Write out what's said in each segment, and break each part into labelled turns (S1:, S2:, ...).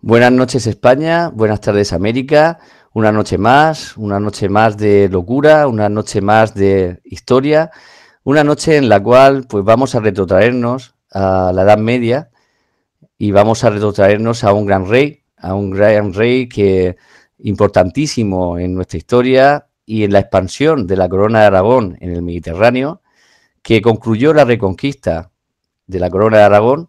S1: Buenas noches España, buenas tardes América, una noche más,
S2: una noche más de locura, una noche más de historia, una noche en la cual pues vamos a retrotraernos a la Edad Media y vamos a retrotraernos a un gran rey, a un gran rey que importantísimo en nuestra historia y en la expansión de la corona de Aragón en el Mediterráneo, que concluyó la reconquista de la corona de Aragón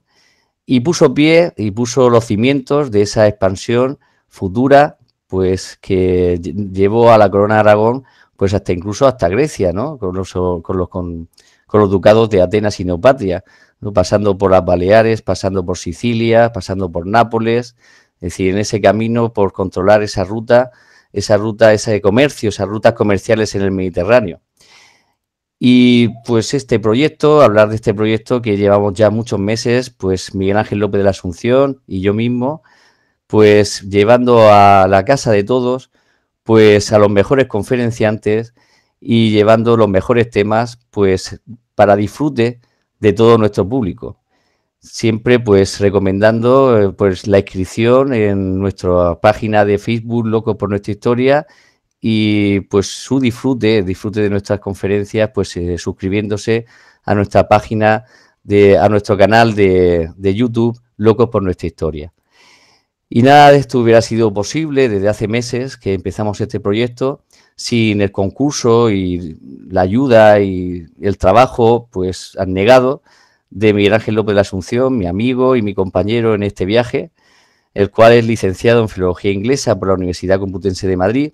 S2: y puso pie y puso los cimientos de esa expansión futura, pues que llevó a la corona de Aragón, pues hasta incluso hasta Grecia, ¿no? Con los, con los, con, los ducados de Atenas y Neopatria, ¿no? pasando por las Baleares, pasando por Sicilia, pasando por Nápoles, es decir, en ese camino por controlar esa ruta, esa ruta, de comercio, esas rutas comerciales en el Mediterráneo. Y pues este proyecto, hablar de este proyecto que llevamos ya muchos meses, pues Miguel Ángel López de la Asunción y yo mismo, pues llevando a la casa de todos, pues a los mejores conferenciantes y llevando los mejores temas, pues para disfrute de todo nuestro público. Siempre pues recomendando eh, pues la inscripción en nuestra página de Facebook loco por nuestra historia y pues su disfrute, disfrute de nuestras conferencias, pues eh, suscribiéndose a nuestra página, de, a nuestro canal de, YouTube, Locos por nuestra historia. Y nada de esto hubiera sido posible desde hace meses que empezamos este proyecto sin el concurso y la ayuda y el trabajo, pues negado de Miguel Ángel López de la Asunción, mi amigo y mi compañero en este viaje, el cual es licenciado en Filología Inglesa por la Universidad Complutense de Madrid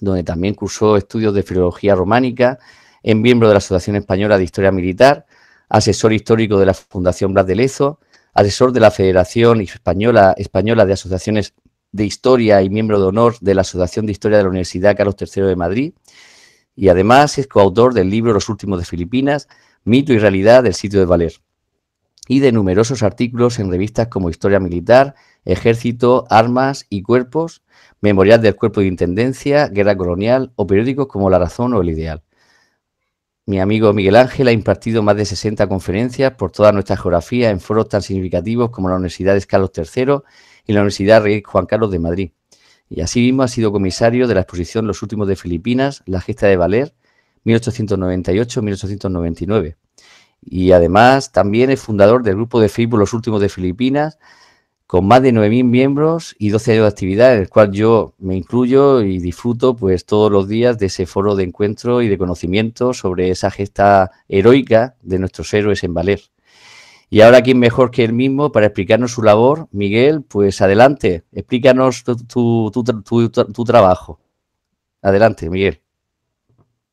S2: donde también cursó estudios de filología románica, en miembro de la Asociación Española de Historia Militar, asesor histórico de la Fundación Blas de Lezo, asesor de la Federación Española, Española de Asociaciones de Historia y miembro de honor de la Asociación de Historia de la Universidad Carlos III de Madrid, y además es coautor del libro Los Últimos de Filipinas, Mito y Realidad del Sitio de Valer, y de numerosos artículos en revistas como Historia Militar, Ejército, Armas y Cuerpos, memorial del cuerpo de intendencia, guerra colonial o periódicos como La Razón o El Ideal. Mi amigo Miguel Ángel ha impartido más de 60 conferencias por toda nuestra geografía en foros tan significativos como la Universidad de Carlos III y la Universidad Rey Juan Carlos de Madrid. Y asimismo ha sido comisario de la exposición Los Últimos de Filipinas, La Gesta de Valer, 1898-1899. Y además también es fundador del grupo de Facebook Los Últimos de Filipinas, con más de 9.000 miembros y 12 años de actividad, en el cual yo me incluyo y disfruto pues todos los días de ese foro de encuentro y de conocimiento sobre esa gesta heroica de nuestros héroes en Valer. Y ahora, ¿quién mejor que él mismo para explicarnos su labor? Miguel, pues adelante, explícanos tu, trabajo. Adelante, Miguel.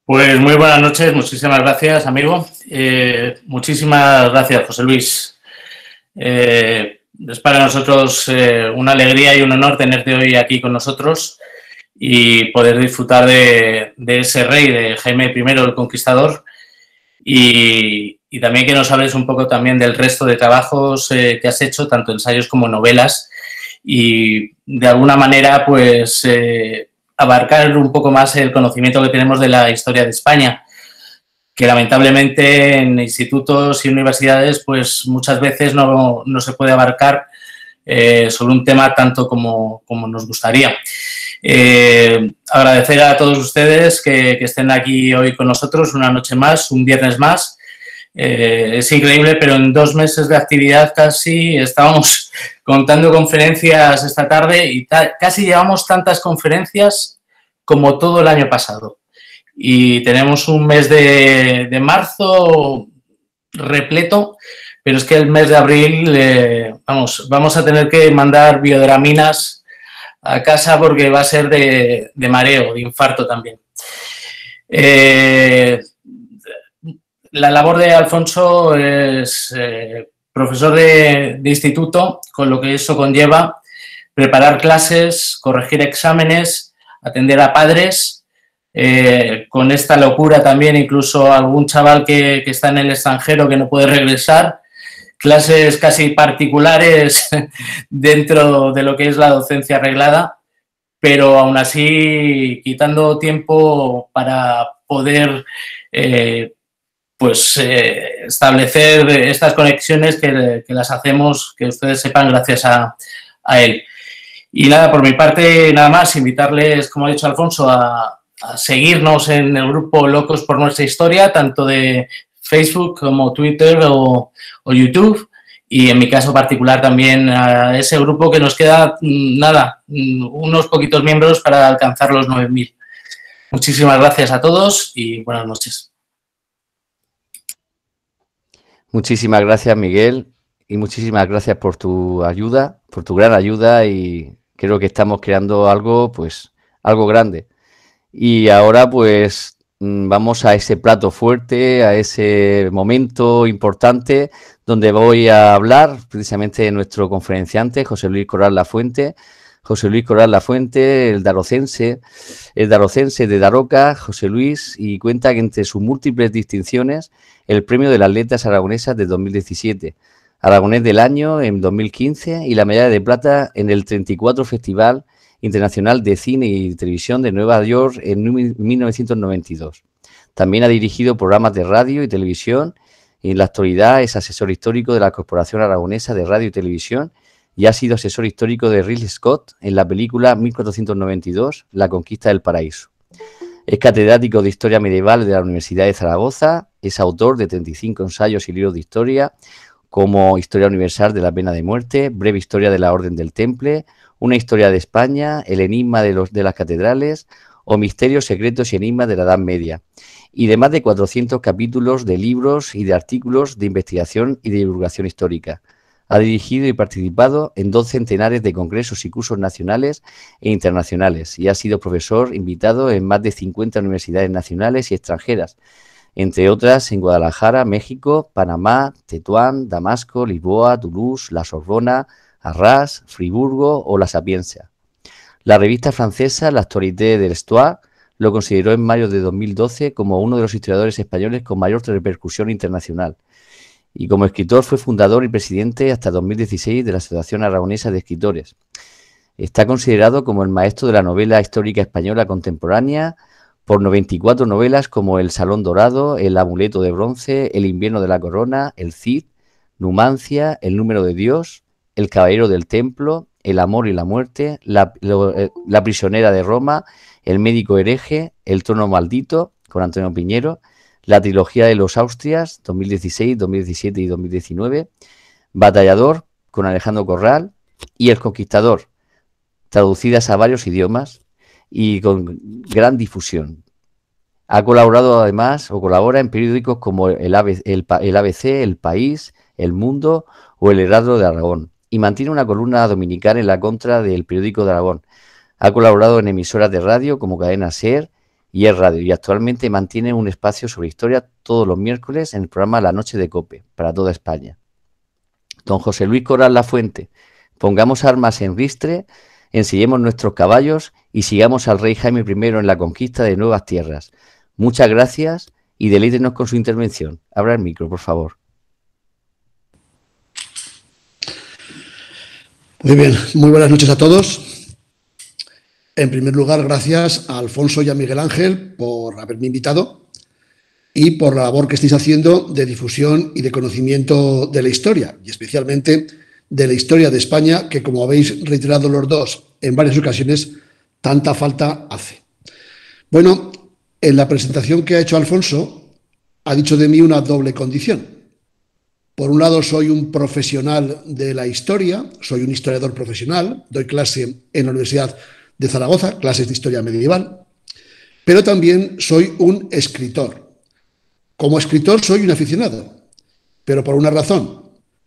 S2: Pues muy buenas noches, muchísimas
S3: gracias, amigo. Eh, muchísimas gracias, José Luis. Eh, es para nosotros eh, una alegría y un honor tenerte hoy aquí con nosotros y poder disfrutar de, ese rey, de Jaime I el Conquistador, y, también que nos hables un poco también del resto de trabajos eh, que has hecho, tanto ensayos como novelas, y de alguna manera pues eh, abarcar un poco más el conocimiento que tenemos de la historia de España que lamentablemente en institutos y universidades pues muchas veces no, se puede abarcar eh, sobre un tema tanto como, nos gustaría. Eh, agradecer a todos ustedes que, estén aquí hoy con nosotros una noche más, un viernes más. Eh, es increíble, pero en dos meses de actividad casi estábamos contando conferencias esta tarde y casi llevamos tantas conferencias como todo el año pasado y tenemos un mes de, marzo repleto, pero es que el mes de abril, eh, vamos, vamos a tener que mandar biodraminas a casa porque va a ser de, mareo, de infarto también. Eh, la labor de Alfonso es eh, profesor de, de, instituto, con lo que eso conlleva preparar clases, corregir exámenes, atender a padres eh, con esta locura también, incluso algún chaval que, está en el extranjero que no puede regresar, clases casi particulares dentro de lo que es la docencia arreglada, pero aún así quitando tiempo para poder eh, pues, eh, establecer estas conexiones que, las hacemos, que ustedes sepan, gracias a, a él. Y nada, por mi parte, nada más, invitarles, como ha dicho Alfonso, a, seguirnos en el grupo Locos por Nuestra Historia, tanto de Facebook como Twitter o, YouTube. Y en mi caso particular también a ese grupo que nos queda mm, nada, mm, unos poquitos miembros para alcanzar los 9.000. Muchísimas gracias a todos y buenas noches.
S2: Muchísimas gracias, Miguel, y muchísimas gracias por tu ayuda, por tu gran ayuda y creo que estamos creando algo, pues, algo grande. Y ahora pues mm, vamos a ese plato fuerte, a ese momento importante donde voy a hablar precisamente de nuestro conferenciante, José Luis Corral La Fuente. José Luis Corral La Fuente, el darocense, el darocense de Daroca, José Luis, y cuenta que entre sus múltiples distinciones, el premio de las letras aragonesas de 2017, Aragonés del año en 2015 y la medalla de plata en el 34 Festival Internacional de Cine y Televisión de Nueva York en 1992. También ha dirigido programas de radio y televisión y en la actualidad es asesor histórico de la Corporación Aragonesa de Radio y Televisión y ha sido asesor histórico de Ridley Scott en la película 1492, La Conquista del Paraíso. Es catedrático de Historia Medieval de la Universidad de Zaragoza, es autor de 35 ensayos y libros de historia, como Historia Universal de la Pena de Muerte, Breve Historia de la Orden del Temple una historia de España, el enigma de, los, de las catedrales o misterios, secretos y enigmas de la Edad Media, y de más de 400 capítulos de libros y de artículos de investigación y de divulgación histórica. Ha dirigido y participado en dos centenares de congresos y cursos nacionales e internacionales y ha sido profesor invitado en más de 50 universidades nacionales y extranjeras, entre otras en Guadalajara, México, Panamá, Tetuán, Damasco, Lisboa, Toulouse, La Sorbona, Arras, Friburgo o La Sapiencia. La revista francesa La Actualité de l'Estoire lo consideró en mayo de 2012 como uno de los historiadores españoles con mayor repercusión internacional. Y como escritor fue fundador y presidente hasta 2016 de la Asociación Aragonesa de Escritores. Está considerado como el maestro de la novela histórica española contemporánea por 94 novelas como El Salón Dorado, El Amuleto de Bronce, El Invierno de la Corona, El Cid, Numancia, El Número de Dios, el Caballero del Templo, El Amor y la Muerte, eh, La, Prisionera de Roma, El Médico Hereje, El Trono Maldito, con Antonio Piñero, la trilogía de los Austrias, 2016, 2017 y 2019, Batallador, con Alejandro Corral, y El Conquistador, traducidas a varios idiomas y con gran difusión. Ha colaborado además o colabora en periódicos como el, ABC, el, País, El Mundo o El Heraldo de Aragón y mantiene una columna dominical en la contra del periódico Dragón. Ha colaborado en emisoras de radio como Cadena Ser y El Radio y actualmente mantiene un espacio sobre historia todos los miércoles en el programa La Noche de Cope para toda España. Don José Luis Coral La Fuente, pongamos armas en ristre, ensillemos nuestros caballos y sigamos al rey Jaime I en la conquista de nuevas tierras. Muchas gracias y deleítenos con su intervención. Abra el micro, por favor.
S4: Muy bien, muy buenas noches a todos. En primer lugar, gracias a Alfonso y a Miguel Ángel por haberme invitado y por la labor que estáis haciendo de difusión y de conocimiento de la historia, y especialmente de la historia de España, que como habéis reiterado los dos en varias ocasiones, tanta falta hace. Bueno, en la presentación que ha hecho Alfonso, ha dicho de mí una doble condición. Por un lado, soy un profesional de la historia, soy un historiador profesional, doy clase en la Universidad de Zaragoza, clases de historia medieval, pero también soy un escritor. Como escritor soy un aficionado, pero por una razón,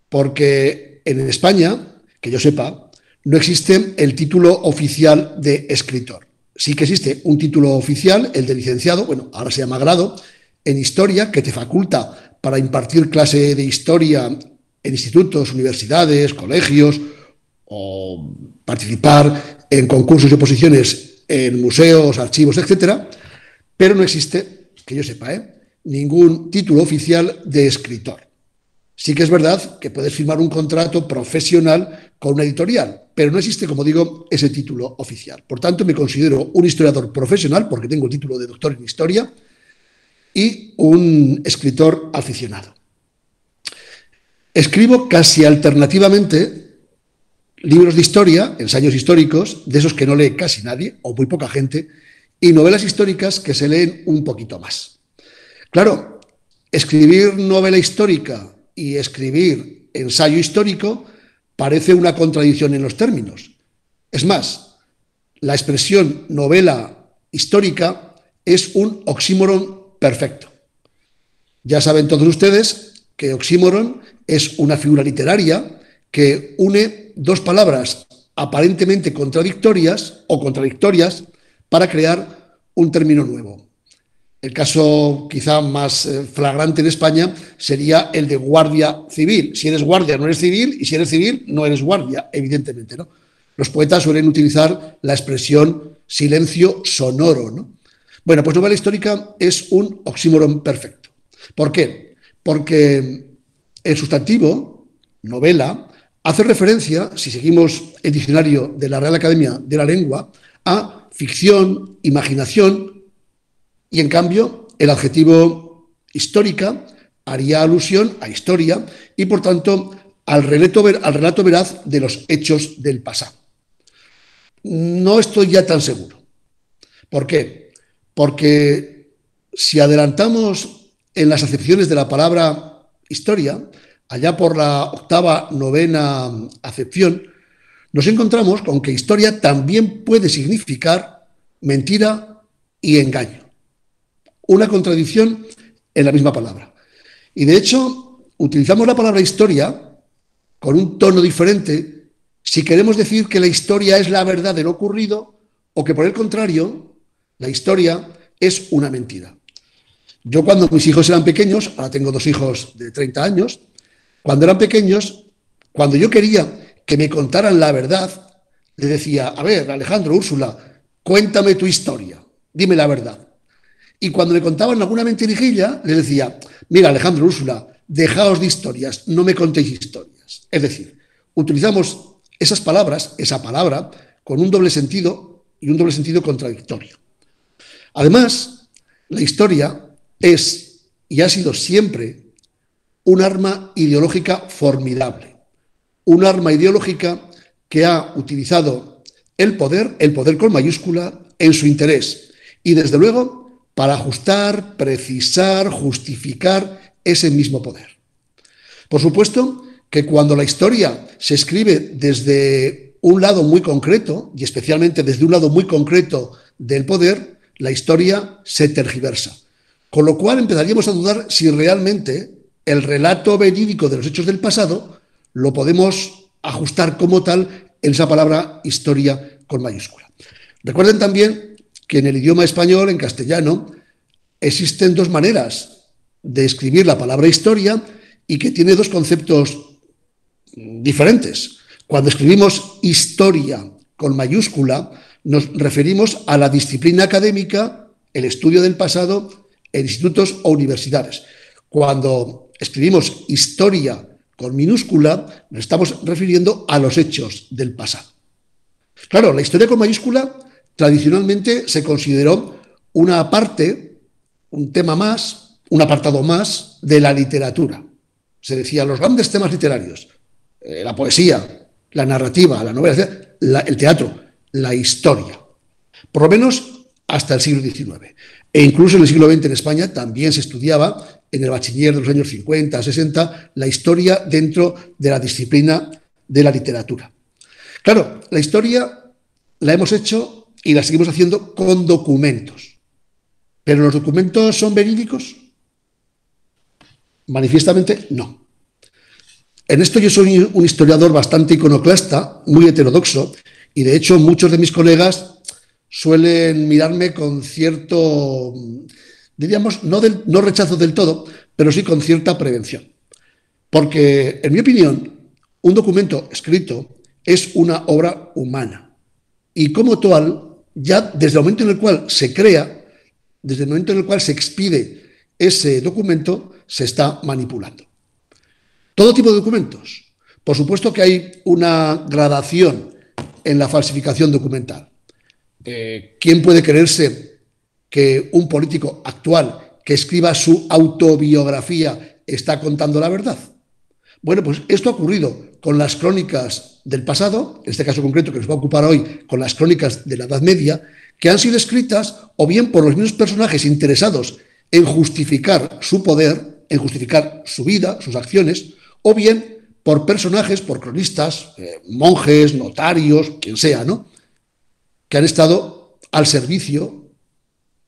S4: porque en España, que yo sepa, no existe el título oficial de escritor. Sí que existe un título oficial, el de licenciado, bueno, ahora se llama grado, en historia, que te faculta para impartir clase de historia en institutos, universidades, colegios, o participar en concursos y oposiciones en museos, archivos, etc. Pero no existe, que yo sepa, ¿eh? ningún título oficial de escritor. Sí que es verdad que puedes firmar un contrato profesional con una editorial, pero no existe, como digo, ese título oficial. Por tanto, me considero un historiador profesional porque tengo el título de doctor en historia y un escritor aficionado. Escribo casi alternativamente libros de historia, ensayos históricos, de esos que no lee casi nadie o muy poca gente, y novelas históricas que se leen un poquito más. Claro, escribir novela histórica y escribir ensayo histórico parece una contradicción en los términos. Es más, la expresión novela histórica es un oxímoron Perfecto. Ya saben todos ustedes que oxímoron es una figura literaria que une dos palabras aparentemente contradictorias o contradictorias para crear un término nuevo. El caso quizá más eh, flagrante en España sería el de guardia civil. Si eres guardia no eres civil y si eres civil no eres guardia, evidentemente, ¿no? Los poetas suelen utilizar la expresión silencio sonoro, ¿no? Bueno, pues novela histórica es un oxímoron perfecto. ¿Por qué? Porque el sustantivo, novela, hace referencia, si seguimos el diccionario de la Real Academia de la Lengua, a ficción, imaginación, y en cambio el adjetivo histórica haría alusión a historia y por tanto al relato, al relato veraz de los hechos del pasado. No estoy ya tan seguro. ¿Por qué? Porque si adelantamos en las acepciones de la palabra historia, allá por la octava, novena acepción, nos encontramos con que historia también puede significar mentira y engaño. Una contradicción en la misma palabra. Y de hecho, utilizamos la palabra historia con un tono diferente si queremos decir que la historia es la verdad de lo ocurrido o que por el contrario la historia es una mentira. Yo cuando mis hijos eran pequeños, ahora tengo dos hijos de 30 años, cuando eran pequeños, cuando yo quería que me contaran la verdad, le decía, a ver, Alejandro, Úrsula, cuéntame tu historia, dime la verdad. Y cuando me contaban alguna mentirijilla, les decía, mira, Alejandro, Úrsula, dejaos de historias, no me contéis historias. Es decir, utilizamos esas palabras, esa palabra, con un doble sentido y un doble sentido contradictorio. Además, la historia es y ha sido siempre un arma ideológica formidable, un arma ideológica que ha utilizado el poder, el poder con mayúscula, en su interés y desde luego para ajustar, precisar, justificar ese mismo poder. Por supuesto que cuando la historia se escribe desde un lado muy concreto, y especialmente desde un lado muy concreto del poder, la historia se tergiversa. Con lo cual empezaríamos a dudar si realmente el relato verídico de los hechos del pasado lo podemos ajustar como tal en esa palabra historia con mayúscula. Recuerden también que en el idioma español, en castellano, existen dos maneras de escribir la palabra historia y que tiene dos conceptos diferentes. Cuando escribimos historia con mayúscula, nos referimos a la disciplina académica, el estudio del pasado en institutos o universidades. Cuando escribimos historia con minúscula, nos estamos refiriendo a los hechos del pasado. Claro, la historia con mayúscula tradicionalmente se consideró una parte, un tema más, un apartado más de la literatura. Se decía los grandes temas literarios, eh, la poesía, la narrativa, la novela, el teatro la historia, por lo menos hasta el siglo XIX. E incluso en el siglo XX en España también se estudiaba en el bachiller de los años 50, 60, la historia dentro de la disciplina de la literatura. Claro, la historia la hemos hecho y la seguimos haciendo con documentos. ¿Pero los documentos son verídicos? Manifiestamente no. En esto yo soy un historiador bastante iconoclasta, muy heterodoxo, y de hecho, muchos de mis colegas suelen mirarme con cierto, diríamos, no, no rechazo del todo, pero sí con cierta prevención. Porque, en mi opinión, un documento escrito es una obra humana. Y como tal, ya desde el momento en el cual se crea, desde el momento en el cual se expide ese documento, se está manipulando. Todo tipo de documentos. Por supuesto que hay una gradación en la falsificación documental. Eh, ¿Quién puede creerse que un político actual que escriba su autobiografía está contando la verdad? Bueno, pues esto ha ocurrido con las crónicas del pasado, en este caso concreto que nos va a ocupar hoy, con las crónicas de la Edad Media, que han sido escritas o bien por los mismos personajes interesados en justificar su poder, en justificar su vida, sus acciones, o bien por personajes, por cronistas, eh, monjes, notarios, quien sea, ¿no? Que han estado al servicio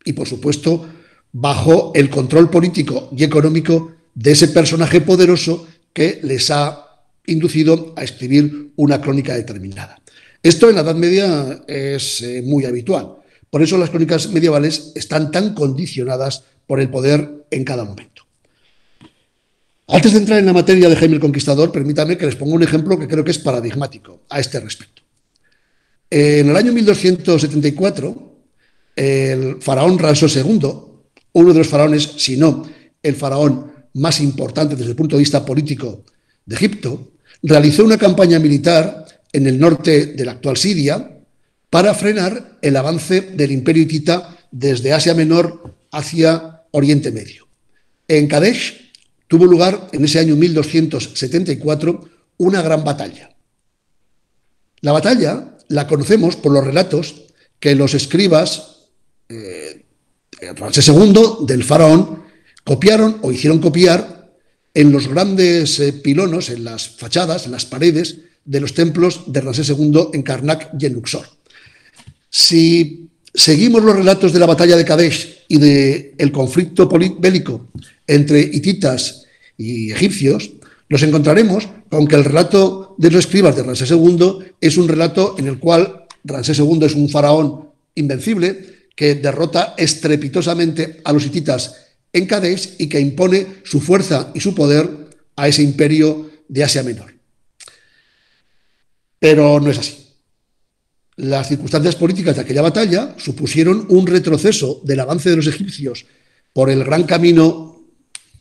S4: y, por supuesto, bajo el control político y económico de ese personaje poderoso que les ha inducido a escribir una crónica determinada. Esto en la Edad Media es eh, muy habitual. Por eso las crónicas medievales están tan condicionadas por el poder en cada momento. Antes de entrar en la materia de Jaime el Conquistador, permítame que les ponga un ejemplo que creo que es paradigmático a este respecto. En el año 1274, el faraón Raso II, uno de los faraones, si no el faraón más importante desde el punto de vista político de Egipto, realizó una campaña militar en el norte de la actual Siria para frenar el avance del imperio hitita desde Asia Menor hacia Oriente Medio. En Kadesh, tuvo lugar en ese año 1274 una gran batalla. La batalla la conocemos por los relatos que los escribas eh, II eh, del faraón copiaron o hicieron copiar en los grandes eh, pilonos, en las fachadas, en las paredes de los templos de Ramsés II en Karnak y en Luxor. Si Seguimos los relatos de la batalla de Kadesh y del conflicto bélico entre hititas y egipcios, nos encontraremos con que el relato de los escribas de Ramsés II es un relato en el cual Ramsés II es un faraón invencible que derrota estrepitosamente a los hititas en Kadesh y que impone su fuerza y su poder a ese imperio de Asia Menor. Pero no es así. Las circunstancias políticas de aquella batalla supusieron un retroceso del avance de los egipcios por el gran camino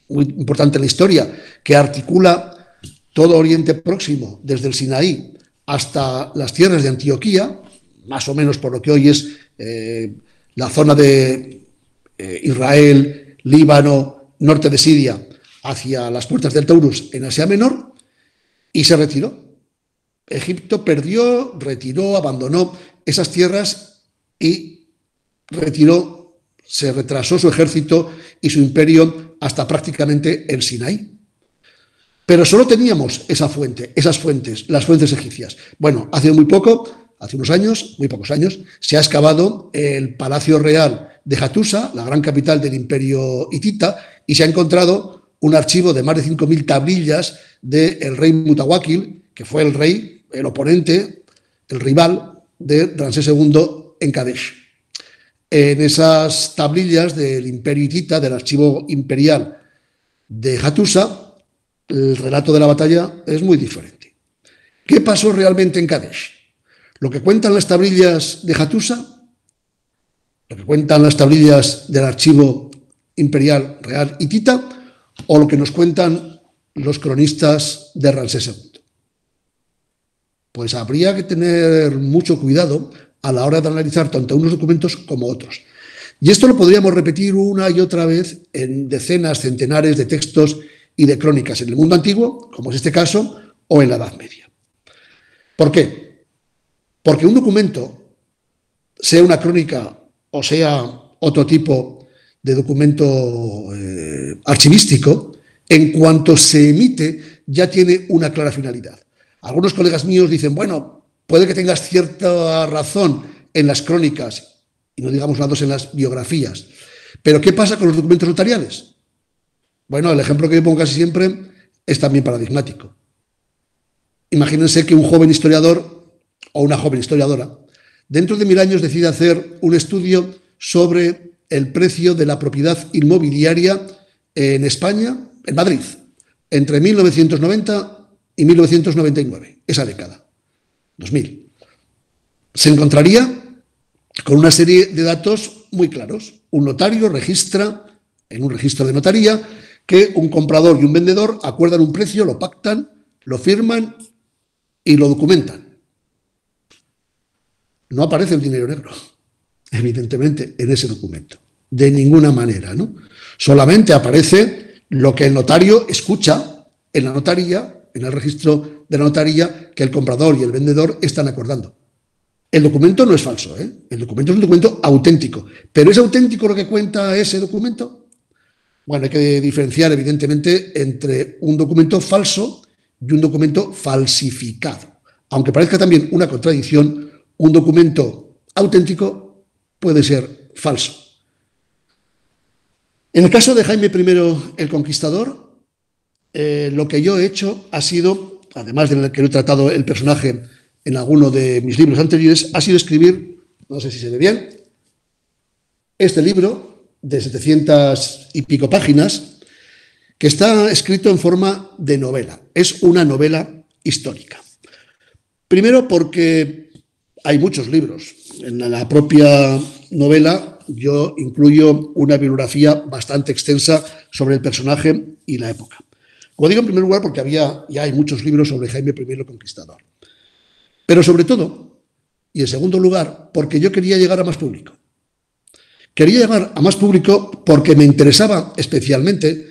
S4: muy importante en la historia que articula todo Oriente Próximo, desde el Sinaí hasta las tierras de Antioquía, más o menos por lo que hoy es eh, la zona de eh, Israel, Líbano, norte de Siria, hacia las puertas del Taurus en Asia Menor, y se retiró. Egipto perdió, retiró, abandonó esas tierras y retiró, se retrasó su ejército y su imperio hasta prácticamente el Sinaí. Pero solo teníamos esa fuente, esas fuentes, las fuentes egipcias. Bueno, hace muy poco, hace unos años, muy pocos años, se ha excavado el Palacio Real de Hattusa, la gran capital del imperio hitita, y se ha encontrado un archivo de más de 5.000 tablillas del rey Mutawakil, que fue el rey el oponente, el rival de Ramsés II en Kadesh. En esas tablillas del Imperio Hitita, del archivo imperial de Hattusa, el relato de la batalla es muy diferente. ¿Qué pasó realmente en Kadesh? Lo que cuentan las tablillas de Hattusa, lo que cuentan las tablillas del archivo imperial real hitita, o lo que nos cuentan los cronistas de Ramsés II pues habría que tener mucho cuidado a la hora de analizar tanto unos documentos como otros. Y esto lo podríamos repetir una y otra vez en decenas, centenares de textos y de crónicas en el mundo antiguo, como es este caso, o en la Edad Media. ¿Por qué? Porque un documento, sea una crónica o sea otro tipo de documento eh, archivístico, en cuanto se emite ya tiene una clara finalidad. Algunos colegas míos dicen, bueno, puede que tengas cierta razón en las crónicas y no digamos nada en las biografías. Pero ¿qué pasa con los documentos notariales? Bueno, el ejemplo que yo pongo casi siempre es también paradigmático. Imagínense que un joven historiador o una joven historiadora dentro de mil años decide hacer un estudio sobre el precio de la propiedad inmobiliaria en España, en Madrid, entre 1990 y 1999, esa década, 2000, se encontraría con una serie de datos muy claros. Un notario registra en un registro de notaría que un comprador y un vendedor acuerdan un precio, lo pactan, lo firman y lo documentan. No aparece el dinero negro, evidentemente, en ese documento. De ninguna manera, ¿no? Solamente aparece lo que el notario escucha en la notaría en el registro de la notaría que el comprador y el vendedor están acordando. El documento no es falso, ¿eh? el documento es un documento auténtico. ¿Pero es auténtico lo que cuenta ese documento? Bueno, hay que diferenciar evidentemente entre un documento falso y un documento falsificado. Aunque parezca también una contradicción, un documento auténtico puede ser falso. En el caso de Jaime I el Conquistador, eh, lo que yo he hecho ha sido, además de que he tratado el personaje en alguno de mis libros anteriores, ha sido escribir, no sé si se ve bien, este libro de 700 y pico páginas, que está escrito en forma de novela. Es una novela histórica. Primero porque hay muchos libros. En la propia novela yo incluyo una bibliografía bastante extensa sobre el personaje y la época lo digo, en primer lugar, porque había ya hay muchos libros sobre Jaime I el Conquistador. Pero sobre todo, y en segundo lugar, porque yo quería llegar a más público. Quería llegar a más público porque me interesaba especialmente,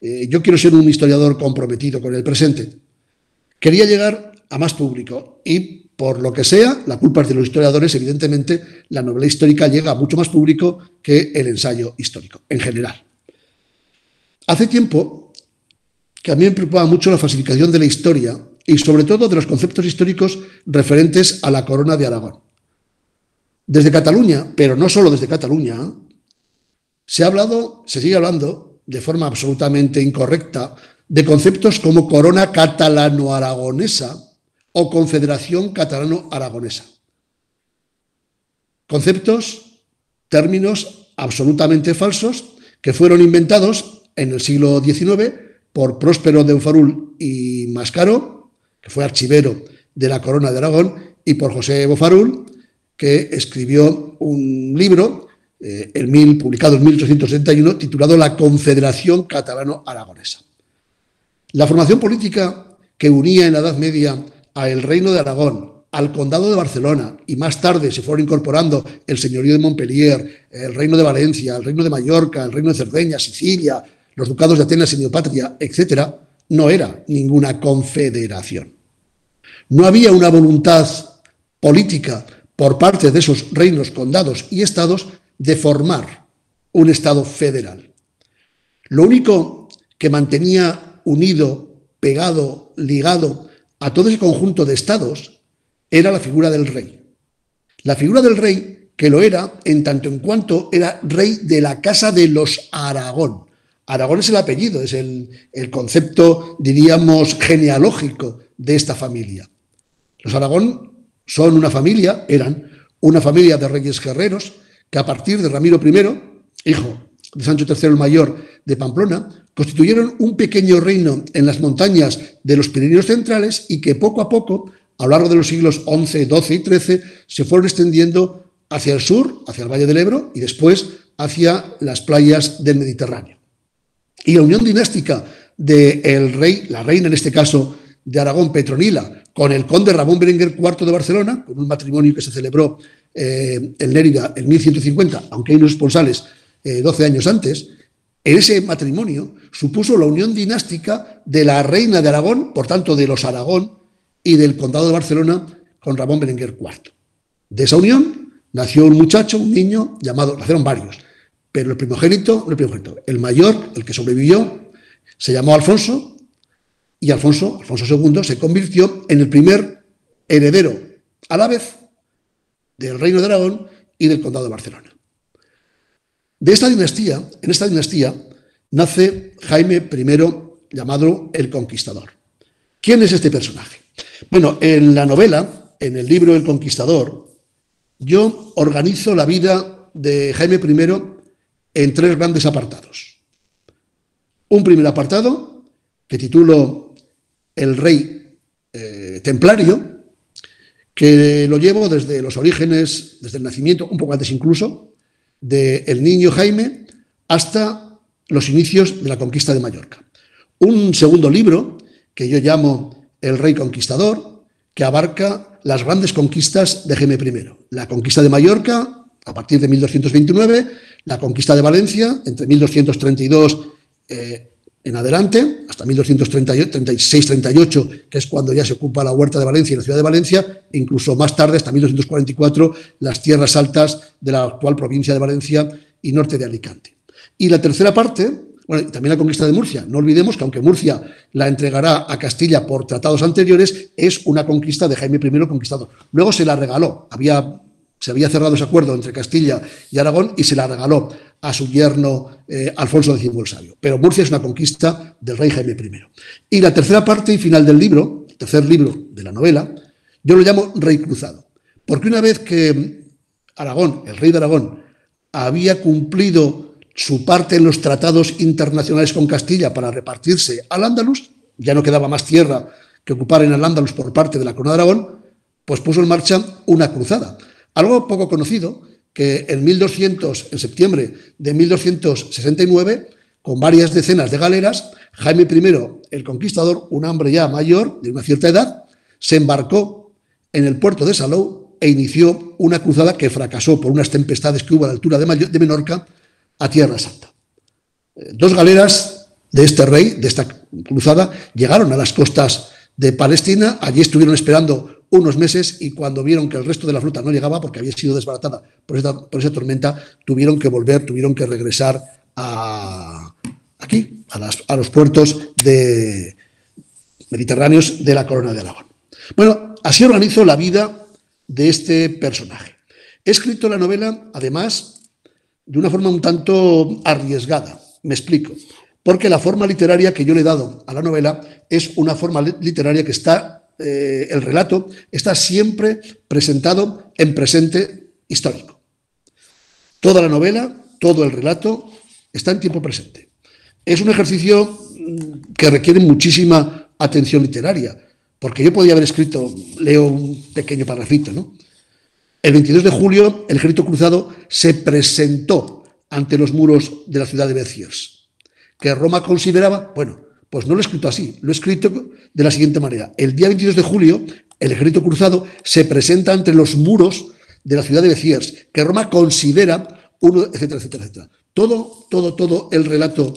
S4: eh, yo quiero ser un historiador comprometido con el presente, quería llegar a más público y por lo que sea, la culpa es de los historiadores, evidentemente la novela histórica llega a mucho más público que el ensayo histórico, en general. Hace tiempo que a mí me preocupaba mucho la falsificación de la historia y sobre todo de los conceptos históricos referentes a la corona de Aragón. Desde Cataluña, pero no solo desde Cataluña, se ha hablado, se sigue hablando de forma absolutamente incorrecta de conceptos como corona catalano-aragonesa o confederación catalano-aragonesa. Conceptos, términos absolutamente falsos que fueron inventados en el siglo XIX por Próspero de Ufarul y Mascaro, que fue archivero de la Corona de Aragón, y por José Bofarul, que escribió un libro, eh, publicado en 1871, titulado La Confederación Catalano-Aragonesa. La formación política que unía en la Edad Media al Reino de Aragón, al Condado de Barcelona y más tarde se fueron incorporando el Señorío de Montpellier, el Reino de Valencia, el Reino de Mallorca, el Reino de Cerdeña, Sicilia, los ducados de Atenas, y Neopatria, etc., no era ninguna confederación. No había una voluntad política por parte de esos reinos, condados y estados de formar un estado federal. Lo único que mantenía unido, pegado, ligado a todo ese conjunto de estados era la figura del rey. La figura del rey que lo era en tanto en cuanto era rey de la casa de los Aragón. Aragón es el apellido, es el, concepto, diríamos, genealógico de esta familia. Los Aragón son una familia, eran una familia de reyes guerreros que a partir de Ramiro I, hijo de Sancho III el Mayor de Pamplona, constituyeron un pequeño reino en las montañas de los Pirineos centrales y que poco a poco, a lo largo de los siglos XI, XII y XIII, se fueron extendiendo hacia el sur, hacia el Valle del Ebro y después hacia las playas del Mediterráneo y la unión dinástica del de rey, la reina en este caso, de Aragón, Petronila, con el conde Ramón Berenguer IV de Barcelona, con un matrimonio que se celebró eh, en Lérida en 1150, aunque hay unos esponsales 12 eh, años antes, en ese matrimonio supuso la unión dinástica de la reina de Aragón, por tanto de los Aragón, y del condado de Barcelona con Ramón Berenguer IV. De esa unión nació un muchacho, un niño llamado, nacieron varios, pero el primogénito, el primogénito, el mayor, el que sobrevivió, se llamó Alfonso y Alfonso, Alfonso II, se convirtió en el primer heredero a la vez del Reino de Aragón y del Condado de Barcelona. De esta dinastía, en esta dinastía, nace Jaime I, llamado el Conquistador. ¿Quién es este personaje? Bueno, en la novela, en el libro El Conquistador, yo organizo la vida de Jaime I en tres grandes apartados. Un primer apartado que titulo El Rey eh, Templario, que lo llevo desde los orígenes, desde el nacimiento, un poco antes incluso, del El niño Jaime hasta los inicios de la conquista de Mallorca. Un segundo libro que yo llamo El Rey Conquistador, que abarca las grandes conquistas de Jaime I. La conquista de Mallorca a partir de 1229, la conquista de Valencia entre 1232 eh, en adelante, hasta 1236-38, que es cuando ya se ocupa la huerta de Valencia y la ciudad de Valencia, e incluso más tarde, hasta 1244, las tierras altas de la actual provincia de Valencia y norte de Alicante. Y la tercera parte, bueno, también la conquista de Murcia. No olvidemos que aunque Murcia la entregará a Castilla por tratados anteriores, es una conquista de Jaime I conquistado. Luego se la regaló. Había se había cerrado ese acuerdo entre Castilla y Aragón y se la regaló a su yerno eh, Alfonso X el Sabio. Pero Murcia es una conquista del rey Jaime I. Y la tercera parte y final del libro, el tercer libro de la novela, yo lo llamo Rey Cruzado, porque una vez que Aragón, el rey de Aragón, había cumplido su parte en los tratados internacionales con Castilla para repartirse al Andalus, ya no quedaba más tierra que ocupar en al Andalus por parte de la Corona de Aragón, pues puso en marcha una cruzada algo poco conocido, que en 1200, en septiembre de 1269, con varias decenas de galeras, Jaime I, el conquistador, un hombre ya mayor, de una cierta edad, se embarcó en el puerto de Salou e inició una cruzada que fracasó por unas tempestades que hubo a la altura de Menorca a Tierra Santa. Eh, dos galeras de este rey, de esta cruzada, llegaron a las costas de Palestina, allí estuvieron esperando unos meses y cuando vieron que el resto de la flota no llegaba porque había sido desbaratada por, por esa tormenta, tuvieron que volver, tuvieron que regresar a, aquí, a, a los puertos de, mediterráneos de la Corona de Aragón. Bueno, así organizo la vida de este personaje. He escrito la novela, además, de una forma un tanto arriesgada, me explico, porque la forma literaria que yo le he dado a la novela es una forma literaria que está eh, el relato está siempre presentado en presente histórico. Toda la novela, todo el relato está en tiempo presente. Es un ejercicio mm, que requiere muchísima atención literaria, porque yo podía haber escrito, leo un pequeño parrafito, ¿no? El 22 de julio, el ejército cruzado se presentó ante los muros de la ciudad de Beciers, que Roma consideraba, bueno, pues no lo he escrito así, lo he escrito de la siguiente manera. El día 22 de julio, el ejército cruzado se presenta entre los muros de la ciudad de Beciers, que Roma considera uno, etcétera, etcétera, etcétera. Todo, todo, todo el relato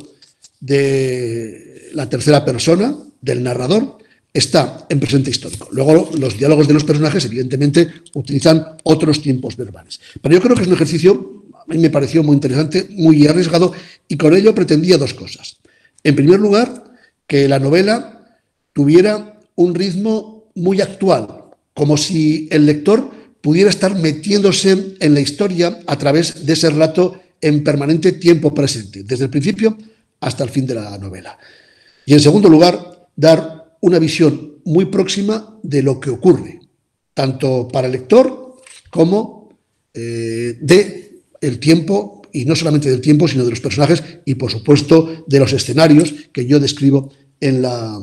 S4: de la tercera persona, del narrador, está en presente histórico. Luego los diálogos de los personajes, evidentemente, utilizan otros tiempos verbales. Pero yo creo que es un ejercicio, a mí me pareció muy interesante, muy arriesgado, y con ello pretendía dos cosas. En primer lugar, que la novela tuviera un ritmo muy actual, como si el lector pudiera estar metiéndose en la historia a través de ese relato en permanente tiempo presente, desde el principio hasta el fin de la novela. Y en segundo lugar, dar una visión muy próxima de lo que ocurre, tanto para el lector como eh, de el tiempo y no solamente del tiempo, sino de los personajes y, por supuesto, de los escenarios que yo describo en la,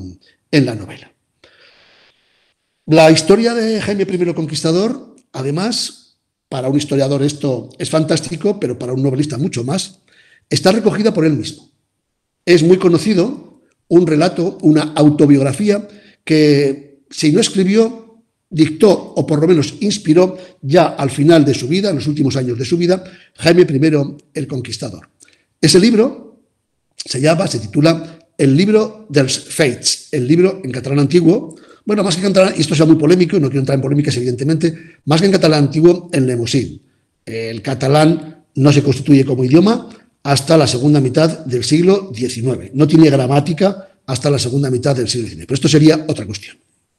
S4: en la novela. La historia de Jaime I Conquistador, además, para un historiador esto es fantástico, pero para un novelista mucho más, está recogida por él mismo. Es muy conocido un relato, una autobiografía que, si no escribió, dictó o por lo menos inspiró ya al final de su vida, en los últimos años de su vida, Jaime I el Conquistador. Ese libro se llama, se titula El libro dels Fates, el libro en catalán antiguo. Bueno, más que en catalán, y esto sea muy polémico, no quiero entrar en polémicas, evidentemente, más que en catalán antiguo, en lemosín. El catalán no se constituye como idioma hasta la segunda mitad del siglo XIX. No tiene gramática hasta la segunda mitad del siglo XIX. Pero esto sería otra cuestión,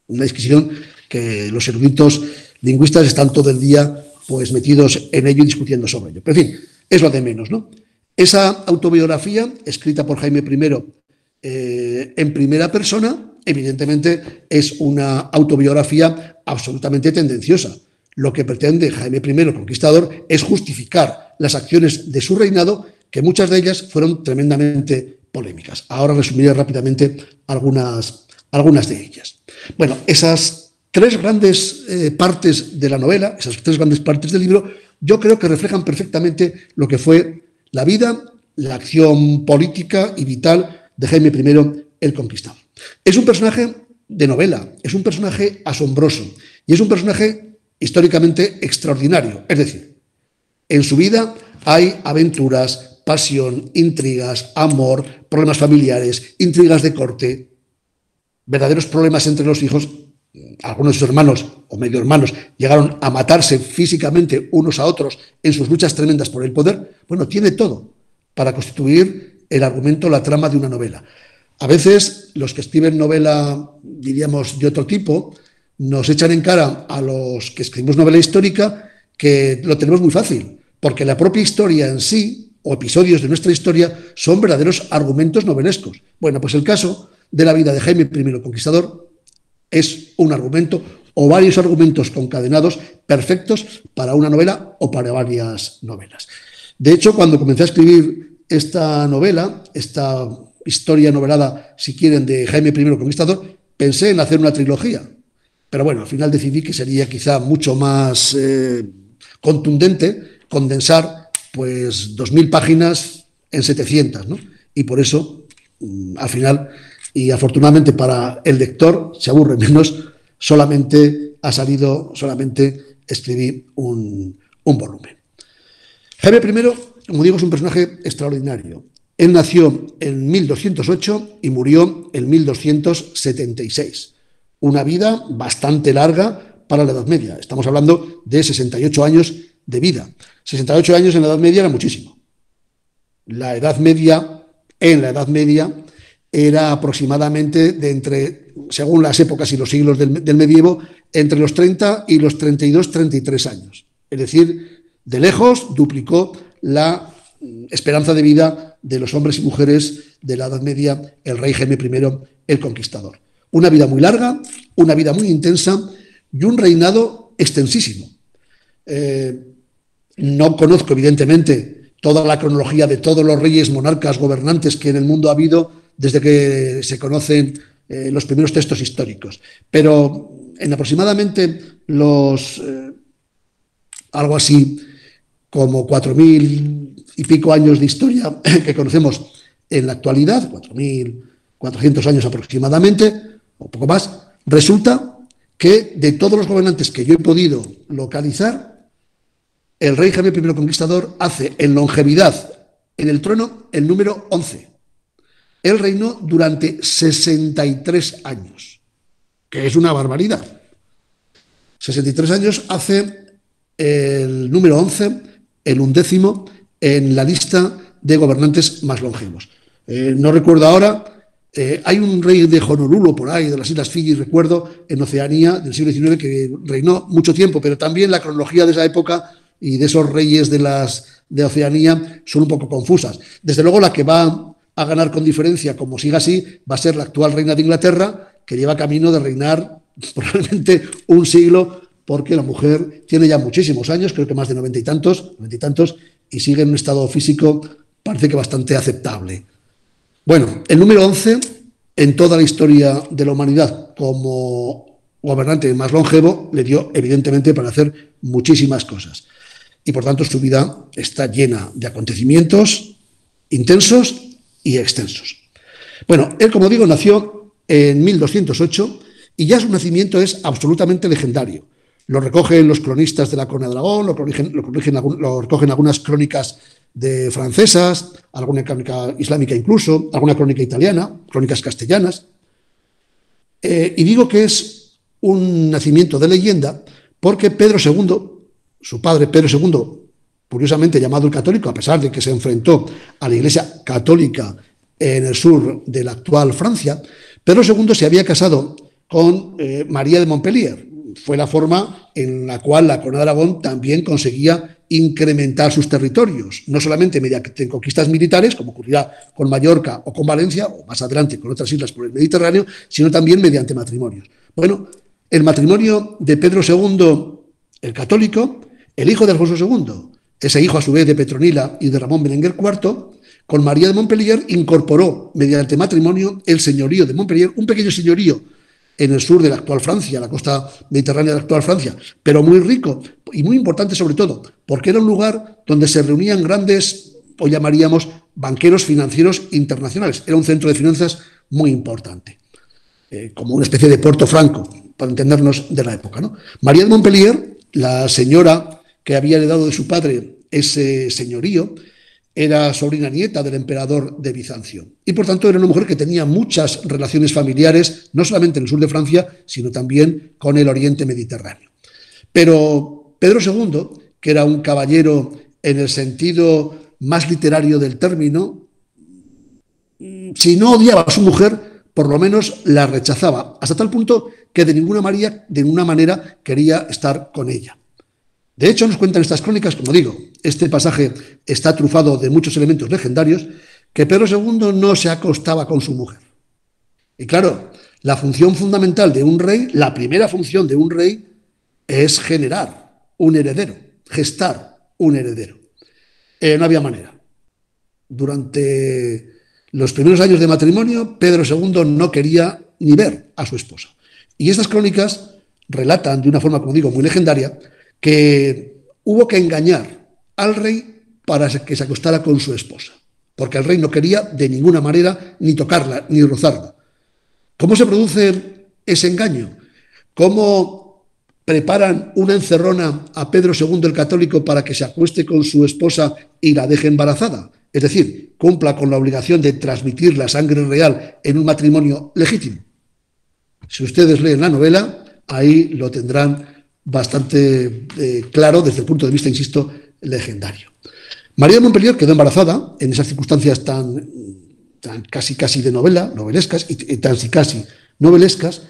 S4: una discusión que los eruditos lingüistas están todo el día pues metidos en ello y discutiendo sobre ello. Pero en fin, es lo de menos, ¿no? Esa autobiografía, escrita por Jaime I eh, en primera persona, evidentemente es una autobiografía absolutamente tendenciosa. Lo que pretende Jaime I, el conquistador, es justificar las acciones de su reinado, que muchas de ellas fueron tremendamente polémicas. Ahora resumiré rápidamente algunas, algunas de ellas. Bueno, esas tres grandes eh, partes de la novela, esas tres grandes partes del libro, yo creo que reflejan perfectamente lo que fue la vida, la acción política y vital de Jaime I el Conquistador. Es un personaje de novela, es un personaje asombroso y es un personaje históricamente extraordinario. Es decir, en su vida hay aventuras, pasión, intrigas, amor, problemas familiares, intrigas de corte, verdaderos problemas entre los hijos, algunos de sus hermanos o medio hermanos llegaron a matarse físicamente unos a otros en sus luchas tremendas por el poder, bueno, tiene todo para constituir el argumento, la trama de una novela. A veces los que escriben novela, diríamos, de otro tipo, nos echan en cara a los que escribimos novela histórica que lo tenemos muy fácil, porque la propia historia en sí, o episodios de nuestra historia, son verdaderos argumentos novelescos. Bueno, pues el caso de la vida de Jaime I el Conquistador es un argumento o varios argumentos concadenados perfectos para una novela o para varias novelas. De hecho, cuando comencé a escribir esta novela, esta historia novelada, si quieren, de Jaime I Conquistador, pensé en hacer una trilogía. Pero bueno, al final decidí que sería quizá mucho más eh, contundente condensar pues 2.000 páginas en 700, ¿no? Y por eso, mm, al final, y afortunadamente para el lector se aburre menos, solamente ha salido, solamente escribí un, un volumen. Jaime I, como digo, es un personaje extraordinario. Él nació en 1208 y murió en 1276. Una vida bastante larga para la Edad Media. Estamos hablando de 68 años de vida. 68 años en la Edad Media era muchísimo. La Edad Media, en la Edad Media, era aproximadamente de entre, según las épocas y los siglos del, medievo, entre los 30 y los 32-33 años. Es decir, de lejos duplicó la mm, esperanza de vida de los hombres y mujeres de la Edad Media, el rey Jaime I, el conquistador. Una vida muy larga, una vida muy intensa y un reinado extensísimo. Eh, no conozco, evidentemente, toda la cronología de todos los reyes, monarcas, gobernantes que en el mundo ha habido, desde que se conocen eh, los primeros textos históricos. Pero en aproximadamente los, eh, algo así como cuatro mil y pico años de historia que conocemos en la actualidad, cuatro mil cuatrocientos años aproximadamente, o poco más, resulta que de todos los gobernantes que yo he podido localizar, el rey Jaime I Conquistador hace en longevidad en el trono el número once. Él reinó durante 63 años, que es una barbaridad. 63 años hace el número 11, el undécimo, en la lista de gobernantes más longevos. Eh, no recuerdo ahora, eh, hay un rey de Honolulu por ahí, de las Islas Fiji, recuerdo, en Oceanía del siglo XIX, que reinó mucho tiempo, pero también la cronología de esa época y de esos reyes de, las, de Oceanía son un poco confusas. Desde luego, la que va a ganar con diferencia, como siga así, va a ser la actual reina de Inglaterra, que lleva camino de reinar probablemente un siglo, porque la mujer tiene ya muchísimos años, creo que más de noventa y tantos, y tantos, y sigue en un estado físico, parece que bastante aceptable. Bueno, el número 11 en toda la historia de la humanidad como gobernante más longevo le dio evidentemente para hacer muchísimas cosas. Y por tanto su vida está llena de acontecimientos intensos y extensos. Bueno, él, como digo, nació en 1208 y ya su nacimiento es absolutamente legendario. Lo recogen los cronistas de la Corona de Aragón, lo, recogen algunas crónicas de francesas, alguna crónica islámica incluso, alguna crónica italiana, crónicas castellanas. Eh, y digo que es un nacimiento de leyenda porque Pedro II, su padre Pedro II, curiosamente llamado el católico, a pesar de que se enfrentó a la Iglesia católica en el sur de la actual Francia, Pedro II se había casado con eh, María de Montpellier. Fue la forma en la cual la Corona de Aragón también conseguía incrementar sus territorios, no solamente mediante conquistas militares, como ocurrirá con Mallorca o con Valencia, o más adelante con otras islas por el Mediterráneo, sino también mediante matrimonios. Bueno, el matrimonio de Pedro II, el católico, el hijo de Alfonso II, ese hijo, a su vez, de Petronila y de Ramón Berenguer IV, con María de Montpellier incorporó, mediante matrimonio, el señorío de Montpellier, un pequeño señorío en el sur de la actual Francia, la costa mediterránea de la actual Francia, pero muy rico y muy importante sobre todo, porque era un lugar donde se reunían grandes, o llamaríamos, banqueros financieros internacionales. Era un centro de finanzas muy importante, eh, como una especie de Puerto Franco, para entendernos de la época. ¿no? María de Montpellier, la señora que había heredado de su padre ese señorío, era sobrina nieta del emperador de Bizancio. Y por tanto era una mujer que tenía muchas relaciones familiares, no solamente en el sur de Francia, sino también con el oriente mediterráneo. Pero Pedro II, que era un caballero en el sentido más literario del término, si no odiaba a su mujer, por lo menos la rechazaba, hasta tal punto que de ninguna, manera de ninguna manera quería estar con ella. De hecho, nos cuentan estas crónicas, como digo, este pasaje está trufado de muchos elementos legendarios, que Pedro II no se acostaba con su mujer. Y claro, la función fundamental de un rey, la primera función de un rey, es generar un heredero, gestar un heredero. Eh, no había manera. Durante los primeros años de matrimonio, Pedro II no quería ni ver a su esposa. Y estas crónicas relatan de una forma, como digo, muy legendaria, que hubo que engañar al rey para que se acostara con su esposa, porque el rey no quería de ninguna manera ni tocarla, ni rozarla. ¿Cómo se produce ese engaño? ¿Cómo preparan una encerrona a Pedro II el Católico para que se acueste con su esposa y la deje embarazada? Es decir, cumpla con la obligación de transmitir la sangre real en un matrimonio legítimo. Si ustedes leen la novela, ahí lo tendrán bastante eh, claro desde el punto de vista, insisto, legendario. María de Montpellier quedó embarazada en esas circunstancias tan, casi casi de novela, novelescas, y, tan si casi novelescas,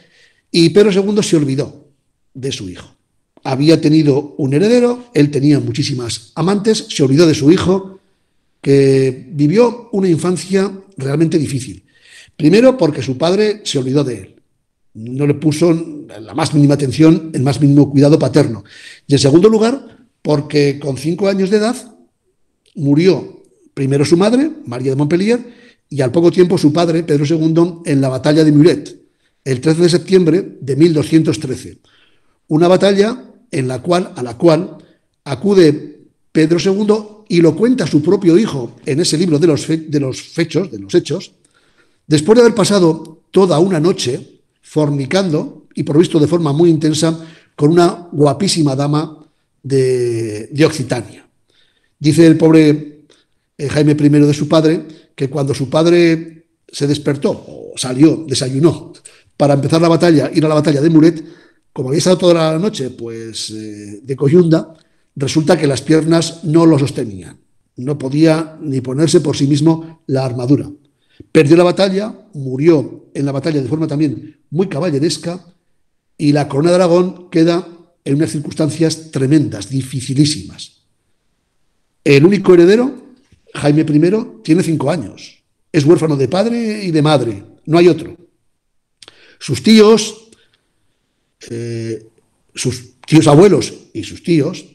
S4: y Pedro II se olvidó de su hijo. Había tenido un heredero, él tenía muchísimas amantes, se olvidó de su hijo, que vivió una infancia realmente difícil. Primero porque su padre se olvidó de él no le puso la más mínima atención, el más mínimo cuidado paterno. Y en segundo lugar, porque con cinco años de edad murió primero su madre, María de Montpellier, y al poco tiempo su padre, Pedro II, en la batalla de Muret, el 13 de septiembre de 1213. Una batalla en la cual, a la cual acude Pedro II y lo cuenta su propio hijo en ese libro de los, de los fechos, de los hechos, después de haber pasado toda una noche fornicando y provisto de forma muy intensa con una guapísima dama de, de Occitania. Dice el pobre eh, Jaime I de su padre que cuando su padre se despertó o salió, desayunó, para empezar la batalla, ir a la batalla de Muret, como había estado toda la noche pues eh, de coyunda, resulta que las piernas no lo sostenían. No podía ni ponerse por sí mismo la armadura. Perdió la batalla, murió en la batalla de forma también muy caballeresca y la corona de Aragón queda en unas circunstancias tremendas, dificilísimas. El único heredero, Jaime I, tiene cinco años. Es huérfano de padre y de madre, no hay otro. Sus tíos, eh, sus tíos abuelos y sus tíos,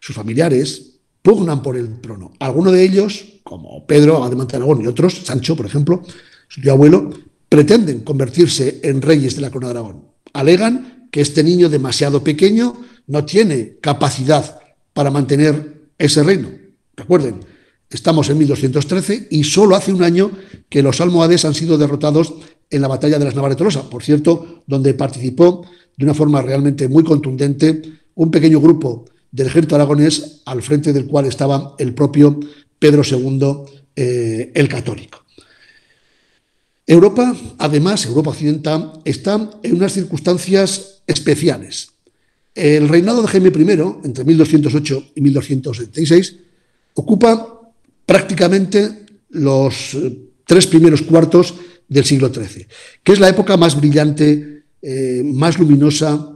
S4: sus familiares, pugnan por el trono. Algunos de ellos, como Pedro, Ademán de Aragón y otros, Sancho, por ejemplo, su abuelo, pretenden convertirse en reyes de la corona de Aragón. Alegan que este niño demasiado pequeño no tiene capacidad para mantener ese reino. Recuerden, estamos en 1213 y solo hace un año que los almohades han sido derrotados en la batalla de las Navas por cierto, donde participó de una forma realmente muy contundente un pequeño grupo del ejército aragonés, al frente del cual estaba el propio Pedro II eh, el Católico. Europa, además, Europa Occidental, está en unas circunstancias especiales. El reinado de Jaime I, entre 1208 y 1276, ocupa prácticamente los eh, tres primeros cuartos del siglo XIII, que es la época más brillante, eh, más luminosa,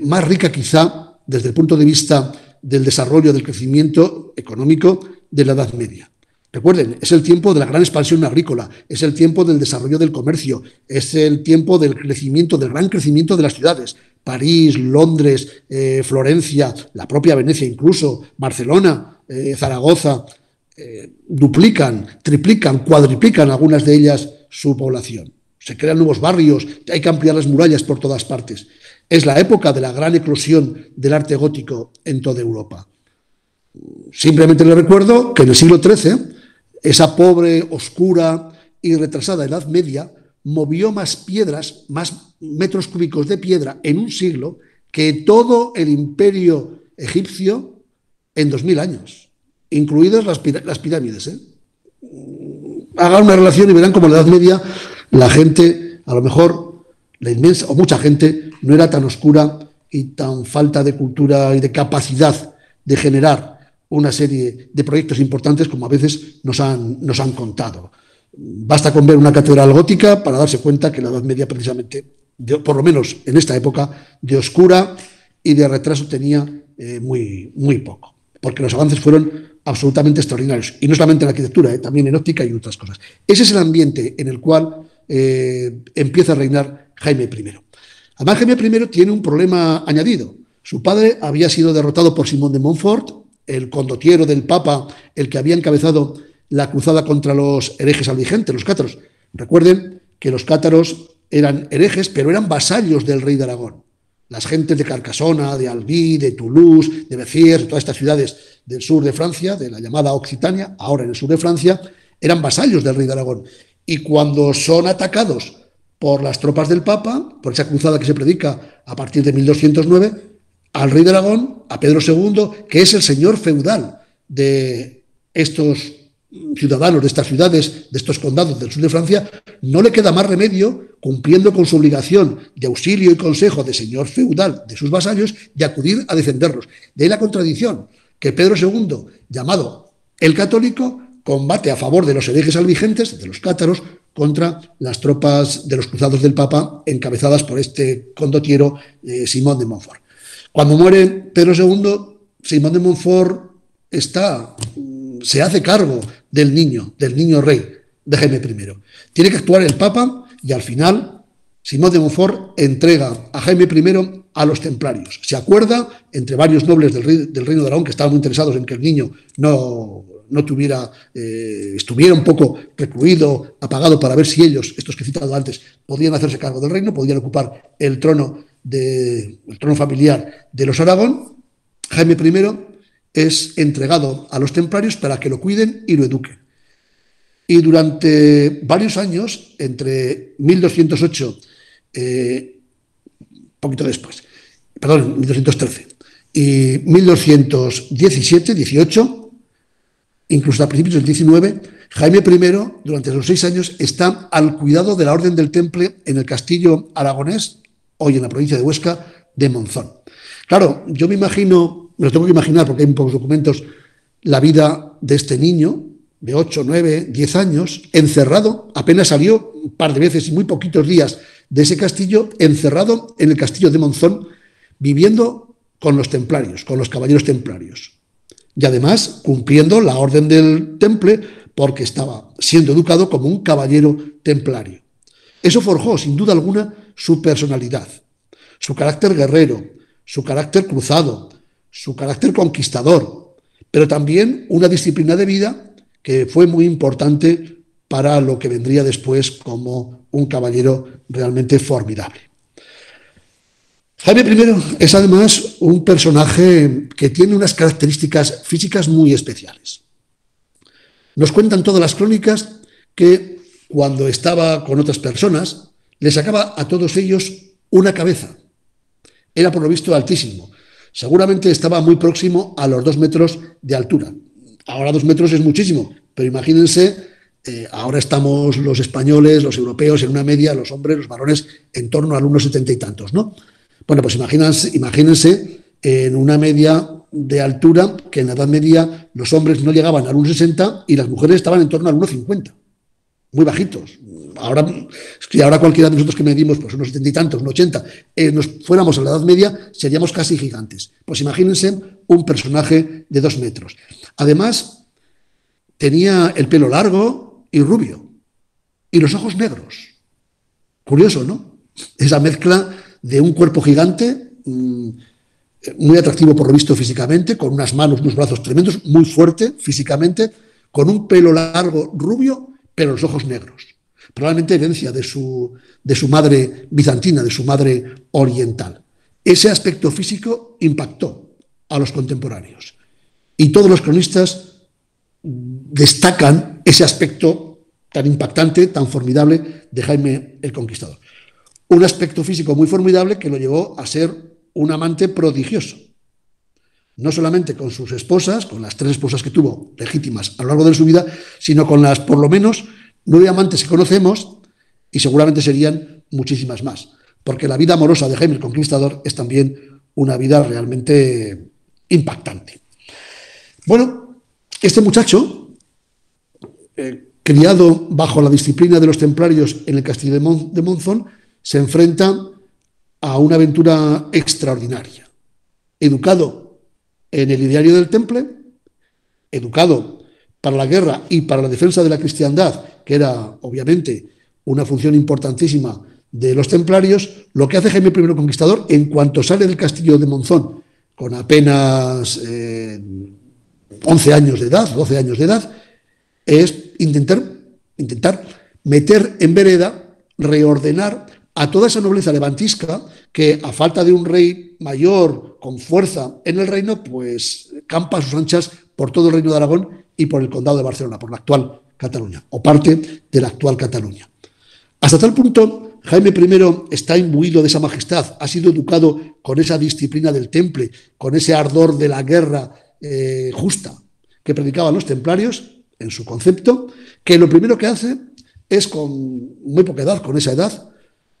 S4: más rica quizá desde el punto de vista del desarrollo, del crecimiento económico de la Edad Media. Recuerden, es el tiempo de la gran expansión agrícola, es el tiempo del desarrollo del comercio, es el tiempo del crecimiento, del gran crecimiento de las ciudades. París, Londres, eh, Florencia, la propia Venecia incluso, Barcelona, eh, Zaragoza, eh, duplican, triplican, cuadriplican algunas de ellas su población. Se crean nuevos barrios, hay que ampliar las murallas por todas partes. Es la época de la gran eclosión del arte gótico en toda Europa. Simplemente le recuerdo que en el siglo XIII, esa pobre, oscura y retrasada Edad Media movió más piedras, más metros cúbicos de piedra en un siglo que todo el imperio egipcio en 2000 años, incluidas las, pirámides. ¿eh? Hagan una relación y verán cómo en la Edad Media la gente a lo mejor la inmensa o mucha gente no era tan oscura y tan falta de cultura y de capacidad de generar una serie de proyectos importantes como a veces nos han, nos han contado. Basta con ver una catedral gótica para darse cuenta que la Edad Media precisamente, por lo menos en esta época, de oscura y de retraso tenía eh, muy, muy poco, porque los avances fueron absolutamente extraordinarios, y no solamente en arquitectura, eh, también en óptica y otras cosas. Ese es el ambiente en el cual eh, empieza a reinar Jaime I. Además, Jaime I tiene un problema añadido. Su padre había sido derrotado por Simón de Montfort, el condotiero del Papa, el que había encabezado la cruzada contra los herejes vigente, los cátaros. Recuerden que los cátaros eran herejes, pero eran vasallos del rey de Aragón. Las gentes de Carcasona, de Albi, de Toulouse, de Béziers, de todas estas ciudades del sur de Francia, de la llamada Occitania, ahora en el sur de Francia, eran vasallos del rey de Aragón. Y cuando son atacados por las tropas del Papa, por esa cruzada que se predica a partir de 1209, al rey de Aragón, a Pedro II, que es el señor feudal de estos ciudadanos, de estas ciudades, de estos condados del sur de Francia, no le queda más remedio, cumpliendo con su obligación de auxilio y consejo de señor feudal de sus vasallos, de acudir a defenderlos. De ahí la contradicción, que Pedro II, llamado el católico, combate a favor de los herejes albigentes, de los cátaros, contra las tropas de los cruzados del Papa encabezadas por este condotiero eh, Simón de Montfort. Cuando muere Pedro II, Simón de Montfort está, mm, se hace cargo del niño, del niño rey, Jaime primero. Tiene que actuar el Papa y al final Simón de Montfort entrega a Jaime I a los templarios. Se acuerda entre varios nobles del, del Reino de Aragón que estaban muy interesados en que el niño no no tuviera, eh, estuviera un poco recluido, apagado para ver si ellos, estos que he citado antes, podían hacerse cargo del reino, podían ocupar el trono, de, el trono familiar de los Aragón, Jaime I es entregado a los templarios para que lo cuiden y lo eduquen. Y durante varios años, entre 1208, eh, poquito después, perdón, 1213 y 1217, 18, incluso a principios del 19, Jaime I, durante esos seis años, está al cuidado de la Orden del Temple en el castillo aragonés, hoy en la provincia de Huesca, de Monzón. Claro, yo me imagino, me lo tengo que imaginar porque hay pocos documentos, la vida de este niño de ocho, 9, diez años, encerrado, apenas salió un par de veces y muy poquitos días de ese castillo, encerrado en el castillo de Monzón, viviendo con los templarios, con los caballeros templarios y además cumpliendo la orden del temple porque estaba siendo educado como un caballero templario. Eso forjó, sin duda alguna, su personalidad, su carácter guerrero, su carácter cruzado, su carácter conquistador, pero también una disciplina de vida que fue muy importante para lo que vendría después como un caballero realmente formidable. Jaime I es además un personaje que tiene unas características físicas muy especiales. Nos cuentan todas las crónicas que cuando estaba con otras personas le sacaba a todos ellos una cabeza. Era por lo visto altísimo. Seguramente estaba muy próximo a los dos metros de altura. Ahora dos metros es muchísimo, pero imagínense eh, ahora estamos los españoles, los europeos, en una media, los hombres, los varones, en torno al setenta y tantos, ¿no? Bueno, pues imagínense, imagínense en una media de altura que en la Edad Media los hombres no llegaban al 1,60 y las mujeres estaban en torno al 1,50. Muy bajitos. Ahora, si ahora cualquiera de nosotros que medimos pues unos setenta y tantos, unos 80, eh, nos fuéramos a la Edad Media, seríamos casi gigantes. Pues imagínense un personaje de dos metros. Además, tenía el pelo largo y rubio y los ojos negros. Curioso, ¿no? Esa mezcla de un cuerpo gigante, mm, muy atractivo por lo visto físicamente, con unas manos, unos brazos tremendos, muy fuerte físicamente, con un pelo largo rubio, pero los ojos negros. Probablemente herencia de su, de su madre bizantina, de su madre oriental. Ese aspecto físico impactó a los contemporáneos. Y todos los cronistas destacan ese aspecto tan impactante, tan formidable de Jaime el Conquistador un aspecto físico muy formidable que lo llevó a ser un amante prodigioso. No solamente con sus esposas, con las tres esposas que tuvo legítimas a lo largo de su vida, sino con las por lo menos nueve amantes que conocemos y seguramente serían muchísimas más. Porque la vida amorosa de Jaime el Conquistador es también una vida realmente impactante. Bueno, este muchacho, eh, criado bajo la disciplina de los templarios en el castillo de, de Monzón, se enfrenta a una aventura extraordinaria. Educado en el ideario del temple, educado para la guerra y para la defensa de la cristiandad, que era obviamente una función importantísima de los templarios, lo que hace Jaime I Conquistador, en cuanto sale del castillo de Monzón, con apenas 11 eh, años de edad, 12 años de edad, es intentar, intentar meter en vereda, reordenar a toda esa nobleza levantisca que a falta de un rey mayor con fuerza en el reino, pues campa a sus anchas por todo el reino de Aragón y por el condado de Barcelona, por la actual Cataluña o parte de la actual Cataluña. Hasta tal punto, Jaime I está imbuido de esa majestad, ha sido educado con esa disciplina del temple, con ese ardor de la guerra eh, justa que predicaban los templarios en su concepto, que lo primero que hace es con muy poca edad, con esa edad,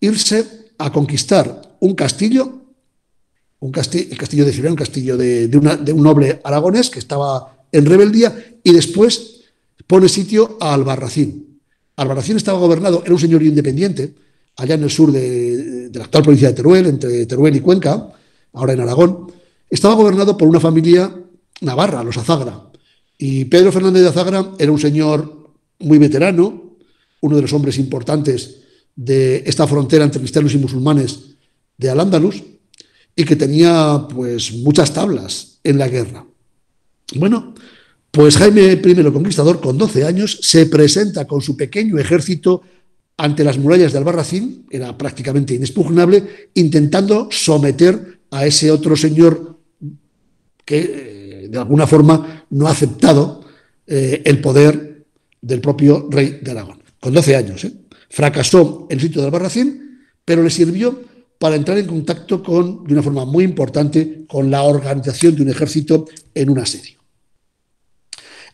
S4: irse a conquistar un castillo, un castillo el castillo de ciudad un castillo de, un noble aragonés que estaba en rebeldía, y después pone sitio a Albarracín. Albarracín estaba gobernado, era un señor independiente, allá en el sur de, de la actual provincia de Teruel, entre Teruel y Cuenca, ahora en Aragón, estaba gobernado por una familia navarra, los Azagra. Y Pedro Fernández de Azagra era un señor muy veterano, uno de los hombres importantes de esta frontera entre cristianos y musulmanes de Al-Ándalus y que tenía pues muchas tablas en la guerra. Bueno, pues Jaime I el Conquistador, con 12 años, se presenta con su pequeño ejército ante las murallas de Albarracín, era prácticamente inexpugnable, intentando someter a ese otro señor que eh, de alguna forma no ha aceptado eh, el poder del propio rey de Aragón, con 12 años. ¿eh? Fracasó el sitio de Albarracín, pero le sirvió para entrar en contacto con, de una forma muy importante con la organización de un ejército en un asedio.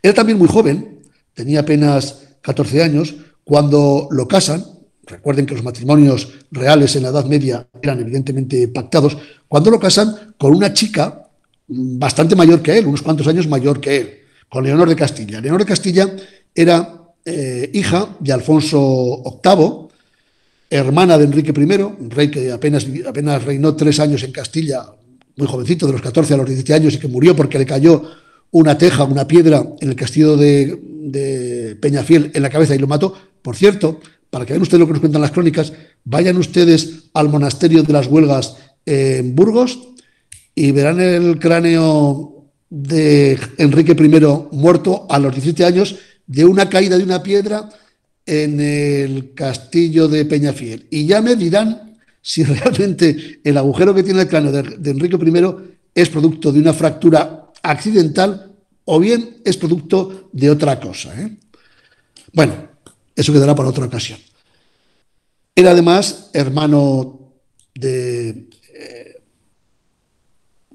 S4: Era también muy joven, tenía apenas 14 años, cuando lo casan, recuerden que los matrimonios reales en la Edad Media eran evidentemente pactados, cuando lo casan con una chica bastante mayor que él, unos cuantos años mayor que él, con Leonor de Castilla. Leonor de Castilla era eh, hija de Alfonso VIII, hermana de Enrique I, un rey que apenas, apenas reinó tres años en Castilla, muy jovencito, de los 14 a los 17 años, y que murió porque le cayó una teja, una piedra en el castillo de, de Peñafiel en la cabeza y lo mató. Por cierto, para que vean ustedes lo que nos cuentan las crónicas, vayan ustedes al monasterio de las huelgas en Burgos y verán el cráneo de Enrique I muerto a los 17 años de una caída de una piedra en el castillo de Peñafiel. Y ya me dirán si realmente el agujero que tiene el cráneo de, Enrique I es producto de una fractura accidental o bien es producto de otra cosa. ¿eh? Bueno, eso quedará para otra ocasión. Era además hermano de... Eh,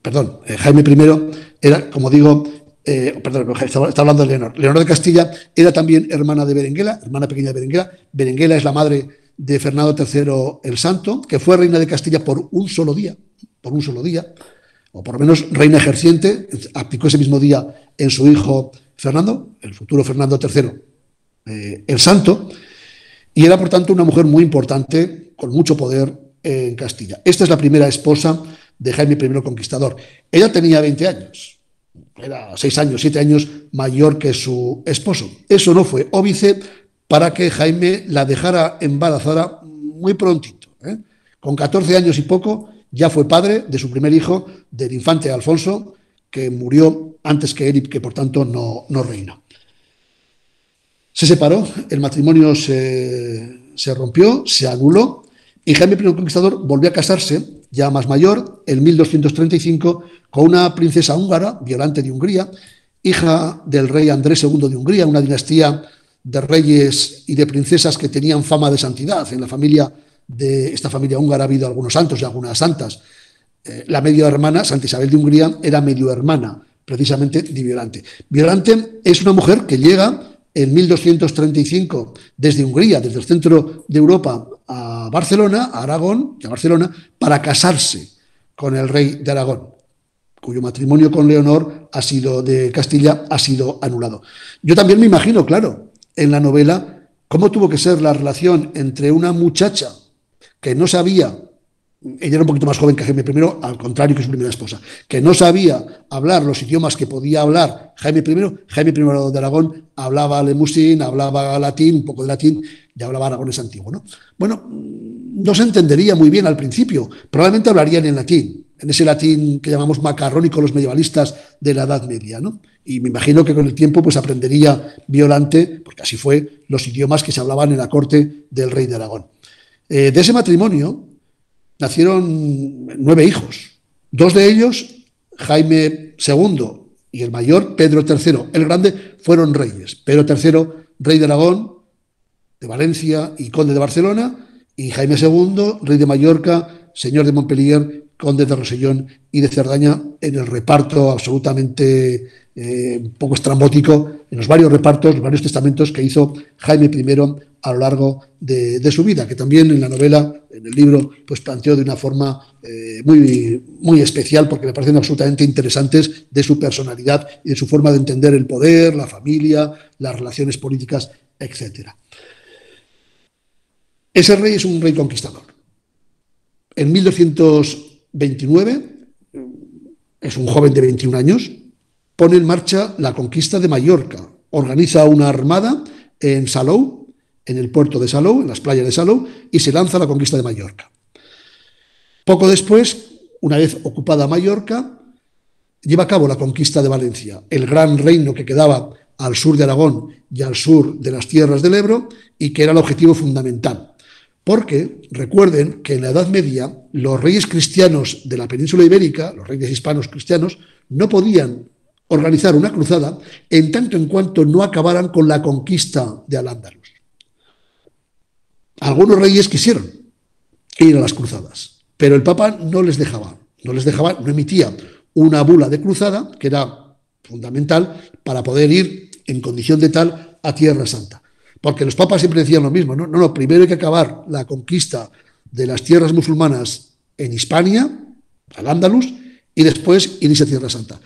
S4: perdón, eh, Jaime I era, como digo, eh, perdón, está, hablando de Leonor. Leonor de Castilla era también hermana de Berenguela, hermana pequeña de Berenguela. Berenguela es la madre de Fernando III el Santo, que fue reina de Castilla por un solo día, por un solo día, o por lo menos reina ejerciente, aplicó ese mismo día en su hijo Fernando, el futuro Fernando III eh, el Santo, y era por tanto una mujer muy importante, con mucho poder en Castilla. Esta es la primera esposa de Jaime I Conquistador. Ella tenía 20 años era seis años, siete años mayor que su esposo. Eso no fue óbice para que Jaime la dejara embarazada muy prontito. ¿eh? Con 14 años y poco ya fue padre de su primer hijo, del infante Alfonso, que murió antes que él y que por tanto no, no reinó. Se separó, el matrimonio se, rompió, se aguló. y Jaime I Conquistador volvió a casarse ya más mayor, en 1235, con una princesa húngara, Violante de Hungría, hija del rey Andrés II de Hungría, una dinastía de reyes y de princesas que tenían fama de santidad. En la familia de esta familia húngara ha habido algunos santos y algunas santas. Eh, la medio hermana, Santa Isabel de Hungría, era medio hermana precisamente de Violante. Violante es una mujer que llega en 1235 desde Hungría, desde el centro de Europa a Barcelona, a Aragón a Barcelona, para casarse con el rey de Aragón, cuyo matrimonio con Leonor ha sido de Castilla ha sido anulado. Yo también me imagino, claro, en la novela cómo tuvo que ser la relación entre una muchacha que no sabía ella era un poquito más joven que Jaime I, al contrario que su primera esposa, que no sabía hablar los idiomas que podía hablar Jaime I. Jaime I de Aragón hablaba lemusín, hablaba latín, un poco de latín, y hablaba aragones antiguo. ¿no? Bueno, mm, no se entendería muy bien al principio, probablemente hablarían en latín, en ese latín que llamamos macarrónico los medievalistas de la Edad Media. ¿no? Y me imagino que con el tiempo pues aprendería Violante, porque así fue, los idiomas que se hablaban en la corte del rey de Aragón. Eh, de ese matrimonio, nacieron nueve hijos. Dos de ellos, Jaime II y el mayor, Pedro III, el grande, fueron reyes. Pedro III, rey de Aragón, de Valencia y conde de Barcelona, y Jaime II, rey de Mallorca señor de Montpellier, conde de Rosellón y de Cerdaña en el reparto absolutamente eh, un poco estrambótico, en los varios repartos, los varios testamentos que hizo Jaime I a lo largo de, su vida, que también en la novela, en el libro, pues planteó de una forma eh, muy, muy especial, porque me parecen absolutamente interesantes de su personalidad y de su forma de entender el poder, la familia, las relaciones políticas, etc. Ese rey es un rey conquistador en 1229, es un joven de 21 años, pone en marcha la conquista de Mallorca, organiza una armada en Salou, en el puerto de Salou, en las playas de Salou, y se lanza a la conquista de Mallorca. Poco después, una vez ocupada Mallorca, lleva a cabo la conquista de Valencia, el gran reino que quedaba al sur de Aragón y al sur de las tierras del Ebro, y que era el objetivo fundamental porque recuerden que en la Edad Media los reyes cristianos de la península ibérica, los reyes hispanos cristianos, no podían organizar una cruzada en tanto en cuanto no acabaran con la conquista de al Algunos reyes quisieron ir a las cruzadas, pero el Papa no les dejaba, no les dejaba, no emitía una bula de cruzada que era fundamental para poder ir en condición de tal a Tierra Santa. Porque los papas siempre decían lo mismo, ¿no? No, no, primero hay que acabar la conquista de las tierras musulmanas en Hispania, al Andalus, y después inicia Tierra Santa.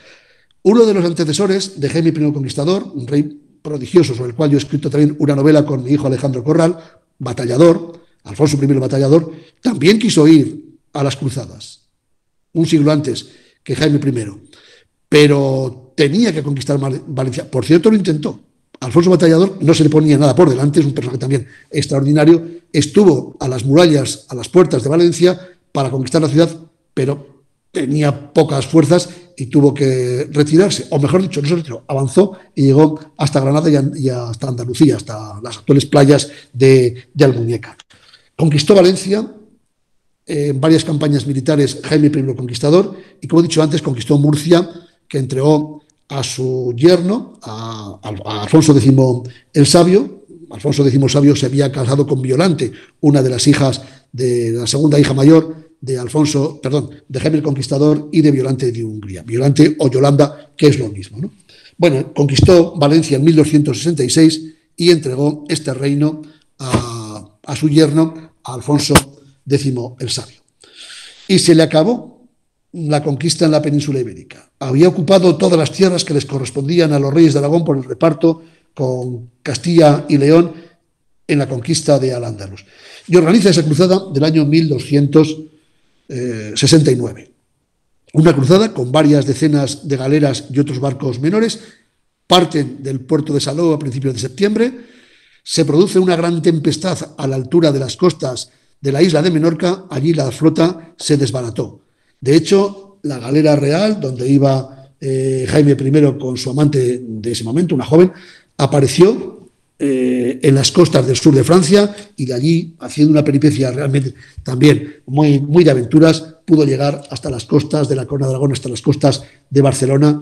S4: Uno de los antecesores de Jaime I Conquistador, un rey prodigioso, sobre el cual yo he escrito también una novela con mi hijo Alejandro Corral, batallador, Alfonso I batallador, también quiso ir a las cruzadas, un siglo antes que Jaime I, pero tenía que conquistar Valencia. Por cierto, lo intentó, Alfonso Batallador no se le ponía nada por delante, es un personaje también extraordinario. Estuvo a las murallas, a las puertas de Valencia para conquistar la ciudad, pero tenía pocas fuerzas y tuvo que retirarse, o mejor dicho, no se retiró, avanzó y llegó hasta Granada y, hasta Andalucía, hasta las actuales playas de, Almuñeca. Conquistó Valencia eh, en varias campañas militares Jaime I Conquistador y, como he dicho antes, conquistó Murcia, que entregó a su yerno, a, Alfonso X el Sabio. Alfonso X el Sabio se había casado con Violante, una de las hijas de la segunda hija mayor de Alfonso, perdón, de Jaime el Conquistador y de Violante de Hungría. Violante o Yolanda, que es lo mismo. Bueno, conquistó Valencia en 1266 y entregó este reino a, a su yerno, a Alfonso X el Sabio. Y se le acabó la conquista en la península ibérica. Había ocupado todas las tierras que les correspondían a los reyes de Aragón por el reparto con Castilla y León en la conquista de al Y organiza esa cruzada del año 1269. Eh, una cruzada con varias decenas de galeras y otros barcos menores. Parten del puerto de Saló a principios de septiembre. Se produce una gran tempestad a la altura de las costas de la isla de Menorca. Allí la flota se desbarató de hecho, la galera real, donde iba eh, Jaime I con su amante de ese momento, una joven, apareció eh, en las costas del sur de Francia y de allí, haciendo una peripecia realmente también muy, muy de aventuras, pudo llegar hasta las costas de la Corona de Aragón, hasta las costas de Barcelona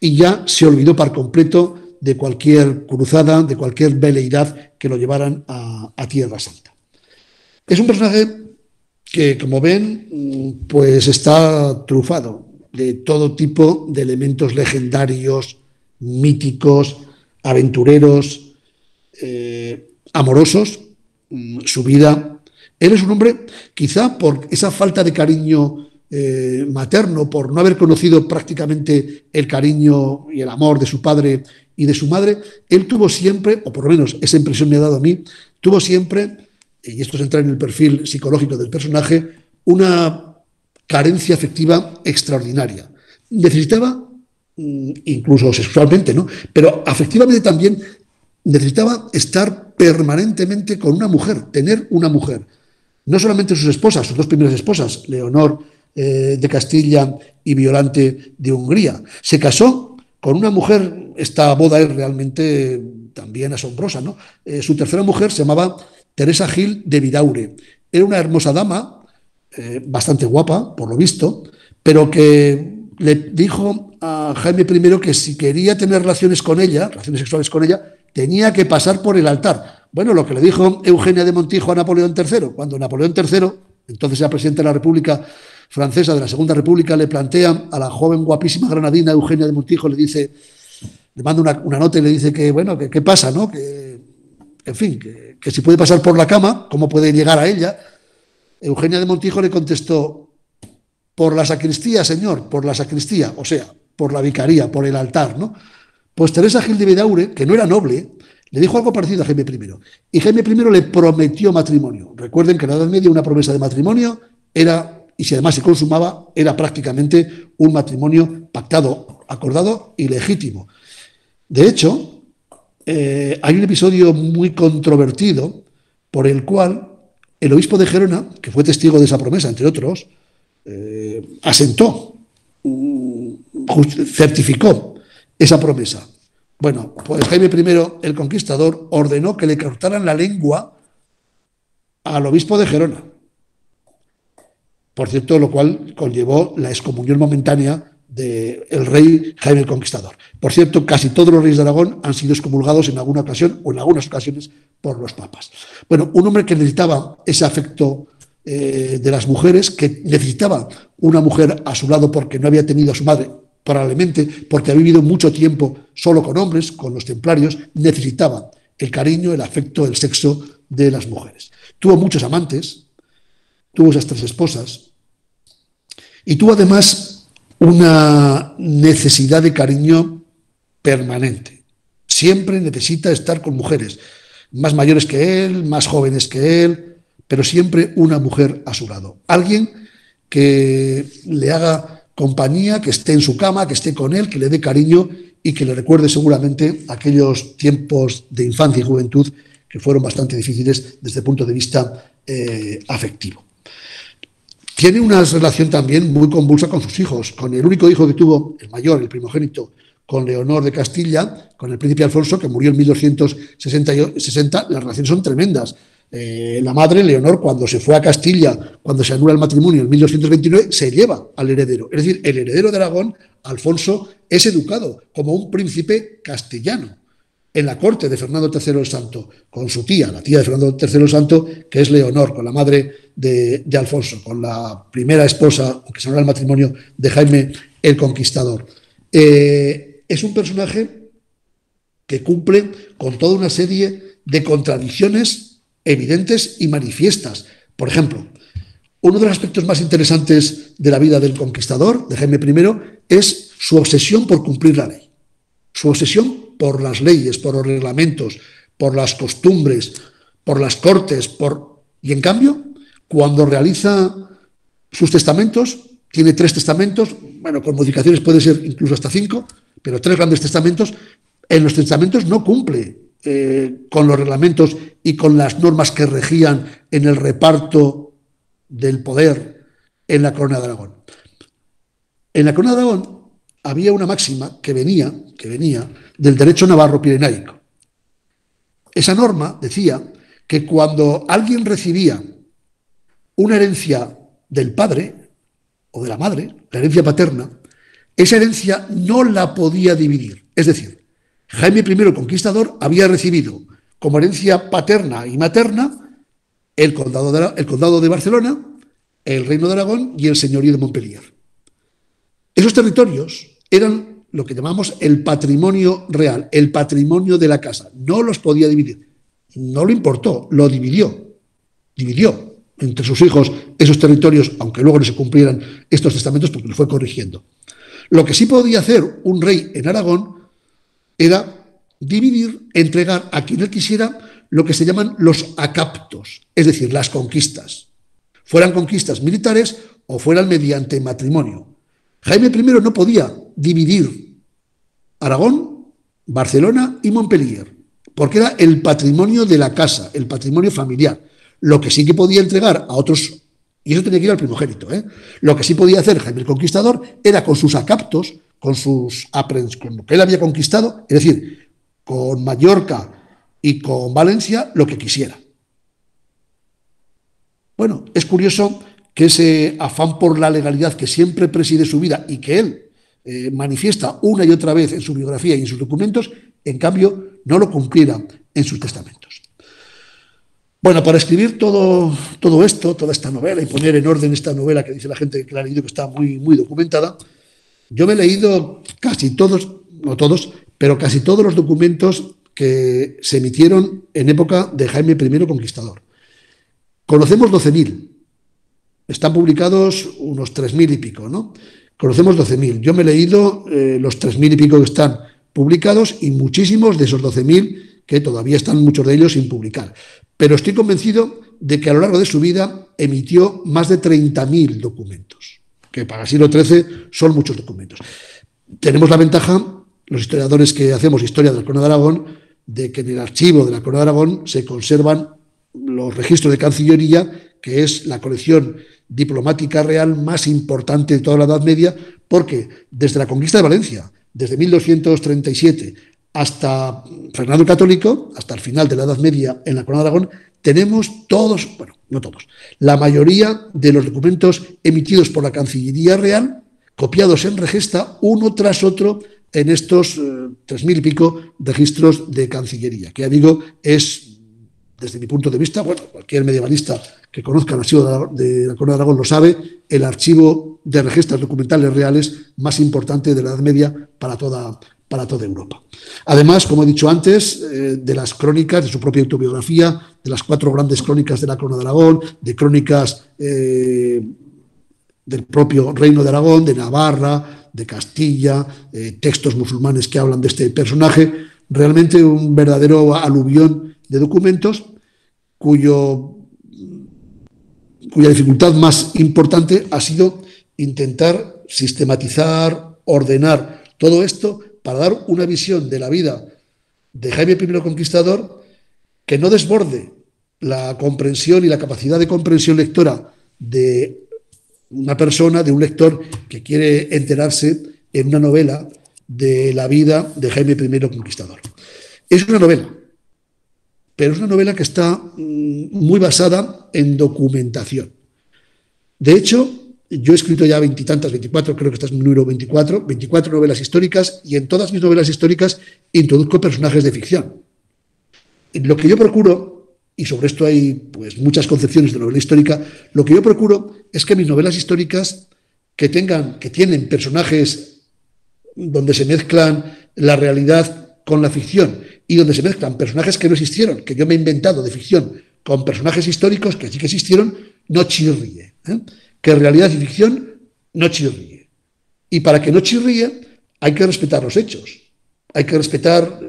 S4: y ya se olvidó por completo de cualquier cruzada, de cualquier veleidad que lo llevaran a, a Tierra Santa. Es un personaje que como ven, pues está trufado de todo tipo de elementos legendarios, míticos, aventureros, eh, amorosos, mm, su vida. Él es un hombre, quizá por esa falta de cariño eh, materno, por no haber conocido prácticamente el cariño y el amor de su padre y de su madre, él tuvo siempre, o por lo menos esa impresión me ha dado a mí, tuvo siempre y esto se entra en el perfil psicológico del personaje, una carencia afectiva extraordinaria. Necesitaba, mm, incluso sexualmente, ¿no? Pero afectivamente también necesitaba estar permanentemente con una mujer, tener una mujer. No solamente sus esposas, sus dos primeras esposas, Leonor eh, de Castilla y Violante de Hungría. Se casó con una mujer, esta boda es realmente también asombrosa, ¿no? Eh, su tercera mujer se llamaba Teresa Gil de Vidaure. Era una hermosa dama, eh, bastante guapa, por lo visto, pero que le dijo a Jaime I que si quería tener relaciones con ella, relaciones sexuales con ella, tenía que pasar por el altar. Bueno, lo que le dijo Eugenia de Montijo a Napoleón III, cuando Napoleón III, entonces era presidente de la República Francesa, de la Segunda República, le plantea a la joven guapísima granadina Eugenia de Montijo, le dice, le manda una, nota y le dice que, bueno, que qué pasa, ¿no? Que, en fin, que que si puede pasar por la cama, ¿cómo puede llegar a ella? Eugenia de Montijo le contestó, por la sacristía, señor, por la sacristía, o sea, por la vicaría, por el altar, ¿no? Pues Teresa Gil de Bedaure, que no era noble, le dijo algo parecido a Jaime I. Y Jaime I le prometió matrimonio. Recuerden que en la Edad Media una promesa de matrimonio era, y si además se consumaba, era prácticamente un matrimonio pactado, acordado y legítimo. De hecho, eh, hay un episodio muy controvertido por el cual el obispo de Gerona, que fue testigo de esa promesa, entre otros, eh, asentó, certificó esa promesa. Bueno, pues Jaime I, el conquistador, ordenó que le cortaran la lengua al obispo de Gerona. Por cierto, lo cual conllevó la excomunión momentánea del rey Jaime el Conquistador. Por cierto, casi todos los reyes de Aragón han sido excomulgados en alguna ocasión o en algunas ocasiones por los papas. Bueno, un hombre que necesitaba ese afecto eh, de las mujeres, que necesitaba una mujer a su lado porque no había tenido a su madre, probablemente porque había vivido mucho tiempo solo con hombres, con los templarios, necesitaba el cariño, el afecto, el sexo de las mujeres. Tuvo muchos amantes, tuvo esas tres esposas, y tuvo además una necesidad de cariño permanente. Siempre necesita estar con mujeres, más mayores que él, más jóvenes que él, pero siempre una mujer a su lado. Alguien que le haga compañía, que esté en su cama, que esté con él, que le dé cariño y que le recuerde seguramente aquellos tiempos de infancia y juventud que fueron bastante difíciles desde el punto de vista eh, afectivo. Tiene una relación también muy convulsa con sus hijos, con el único hijo que tuvo, el mayor, el primogénito, con Leonor de Castilla, con el príncipe Alfonso, que murió en 1260, las relaciones son tremendas. Eh, la madre, Leonor, cuando se fue a Castilla, cuando se anula el matrimonio en 1229, se lleva al heredero. Es decir, el heredero de Aragón, Alfonso, es educado como un príncipe castellano en la corte de Fernando III el Santo, con su tía, la tía de Fernando III el Santo, que es Leonor, con la madre de, Alfonso, con la primera esposa, que se honra el matrimonio, de Jaime el Conquistador. Eh, es un personaje que cumple con toda una serie de contradicciones evidentes y manifiestas. Por ejemplo, uno de los aspectos más interesantes de la vida del conquistador, de Jaime I, es su obsesión por cumplir la ley, su obsesión por las leyes, por los reglamentos, por las costumbres, por las cortes, por... Y en cambio, cuando realiza sus testamentos, tiene tres testamentos, bueno, con modificaciones puede ser incluso hasta cinco, pero tres grandes testamentos, en los testamentos no cumple eh, con los reglamentos y con las normas que regían en el reparto del poder en la Corona de Aragón. En la Corona de Aragón había una máxima que venía, que venía del derecho navarro pirenaico. Esa norma decía que cuando alguien recibía una herencia del padre o de la madre, la herencia paterna, esa herencia no la podía dividir. Es decir, Jaime I el Conquistador había recibido como herencia paterna y materna el condado el condado de Barcelona, el Reino de Aragón y el Señorío de Montpellier. Esos territorios eran lo que llamamos el patrimonio real, el patrimonio de la casa. No los podía dividir. No lo importó, lo dividió. Dividió entre sus hijos esos territorios, aunque luego no se cumplieran estos testamentos porque los fue corrigiendo. Lo que sí podía hacer un rey en Aragón era dividir, entregar a quien él quisiera lo que se llaman los acaptos, es decir, las conquistas. Fueran conquistas militares o fueran mediante matrimonio. Jaime I no podía dividir Aragón, Barcelona y Montpellier, porque era el patrimonio de la casa, el patrimonio familiar. Lo que sí que podía entregar a otros, y eso tenía que ir al primogénito, ¿eh? lo que sí podía hacer Jaime el Conquistador era con sus acaptos, con sus aprens, con lo que él había conquistado, es decir, con Mallorca y con Valencia, lo que quisiera. Bueno, es curioso que ese afán por la legalidad que siempre preside su vida y que él eh, manifiesta una y otra vez en su biografía y en sus documentos, en cambio, no lo cumpliera en sus testamentos. Bueno, para escribir todo, todo esto, toda esta novela y poner en orden esta novela que dice la gente que la ha leído que está muy, muy documentada, yo me he leído casi todos, no todos, pero casi todos los documentos que se emitieron en época de Jaime I Conquistador. Conocemos 12.000, están publicados unos 3.000 y pico, ¿no? Conocemos 12.000. Yo me he leído eh, los 3.000 y pico que están publicados y muchísimos de esos 12.000 que todavía están muchos de ellos sin publicar. Pero estoy convencido de que a lo largo de su vida emitió más de 30.000 documentos, que para el siglo XIII son muchos documentos. Tenemos la ventaja, los historiadores que hacemos historia de la Corona de Aragón, de que en el archivo de la Corona de Aragón se conservan los registros de Cancillería, que es la colección diplomática real más importante de toda la Edad Media, porque desde la conquista de Valencia, desde 1237 hasta Fernando Católico, hasta el final de la Edad Media en la Corona de Aragón, tenemos todos, bueno, no todos, la mayoría de los documentos emitidos por la Cancillería Real, copiados en regesta uno tras otro en estos eh, tres mil y pico registros de Cancillería, que ya digo, es desde mi punto de vista, bueno, cualquier medievalista que conozca el archivo de la Corona de Aragón lo sabe, el archivo de registros documentales reales más importante de la Edad Media para toda, para Europa. Además, como he dicho antes, eh, de las crónicas, de su propia autobiografía, de las cuatro grandes crónicas de la Corona de Aragón, de crónicas eh, del propio Reino de Aragón, de Navarra, de Castilla, eh, textos musulmanes que hablan de este personaje, realmente un verdadero aluvión de documentos cuyo, cuya dificultad más importante ha sido intentar sistematizar, ordenar todo esto para dar una visión de la vida de Jaime I Conquistador que no desborde la comprensión y la capacidad de comprensión lectora de una persona, de un lector que quiere enterarse en una novela de la vida de Jaime I Conquistador. Es una novela, pero es una novela que está mm, muy basada en documentación. De hecho, yo he escrito ya veintitantas, veinticuatro, creo que estás es mi número veinticuatro, veinticuatro novelas históricas y en todas mis novelas históricas introduzco personajes de ficción. Lo que yo procuro, y sobre esto hay pues, muchas concepciones de novela histórica, lo que yo procuro es que mis novelas históricas que, tengan, que tienen personajes donde se mezclan la realidad con la ficción y donde se mezclan personajes que no existieron, que yo me he inventado de ficción, con personajes históricos que sí que existieron, no chirríe. ¿eh? Que realidad y ficción no chirríe. Y para que no chirríe hay que respetar los hechos, hay que respetar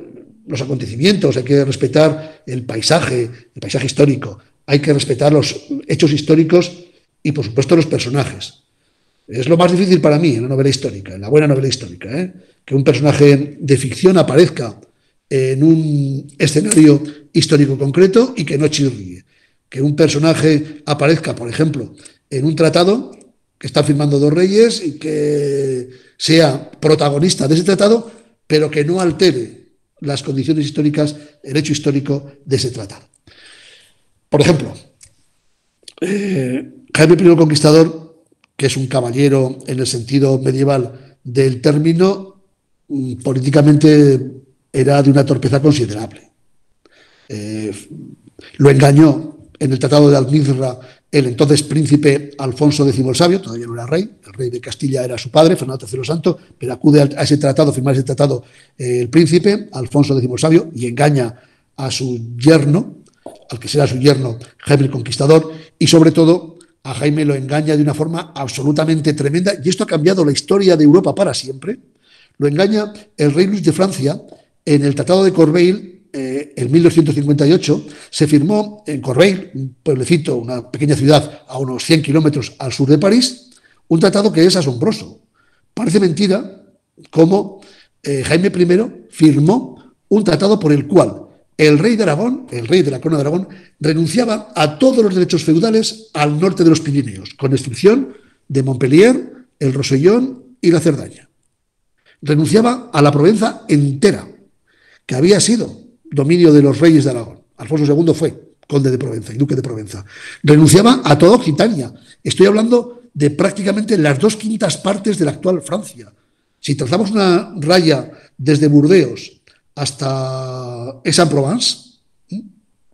S4: los acontecimientos, hay que respetar el paisaje, el paisaje histórico, hay que respetar los hechos históricos y, por supuesto, los personajes. Es lo más difícil para mí en una novela histórica, en la buena novela histórica, ¿eh? que un personaje de ficción aparezca en un escenario histórico concreto y que no chirríe. Que un personaje aparezca, por ejemplo, en un tratado que está firmando dos reyes y que sea protagonista de ese tratado, pero que no altere las condiciones históricas, el hecho histórico de ese tratado. Por ejemplo, eh, Jaime I Conquistador que es un caballero en el sentido medieval del término, mm, políticamente era de una torpeza considerable. Eh, lo engañó en el Tratado de Almizra el entonces príncipe Alfonso X el todavía no era rey, el rey de Castilla era su padre, Fernando III Santo, pero acude a ese tratado, a firmar ese tratado eh, el príncipe Alfonso X el Sabio y engaña a su yerno, al que será su yerno Jaime el Conquistador, y sobre todo a Jaime lo engaña de una forma absolutamente tremenda y esto ha cambiado la historia de Europa para siempre. Lo engaña el rey Luis de Francia en el Tratado de Corbeil eh, en 1258. Se firmó en Corbeil, un pueblecito, una pequeña ciudad a unos 100 kilómetros al sur de París, un tratado que es asombroso. Parece mentira cómo eh, Jaime I firmó un tratado por el cual el rey de Aragón, el rey de la corona de Aragón, renunciaba a todos los derechos feudales al norte de los Pirineos, con excepción de Montpellier, el Rosellón y la Cerdaña. Renunciaba a la Provenza entera, que había sido dominio de los reyes de Aragón. Alfonso II fue conde de Provenza y duque de Provenza. Renunciaba a toda Occitania. Estoy hablando de prácticamente las dos quintas partes de la actual Francia. Si trazamos una raya desde Burdeos hasta esa provence ¿eh?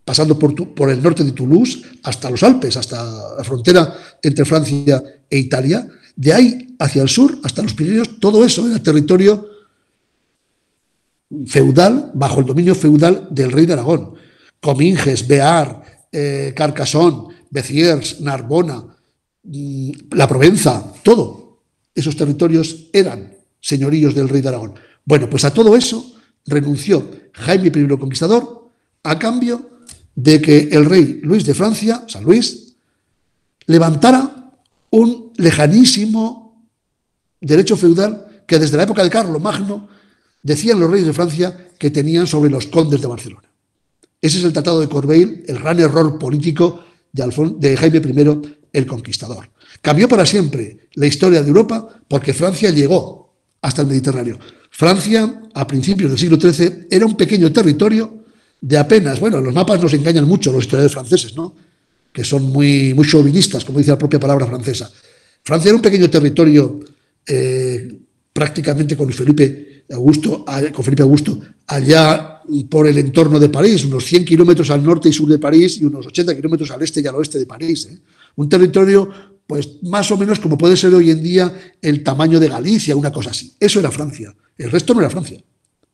S4: pasando por, el norte de Toulouse, hasta los Alpes, hasta la frontera entre Francia e Italia. De ahí hacia el sur, hasta los Pirineos, todo eso era territorio feudal, bajo el dominio feudal del rey de Aragón. Cominges, Bear, eh, Carcassonne, Béziers, Narbona, mm, la Provenza, todo. Esos territorios eran señoríos del rey de Aragón. Bueno, pues a todo eso renunció Jaime I el Conquistador a cambio de que el rey Luis de Francia, San Luis, levantara un lejanísimo derecho feudal que desde la época de Carlos Magno decían los reyes de Francia que tenían sobre los condes de Barcelona. Ese es el Tratado de Corbeil, el gran error político de, de Jaime I el Conquistador. Cambió para siempre la historia de Europa porque Francia llegó hasta el Mediterráneo. Francia, a principios del siglo XIII, era un pequeño territorio de apenas, bueno, los mapas nos engañan mucho los historiadores franceses, ¿no? Que son muy, muy chauvinistas, como dice la propia palabra francesa. Francia era un pequeño territorio eh, prácticamente con Felipe Augusto, con Felipe Augusto, allá por el entorno de París, unos 100 kilómetros al norte y sur de París y unos 80 kilómetros al este y al oeste de París. ¿eh? Un territorio pues más o menos como puede ser hoy en día el tamaño de Galicia, una cosa así. Eso era Francia. El resto no era Francia.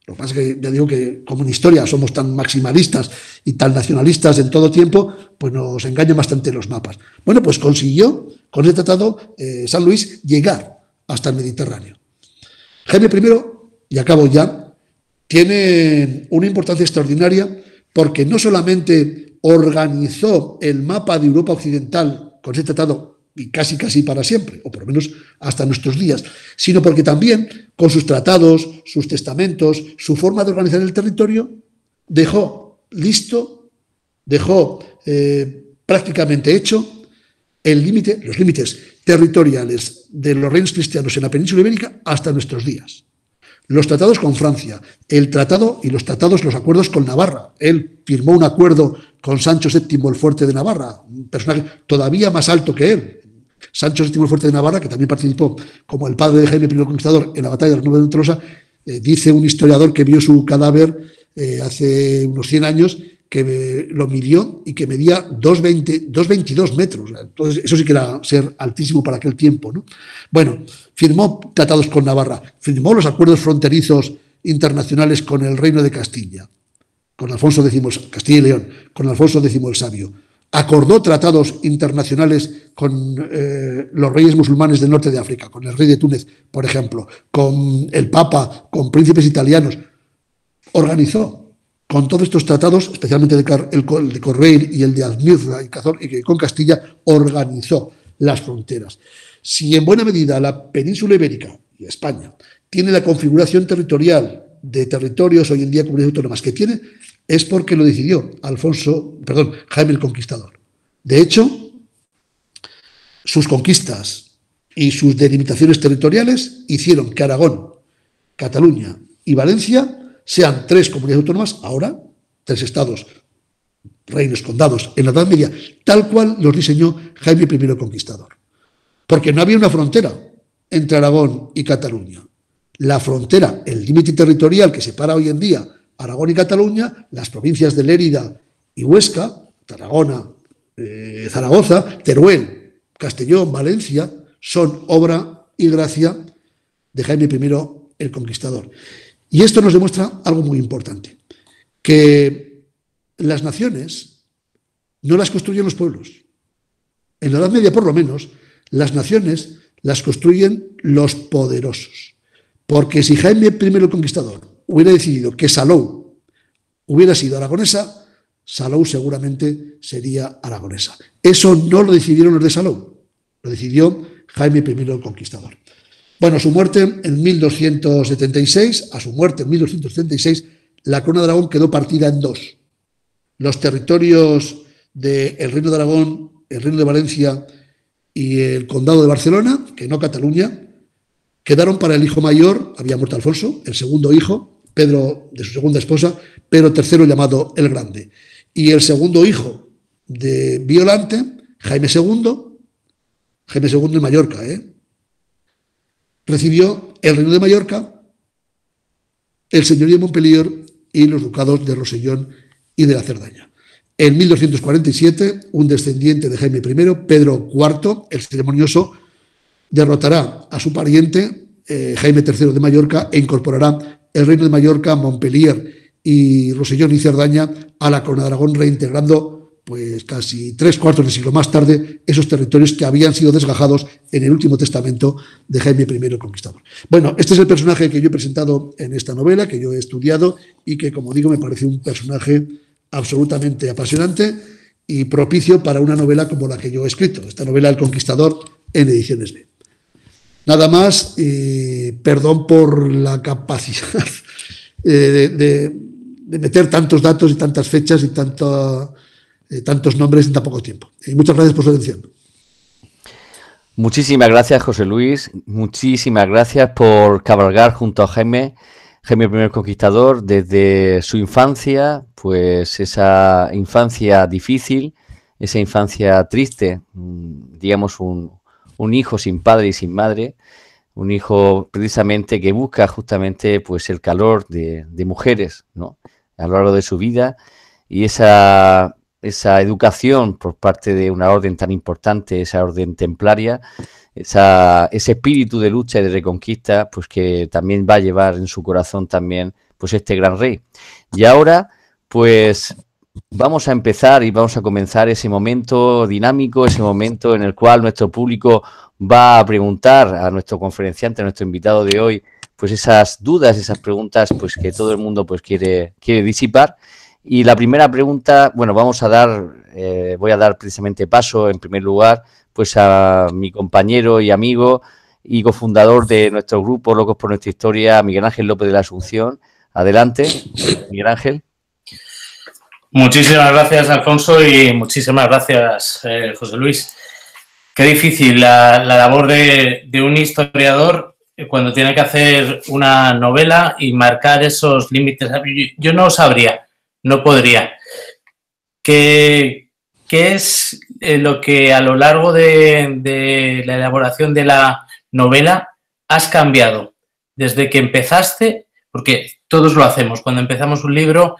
S4: Lo que pasa es que ya digo que como en historia somos tan maximalistas y tan nacionalistas en todo tiempo, pues nos engañan bastante los mapas. Bueno, pues consiguió con el este tratado eh, San Luis llegar hasta el Mediterráneo. Jaime I, y acabo ya, tiene una importancia extraordinaria porque no solamente organizó el mapa de Europa Occidental con ese tratado y casi casi para siempre, o por lo menos hasta nuestros días, sino porque también con sus tratados, sus testamentos, su forma de organizar el territorio, dejó listo, dejó eh, prácticamente hecho el límite, los límites territoriales de los reinos cristianos en la península ibérica hasta nuestros días los tratados con Francia, el tratado y los tratados, los acuerdos con Navarra. Él firmó un acuerdo con Sancho VII el Fuerte de Navarra, un personaje todavía más alto que él. Sancho VII el Fuerte de Navarra, que también participó como el padre de Jaime I el Conquistador en la batalla de la Nueva de Tolosa, eh, dice un historiador que vio su cadáver eh, hace unos 100 años que lo midió y que medía 2,20, 2,22 metros. Entonces, eso sí que era ser altísimo para aquel tiempo. ¿no? Bueno, firmó tratados con Navarra, firmó los acuerdos fronterizos internacionales con el Reino de Castilla, con Alfonso X, Castilla y León, con Alfonso X el Sabio. Acordó tratados internacionales con eh, los reyes musulmanes del norte de África, con el rey de Túnez, por ejemplo, con el Papa, con príncipes italianos. Organizó con todos estos tratados, especialmente el, de Correir y el de Almirra y, Cazor, y con Castilla, organizó las fronteras. Si en buena medida la península ibérica y España tiene la configuración territorial de territorios hoy en día comunidades autónomas que tiene, es porque lo decidió Alfonso, perdón, Jaime el Conquistador. De hecho, sus conquistas y sus delimitaciones territoriales hicieron que Aragón, Cataluña y Valencia sean tres comunidades autónomas, ahora tres estados, reinos, condados, en la Edad Media, tal cual los diseñó Jaime I el Conquistador. Porque no había una frontera entre Aragón y Cataluña. La frontera, el límite territorial que separa hoy en día Aragón y Cataluña, las provincias de Lérida y Huesca, Tarragona, eh, Zaragoza, Teruel, Castellón, Valencia, son obra y gracia de Jaime I el Conquistador. Y esto nos demuestra algo muy importante, que las naciones no las construyen los pueblos. En la Edad Media, por lo menos, las naciones las construyen los poderosos. Porque si Jaime I el Conquistador hubiera decidido que Salou hubiera sido aragonesa, Salou seguramente sería aragonesa. Eso no lo decidieron los de Salou, lo decidió Jaime I el Conquistador. Bueno, su muerte en 1276, a su muerte en 1276, la corona de Aragón quedó partida en dos. Los territorios del Reino de Aragón, el Reino de Valencia y el Condado de Barcelona, que no Cataluña, quedaron para el hijo mayor, había muerto Alfonso, el segundo hijo, Pedro de su segunda esposa, Pedro tercero llamado el Grande. Y el segundo hijo de Violante, Jaime II, Jaime II de Mallorca, ¿eh? recibió el reino de Mallorca, el señorío de Montpellier y los ducados de Rosellón y de la Cerdaña. En 1247, un descendiente de Jaime I, Pedro IV, el ceremonioso, derrotará a su pariente, eh, Jaime III de Mallorca, e incorporará el reino de Mallorca, Montpellier y Rosellón y Cerdaña a la corona de Aragón, reintegrando pues casi tres cuartos de siglo más tarde, esos territorios que habían sido desgajados en el último testamento de Jaime I el Conquistador. Bueno, este es el personaje que yo he presentado en esta novela, que yo he estudiado y que, como digo, me parece un personaje absolutamente apasionante y propicio para una novela como la que yo he escrito, esta novela El Conquistador en Ediciones B. Nada más, perdón por la capacidad eh, de, de, meter tantos datos y tantas fechas y tanta eh, tantos nombres en tan poco tiempo. Y muchas gracias por su atención.
S2: Muchísimas gracias, José Luis. Muchísimas gracias por cabalgar junto a Jaime, Jaime el primer conquistador, desde su infancia, pues esa infancia difícil, esa infancia triste, mm, digamos un, un hijo sin padre y sin madre, un hijo precisamente que busca justamente pues el calor de, de mujeres, ¿no? A lo largo de su vida y esa esa educación por parte de una orden tan importante, esa orden templaria, ese espíritu de lucha y de reconquista, pues que también va a llevar en su corazón también, pues este gran rey. Y ahora, pues vamos a empezar y vamos a comenzar ese momento dinámico, ese momento en el cual nuestro público va a preguntar a nuestro conferenciante, a nuestro invitado de hoy, pues esas dudas, esas preguntas, pues que todo el mundo pues quiere, quiere disipar y la primera pregunta, bueno, vamos a dar, eh, voy a dar precisamente paso, en primer lugar, pues a mi compañero y amigo y cofundador de nuestro grupo Locos por Nuestra Historia, Miguel Ángel López de la Asunción. Adelante, Miguel Ángel. Muchísimas gracias,
S3: Alfonso, y muchísimas gracias, eh, José Luis. Qué difícil la, labor de, un historiador eh, cuando tiene que hacer una novela y marcar esos límites. yo no sabría no podría. ¿Qué, es eh, lo que a lo largo de, la elaboración de la novela has cambiado? Desde que empezaste, porque todos lo hacemos, cuando empezamos un libro,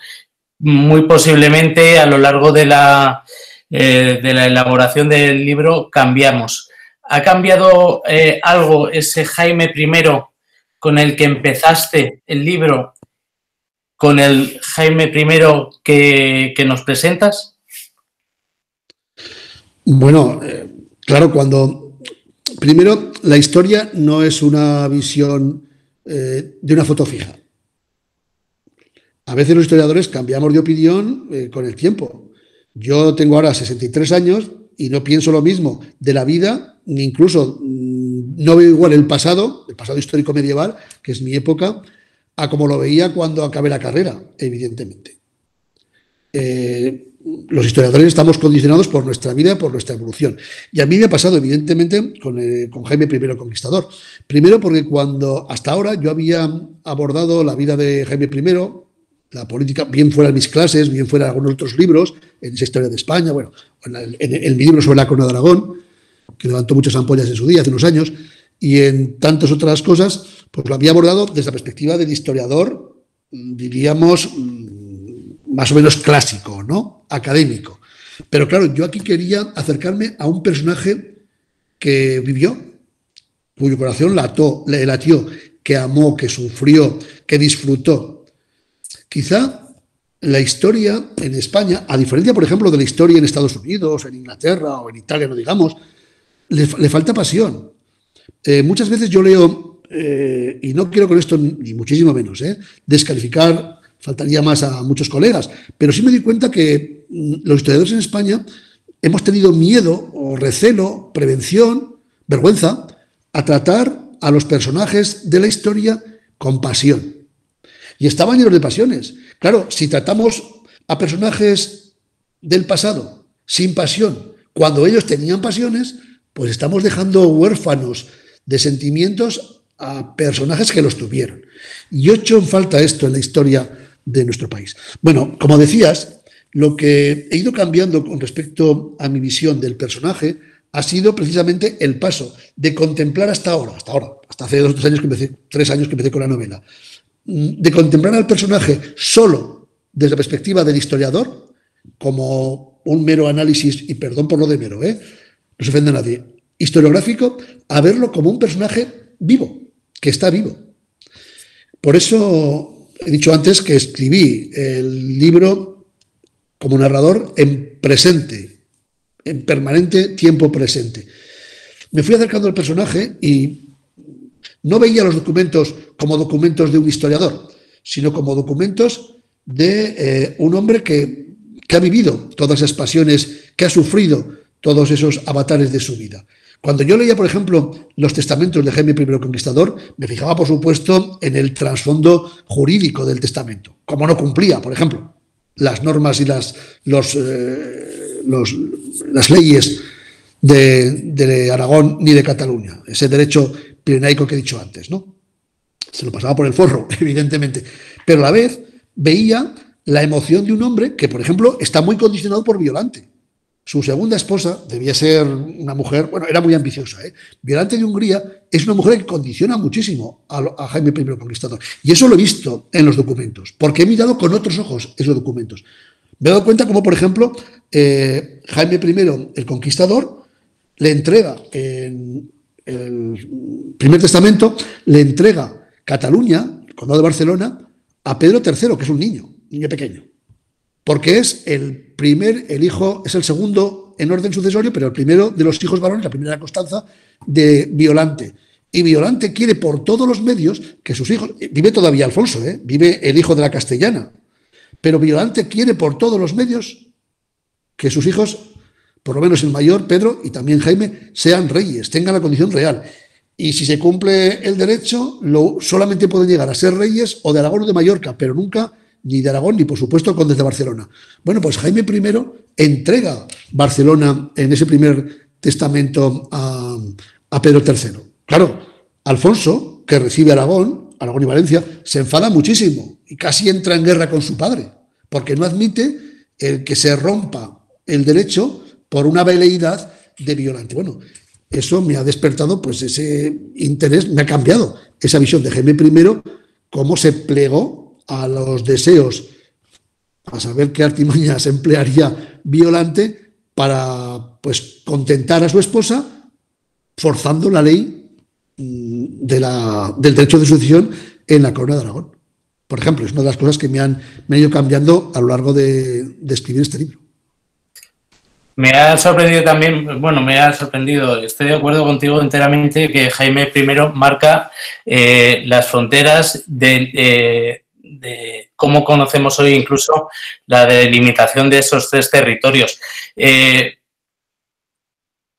S3: muy posiblemente a lo largo de la, eh, de la elaboración del libro cambiamos. ¿Ha cambiado eh, algo ese Jaime I con el que empezaste el libro con el Jaime primero que, nos presentas?
S4: Bueno, eh, claro, cuando... Primero, la historia no es una visión eh, de una foto fija. A veces los historiadores cambiamos de opinión eh, con el tiempo. Yo tengo ahora 63 años y no pienso lo mismo de la vida, ni incluso mm, no veo igual el pasado, el pasado histórico medieval, que es mi época, a como lo veía cuando acabé la carrera, evidentemente. Eh, los historiadores estamos condicionados por nuestra vida, por nuestra evolución. Y a mí me ha pasado, evidentemente, con, eh, Jaime I Conquistador. Primero porque cuando hasta ahora yo había abordado la vida de Jaime I, la política, bien fuera de mis clases, bien fuera de algunos otros libros, en esa historia de España, bueno, en, el, en mi libro sobre la corona de Aragón, que levantó muchas ampollas en su día, hace unos años, y en tantas otras cosas, pues lo había abordado desde la perspectiva del historiador, mm, diríamos, mm, más o menos clásico, ¿no? Académico. Pero claro, yo aquí quería acercarme a un personaje que vivió, cuyo corazón lató, le latió, que amó, que sufrió, que disfrutó. Quizá la historia en España, a diferencia, por ejemplo, de la historia en Estados Unidos, en Inglaterra o en Italia, no digamos, le, falta pasión. Eh, muchas veces yo leo eh, y no quiero con esto, ni muchísimo menos, ¿eh? descalificar, faltaría más a muchos colegas, pero sí me di cuenta que mm, los historiadores en España hemos tenido miedo o recelo, prevención, vergüenza, a tratar a los personajes de la historia con pasión. Y estaban llenos de pasiones. Claro, si tratamos a personajes del pasado sin pasión, cuando ellos tenían pasiones, pues estamos dejando huérfanos de sentimientos a personajes que los tuvieron. Y he hecho en falta esto en la historia de nuestro país. Bueno, como decías, lo que he ido cambiando con respecto a mi visión del personaje ha sido precisamente el paso de contemplar hasta ahora, hasta ahora, hasta hace dos años que empecé, tres años que empecé con la novela, mm, de contemplar al personaje solo desde la perspectiva del historiador, como un mero análisis, y perdón por lo de mero, ¿eh? no se ofende a nadie, historiográfico, a verlo como un personaje vivo, que está vivo. Por eso he dicho antes que escribí el libro como narrador en presente, en permanente tiempo presente. Me fui acercando al personaje y no veía los documentos como documentos de un historiador, sino como documentos de eh, un hombre que ha vivido todas esas pasiones, que ha sufrido todos esos avatares de su vida. Cuando yo leía, por ejemplo, los testamentos de Jaime I Conquistador, me fijaba, por supuesto, en el trasfondo jurídico del testamento, como no cumplía, por ejemplo, las normas y las, eh, las leyes de, de, Aragón ni de Cataluña, ese derecho pirenaico que he dicho antes, ¿no? Se lo pasaba por el forro, evidentemente, pero a la vez veía la emoción de un hombre que, por ejemplo, está muy condicionado por Violante. Su segunda esposa debía ser una mujer, bueno, era muy ambiciosa. ¿eh? Violante de Hungría es una mujer que condiciona muchísimo a, Jaime I Conquistador. Y eso lo he visto en los documentos, porque he mirado con otros ojos esos documentos. Me he dado cuenta como, por ejemplo, eh, Jaime I, el Conquistador, le entrega en el primer testamento, le entrega Cataluña, el condado de Barcelona, a Pedro III, que es un niño, un niño pequeño porque es el primer, el hijo, es el segundo en orden sucesorio, pero el primero de los hijos varones, la primera Constanza, de Violante. Y Violante quiere por todos los medios que sus hijos, vive todavía Alfonso, ¿eh? vive el hijo de la castellana, pero Violante quiere por todos los medios que sus hijos, por lo menos el mayor, Pedro y también Jaime, sean reyes, tengan la condición real. Y si se cumple el derecho, solamente pueden llegar a ser reyes o de Aragón o de Mallorca, pero nunca ni de Aragón, ni por supuesto condes de Barcelona. Bueno, pues Jaime I entrega Barcelona en ese primer testamento a, Pedro III. Claro, Alfonso, que recibe Aragón, Aragón y Valencia, se enfada muchísimo y casi entra en guerra con su padre, porque no admite el que se rompa el derecho por una veleidad de violante. Bueno, eso me ha despertado pues ese interés, me ha cambiado esa visión de Jaime I, cómo se plegó a los deseos, a saber qué artimañas emplearía Violante para pues, contentar a su esposa, forzando la ley mm, de la, del derecho de sucesión en la corona de Aragón. Por ejemplo, es una de las cosas que me han, me ido cambiando a lo largo de, escribir este libro.
S3: Me ha sorprendido también, bueno, me ha sorprendido, estoy de acuerdo contigo enteramente que Jaime I marca eh, las fronteras del. Eh, de cómo conocemos hoy incluso la delimitación de esos tres territorios. Eh,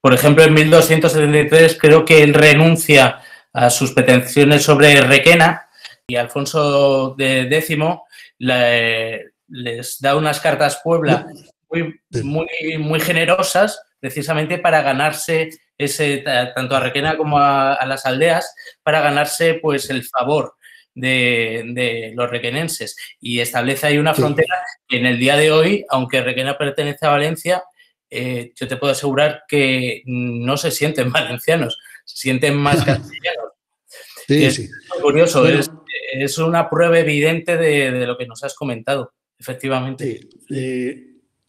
S3: por ejemplo, en 1273 creo que él renuncia a sus pretensiones sobre Requena y Alfonso X eh, les da unas cartas Puebla muy, generosas precisamente para ganarse ese, tanto a Requena como a, a, las aldeas, para ganarse pues el favor de, los requenenses y establece ahí una frontera que en el día de hoy, aunque Requena pertenece a Valencia, eh, yo te puedo asegurar que no se sienten valencianos, se sienten más castellanos. es curioso, es, una prueba evidente de, lo que nos has comentado, efectivamente.
S4: Eh,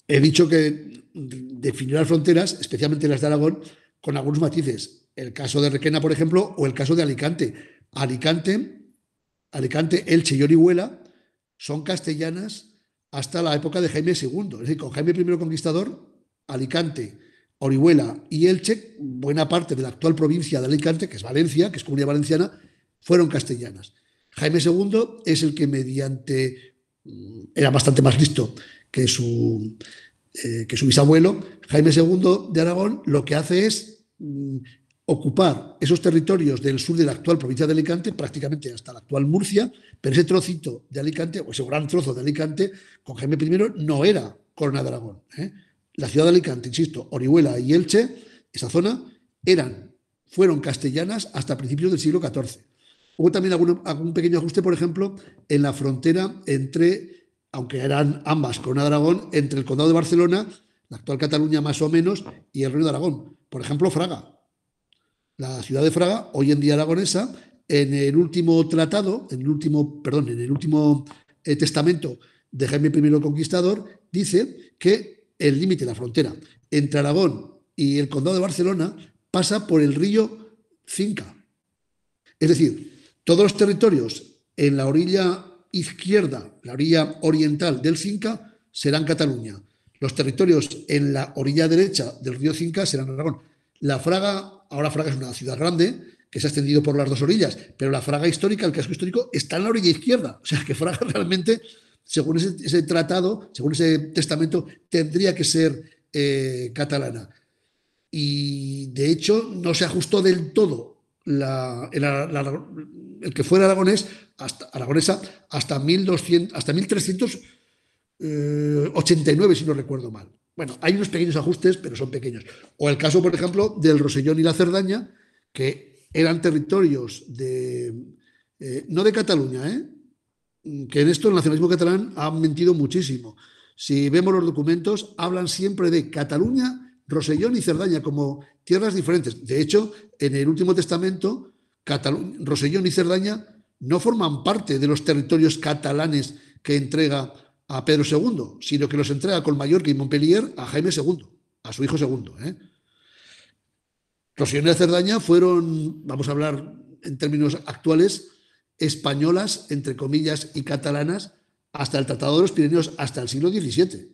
S4: he dicho que definir las fronteras, especialmente las de Aragón, con algunos matices. El caso de Requena, por ejemplo, o el caso de Alicante. Alicante Alicante, Elche y Orihuela son castellanas hasta la época de Jaime II. Es decir, con Jaime I Conquistador, Alicante, Orihuela y Elche, buena parte de la actual provincia de Alicante, que es Valencia, que es comunidad valenciana, fueron castellanas. Jaime II es el que mediante, mm, era bastante más listo que su, eh, que su bisabuelo, Jaime II de Aragón, lo que hace es mm, ocupar esos territorios del sur de la actual provincia de Alicante, prácticamente hasta la actual Murcia, pero ese trocito de Alicante, o ese gran trozo de Alicante, con Jaime I no era Corona de Aragón. ¿eh? La ciudad de Alicante, insisto, Orihuela y Elche, esa zona, eran, fueron castellanas hasta principios del siglo XIV. Hubo también algún, algún pequeño ajuste, por ejemplo, en la frontera entre, aunque eran ambas Corona de Aragón, entre el condado de Barcelona, la actual Cataluña más o menos, y el Reino de Aragón. Por ejemplo, Fraga, la ciudad de Fraga, hoy en día aragonesa, en el último tratado, en el último, perdón, en el último eh, testamento de Jaime I el Conquistador, dice que el límite, la frontera entre Aragón y el condado de Barcelona pasa por el río Cinca. Es decir, todos los territorios en la orilla izquierda, la orilla oriental del Cinca, serán Cataluña. Los territorios en la orilla derecha del río Cinca serán Aragón. La Fraga Ahora Fraga es una ciudad grande que se ha extendido por las dos orillas, pero la Fraga histórica, el casco histórico, está en la orilla izquierda. O sea que Fraga realmente, según ese, tratado, según ese testamento, tendría que ser eh, catalana. Y de hecho no se ajustó del todo el que fuera aragonés hasta, aragonesa hasta, 1200, hasta 1389, eh, si no recuerdo mal. Bueno, hay unos pequeños ajustes, pero son pequeños. O el caso, por ejemplo, del Rosellón y la Cerdaña, que eran territorios de. Eh, no de Cataluña, ¿eh? que en esto el nacionalismo catalán ha mentido muchísimo. Si vemos los documentos, hablan siempre de Cataluña, Rosellón y Cerdaña como tierras diferentes. De hecho, en el último testamento, Rosellón y Cerdaña no forman parte de los territorios catalanes que entrega a Pedro II, sino que los entrega con Mallorca y Montpellier a Jaime II, a su hijo segundo. ¿eh? Los señores de Cerdaña fueron, vamos a hablar en términos actuales, españolas, entre comillas, y catalanas, hasta el Tratado de los Pirineos, hasta el siglo XVII.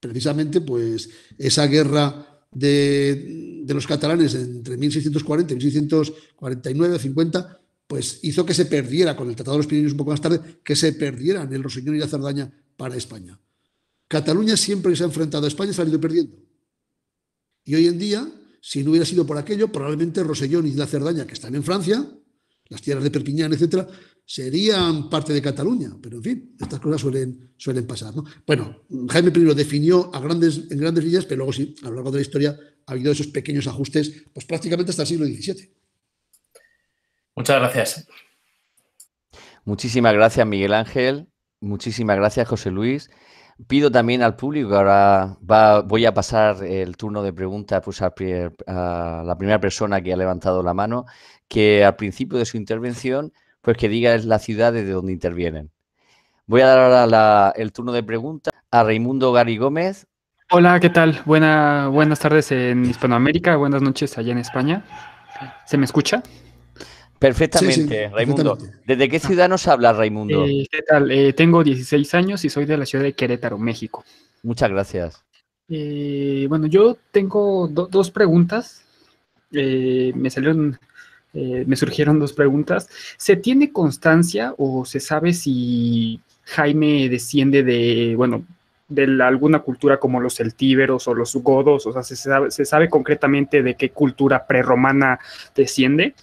S4: Precisamente, pues, esa guerra de, los catalanes entre 1640 y 1649, 50, pues hizo que se perdiera, con el Tratado de los Pirineos un poco más tarde, que se perdieran el Rosiñón y la Cerdaña para España. Cataluña siempre que se ha enfrentado a España ha salido perdiendo. Y hoy en día, si no hubiera sido por aquello, probablemente Rosellón y la Cerdaña, que están en Francia, las tierras de Perpiñán, etcétera, serían parte de Cataluña. Pero en fin, estas cosas suelen, suelen pasar. Bueno, Jaime I definió a grandes, en grandes líneas, pero luego sí, a lo largo de la historia ha habido esos pequeños ajustes, pues prácticamente hasta el siglo XVII.
S2: Muchas gracias. Muchísimas gracias, Miguel Ángel. Muchísimas gracias, José Luis. Pido también al público, ahora va, voy a pasar el turno de preguntas pues, a, la primera persona que ha levantado la mano, que al principio de su intervención, pues que diga es la ciudad desde donde intervienen. Voy a dar ahora el turno de preguntas a Raimundo Gary Gómez.
S5: Hola, ¿qué tal? Buena, buenas tardes en Hispanoamérica, buenas noches allá en España. ¿Se me escucha? Perfectamente, Raimundo. ¿Desde qué ciudad nos habla, Raimundo? Eh, ¿Qué tal? Eh, tengo 16 años y soy de la ciudad de Querétaro, México. Muchas gracias. Eh, bueno, yo tengo dos preguntas. me salieron, me surgieron dos preguntas. ¿Se tiene constancia o se sabe si Jaime desciende de, bueno, de alguna cultura como los celtíberos o los godos, o sea, se sabe, se sabe concretamente de qué cultura prerromana desciende.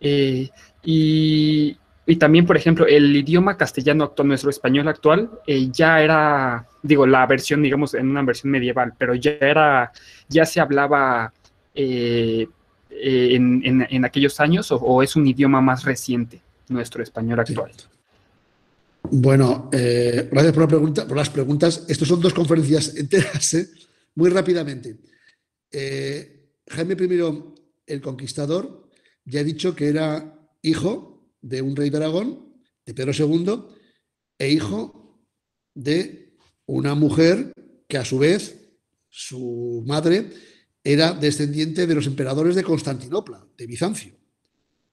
S5: Eh, y, también, por ejemplo, el idioma castellano actual, nuestro español actual, eh, ya era, digo, la versión, digamos, en una versión medieval, pero ya era, ya se hablaba eh, en, aquellos años o, es un idioma más reciente, nuestro español actual.
S4: Bueno, gracias por, las preguntas. Estos son dos conferencias enteras, muy rápidamente. Jaime I, el conquistador, ya he dicho que era hijo de un rey de Aragón, de Pedro II, e hijo de una mujer que a su vez, su madre, era descendiente de los emperadores de Constantinopla, de Bizancio.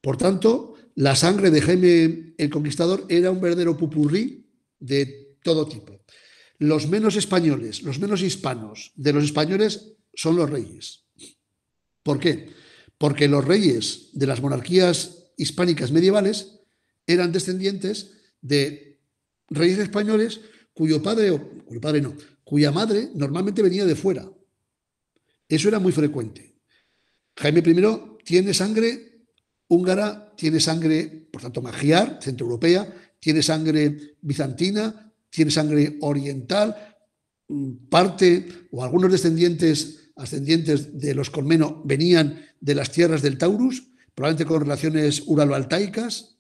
S4: Por tanto, la sangre de Jaime el Conquistador era un verdadero pupurrí de todo tipo. Los menos españoles, los menos hispanos de los españoles son los reyes. ¿Por qué? porque los reyes de las monarquías hispánicas medievales eran descendientes de reyes españoles cuyo padre, o, cuyo padre no, cuya madre normalmente venía de fuera. Eso era muy frecuente. Jaime I tiene sangre húngara, tiene sangre, por tanto, magiar, centroeuropea, tiene sangre bizantina, tiene sangre oriental, mm, parte o algunos descendientes ascendientes de los Colmeno venían de las tierras del Taurus, probablemente con relaciones uralo-altaicas,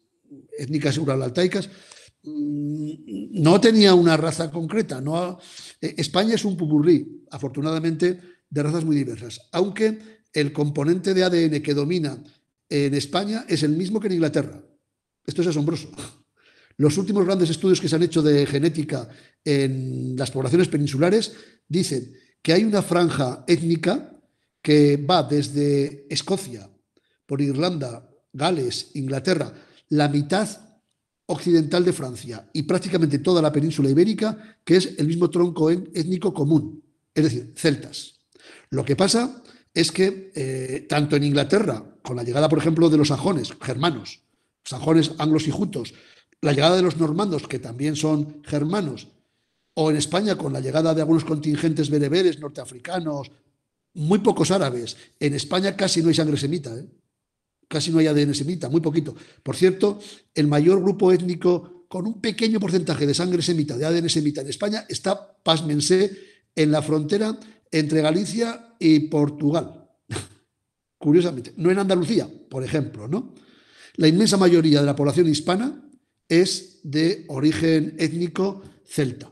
S4: étnicas uralo-altaicas. Mm, no tenía una raza concreta. Eh, España es un pupurrí, afortunadamente, de razas muy diversas, aunque el componente de ADN que domina en España es el mismo que en Inglaterra. Esto es asombroso. Los últimos grandes estudios que se han hecho de genética en las poblaciones peninsulares dicen que hay una franja étnica que va desde Escocia, por Irlanda, Gales, Inglaterra, la mitad occidental de Francia y prácticamente toda la península ibérica, que es el mismo tronco étnico común, es decir, celtas. Lo que pasa es que eh, tanto en Inglaterra, con la llegada, por ejemplo, de los sajones, germanos, sajones anglos y jutos, la llegada de los normandos, que también son germanos, o en España con la llegada de algunos contingentes bereberes, norteafricanos, muy pocos árabes. En España casi no hay sangre semita, ¿eh? casi no hay ADN semita, muy poquito. Por cierto, el mayor grupo étnico con un pequeño porcentaje de sangre semita, de ADN semita en España, está, pasmense, en la frontera entre Galicia y Portugal. Curiosamente, no en Andalucía, por ejemplo, ¿no? La inmensa mayoría de la población hispana es de origen étnico celta.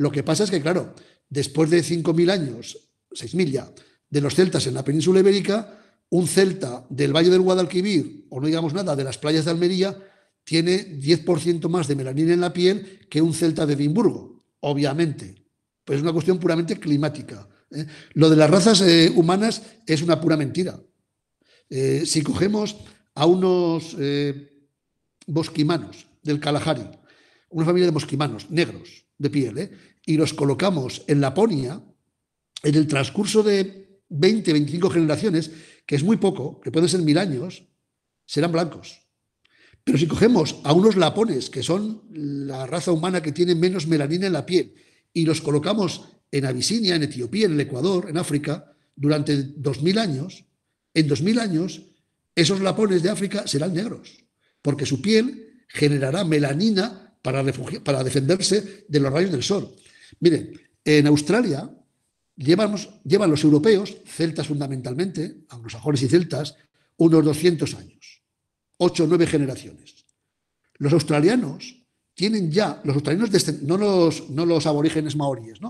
S4: Lo que pasa es que, claro, después de 5.000 años, 6.000 ya, de los celtas en la península ibérica, un celta del Valle del Guadalquivir, o no digamos nada, de las playas de Almería, tiene 10% más de melanina en la piel que un celta de Edimburgo, obviamente. Pues es una cuestión puramente climática. ¿eh? Lo de las razas eh, humanas es una pura mentira. Eh, si cogemos a unos bosquimanos del Kalahari, una familia de bosquimanos negros de piel, y los colocamos en Laponia, en el transcurso de 20, 25 generaciones, que es muy poco, que pueden ser mil años, serán blancos. Pero si cogemos a unos lapones, que son la raza humana que tiene menos melanina en la piel, y los colocamos en Abisinia, en Etiopía, en el Ecuador, en África, durante 2.000 años, en 2.000 años esos lapones de África serán negros, porque su piel generará melanina para, para defenderse de los rayos del sol. Miren, en Australia llevan, llevan los europeos, celtas fundamentalmente, anglosajones y celtas, unos 200 años, 8 o 9 generaciones. Los australianos tienen ya, los australianos, no los, no los aborígenes maoríes,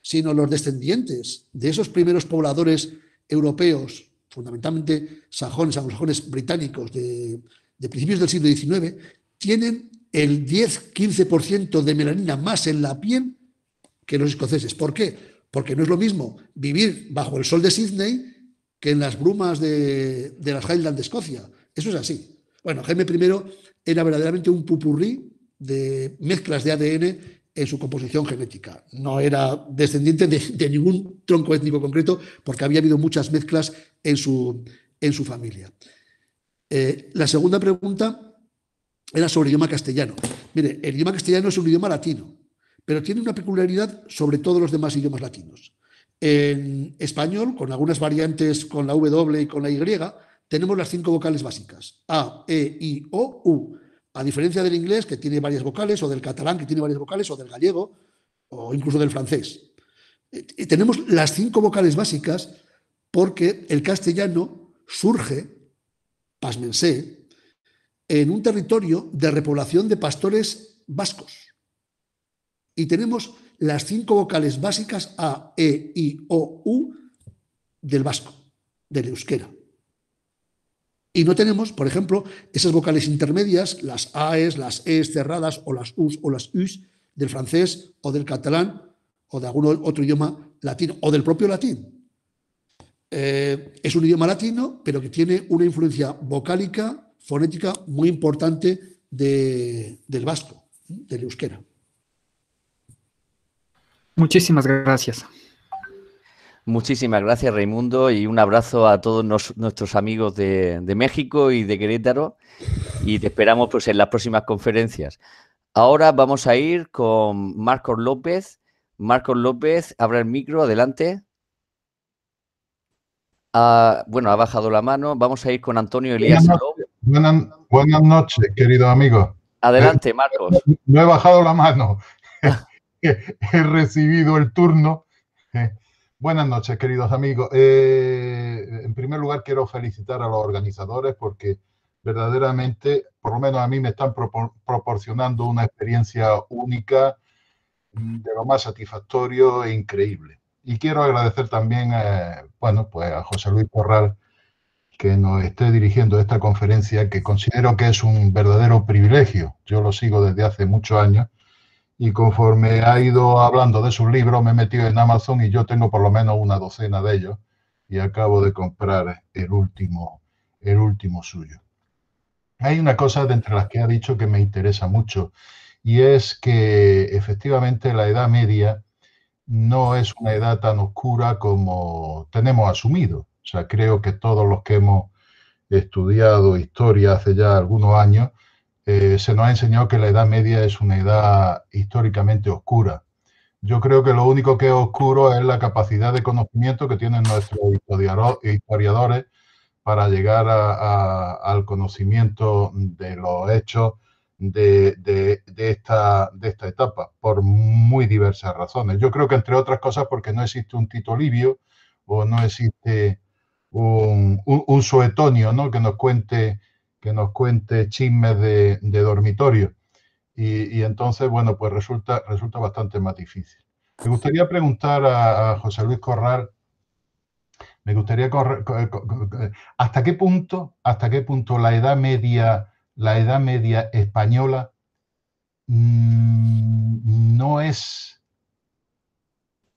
S4: sino los descendientes de esos primeros pobladores europeos, fundamentalmente sajones, anglosajones británicos de, de principios del siglo XIX, tienen el 10-15% de melanina más en la piel que los escoceses. ¿Por qué? Porque no es lo mismo vivir bajo el sol de Sydney que en las brumas de, las Highlands de Escocia. Eso es así. Bueno, Jaime I era verdaderamente un pupurrí de mezclas de ADN en su composición genética. No era descendiente de, ningún tronco étnico concreto porque había habido muchas mezclas en su, en su familia. Eh, la segunda pregunta era sobre el idioma castellano. Mire, el idioma castellano es un idioma latino pero tiene una peculiaridad sobre todos los demás idiomas latinos. En español, con algunas variantes con la W y con la Y, tenemos las cinco vocales básicas, A, E, I, O, U. A diferencia del inglés, que tiene varias vocales, o del catalán, que tiene varias vocales, o del gallego, o incluso del francés. Eh, tenemos las cinco vocales básicas porque el castellano surge, pasmense, en un territorio de repoblación de pastores vascos y tenemos las cinco vocales básicas A, E, I, O, U del vasco, del euskera. Y no tenemos, por ejemplo, esas vocales intermedias, las AES, las ES cerradas o las Us o las Us del francés o del catalán o de algún otro idioma latino o del propio latín. Eh, es un idioma latino, pero que tiene una influencia vocálica, fonética muy importante del vasco, del euskera.
S5: Muchísimas gracias.
S2: Muchísimas gracias, Raimundo, y un abrazo a todos nuestros amigos de, México y de Querétaro. Y te esperamos pues, en las próximas conferencias. Ahora vamos a ir con Marcos López. Marcos López, abra el micro, adelante. Ah, bueno, ha bajado la mano. Vamos a ir con Antonio Elías.
S6: buenas noches querido amigo. Adelante, Marcos. No he bajado la mano. he recibido el turno. Eh, buenas noches, queridos amigos. Eh, en primer lugar, quiero felicitar a los organizadores porque verdaderamente, por lo menos a mí, me están proporcionando una experiencia única, mm, de lo más satisfactorio e increíble. Y quiero agradecer también, eh, bueno, pues a José Luis Porral, que nos esté dirigiendo esta conferencia que considero que es un verdadero privilegio. Yo lo sigo desde hace muchos años y conforme ha ido hablando de sus libros me he metido en Amazon y yo tengo por lo menos una docena de ellos y acabo de comprar el último, el último suyo. Hay una cosa de entre las que ha dicho que me interesa mucho y es que efectivamente la Edad Media no es una edad tan oscura como tenemos asumido. O sea, creo que todos los que hemos estudiado historia hace ya algunos años eh, se nos ha enseñado que la Edad Media es una edad históricamente oscura. Yo creo que lo único que es oscuro es la capacidad de conocimiento que tienen nuestros historiadores para llegar al conocimiento de los hechos de, esta, de esta etapa, por muy diversas razones. Yo creo que entre otras cosas porque no existe un Tito Livio o no existe un, suetonio que nos cuente que nos cuente chismes de, dormitorio. Y, entonces, bueno, pues resulta, resulta bastante más difícil. Me gustaría preguntar a, José Luis Corral, me gustaría eh, hasta qué punto, hasta qué punto la edad media, la edad media española mm, no es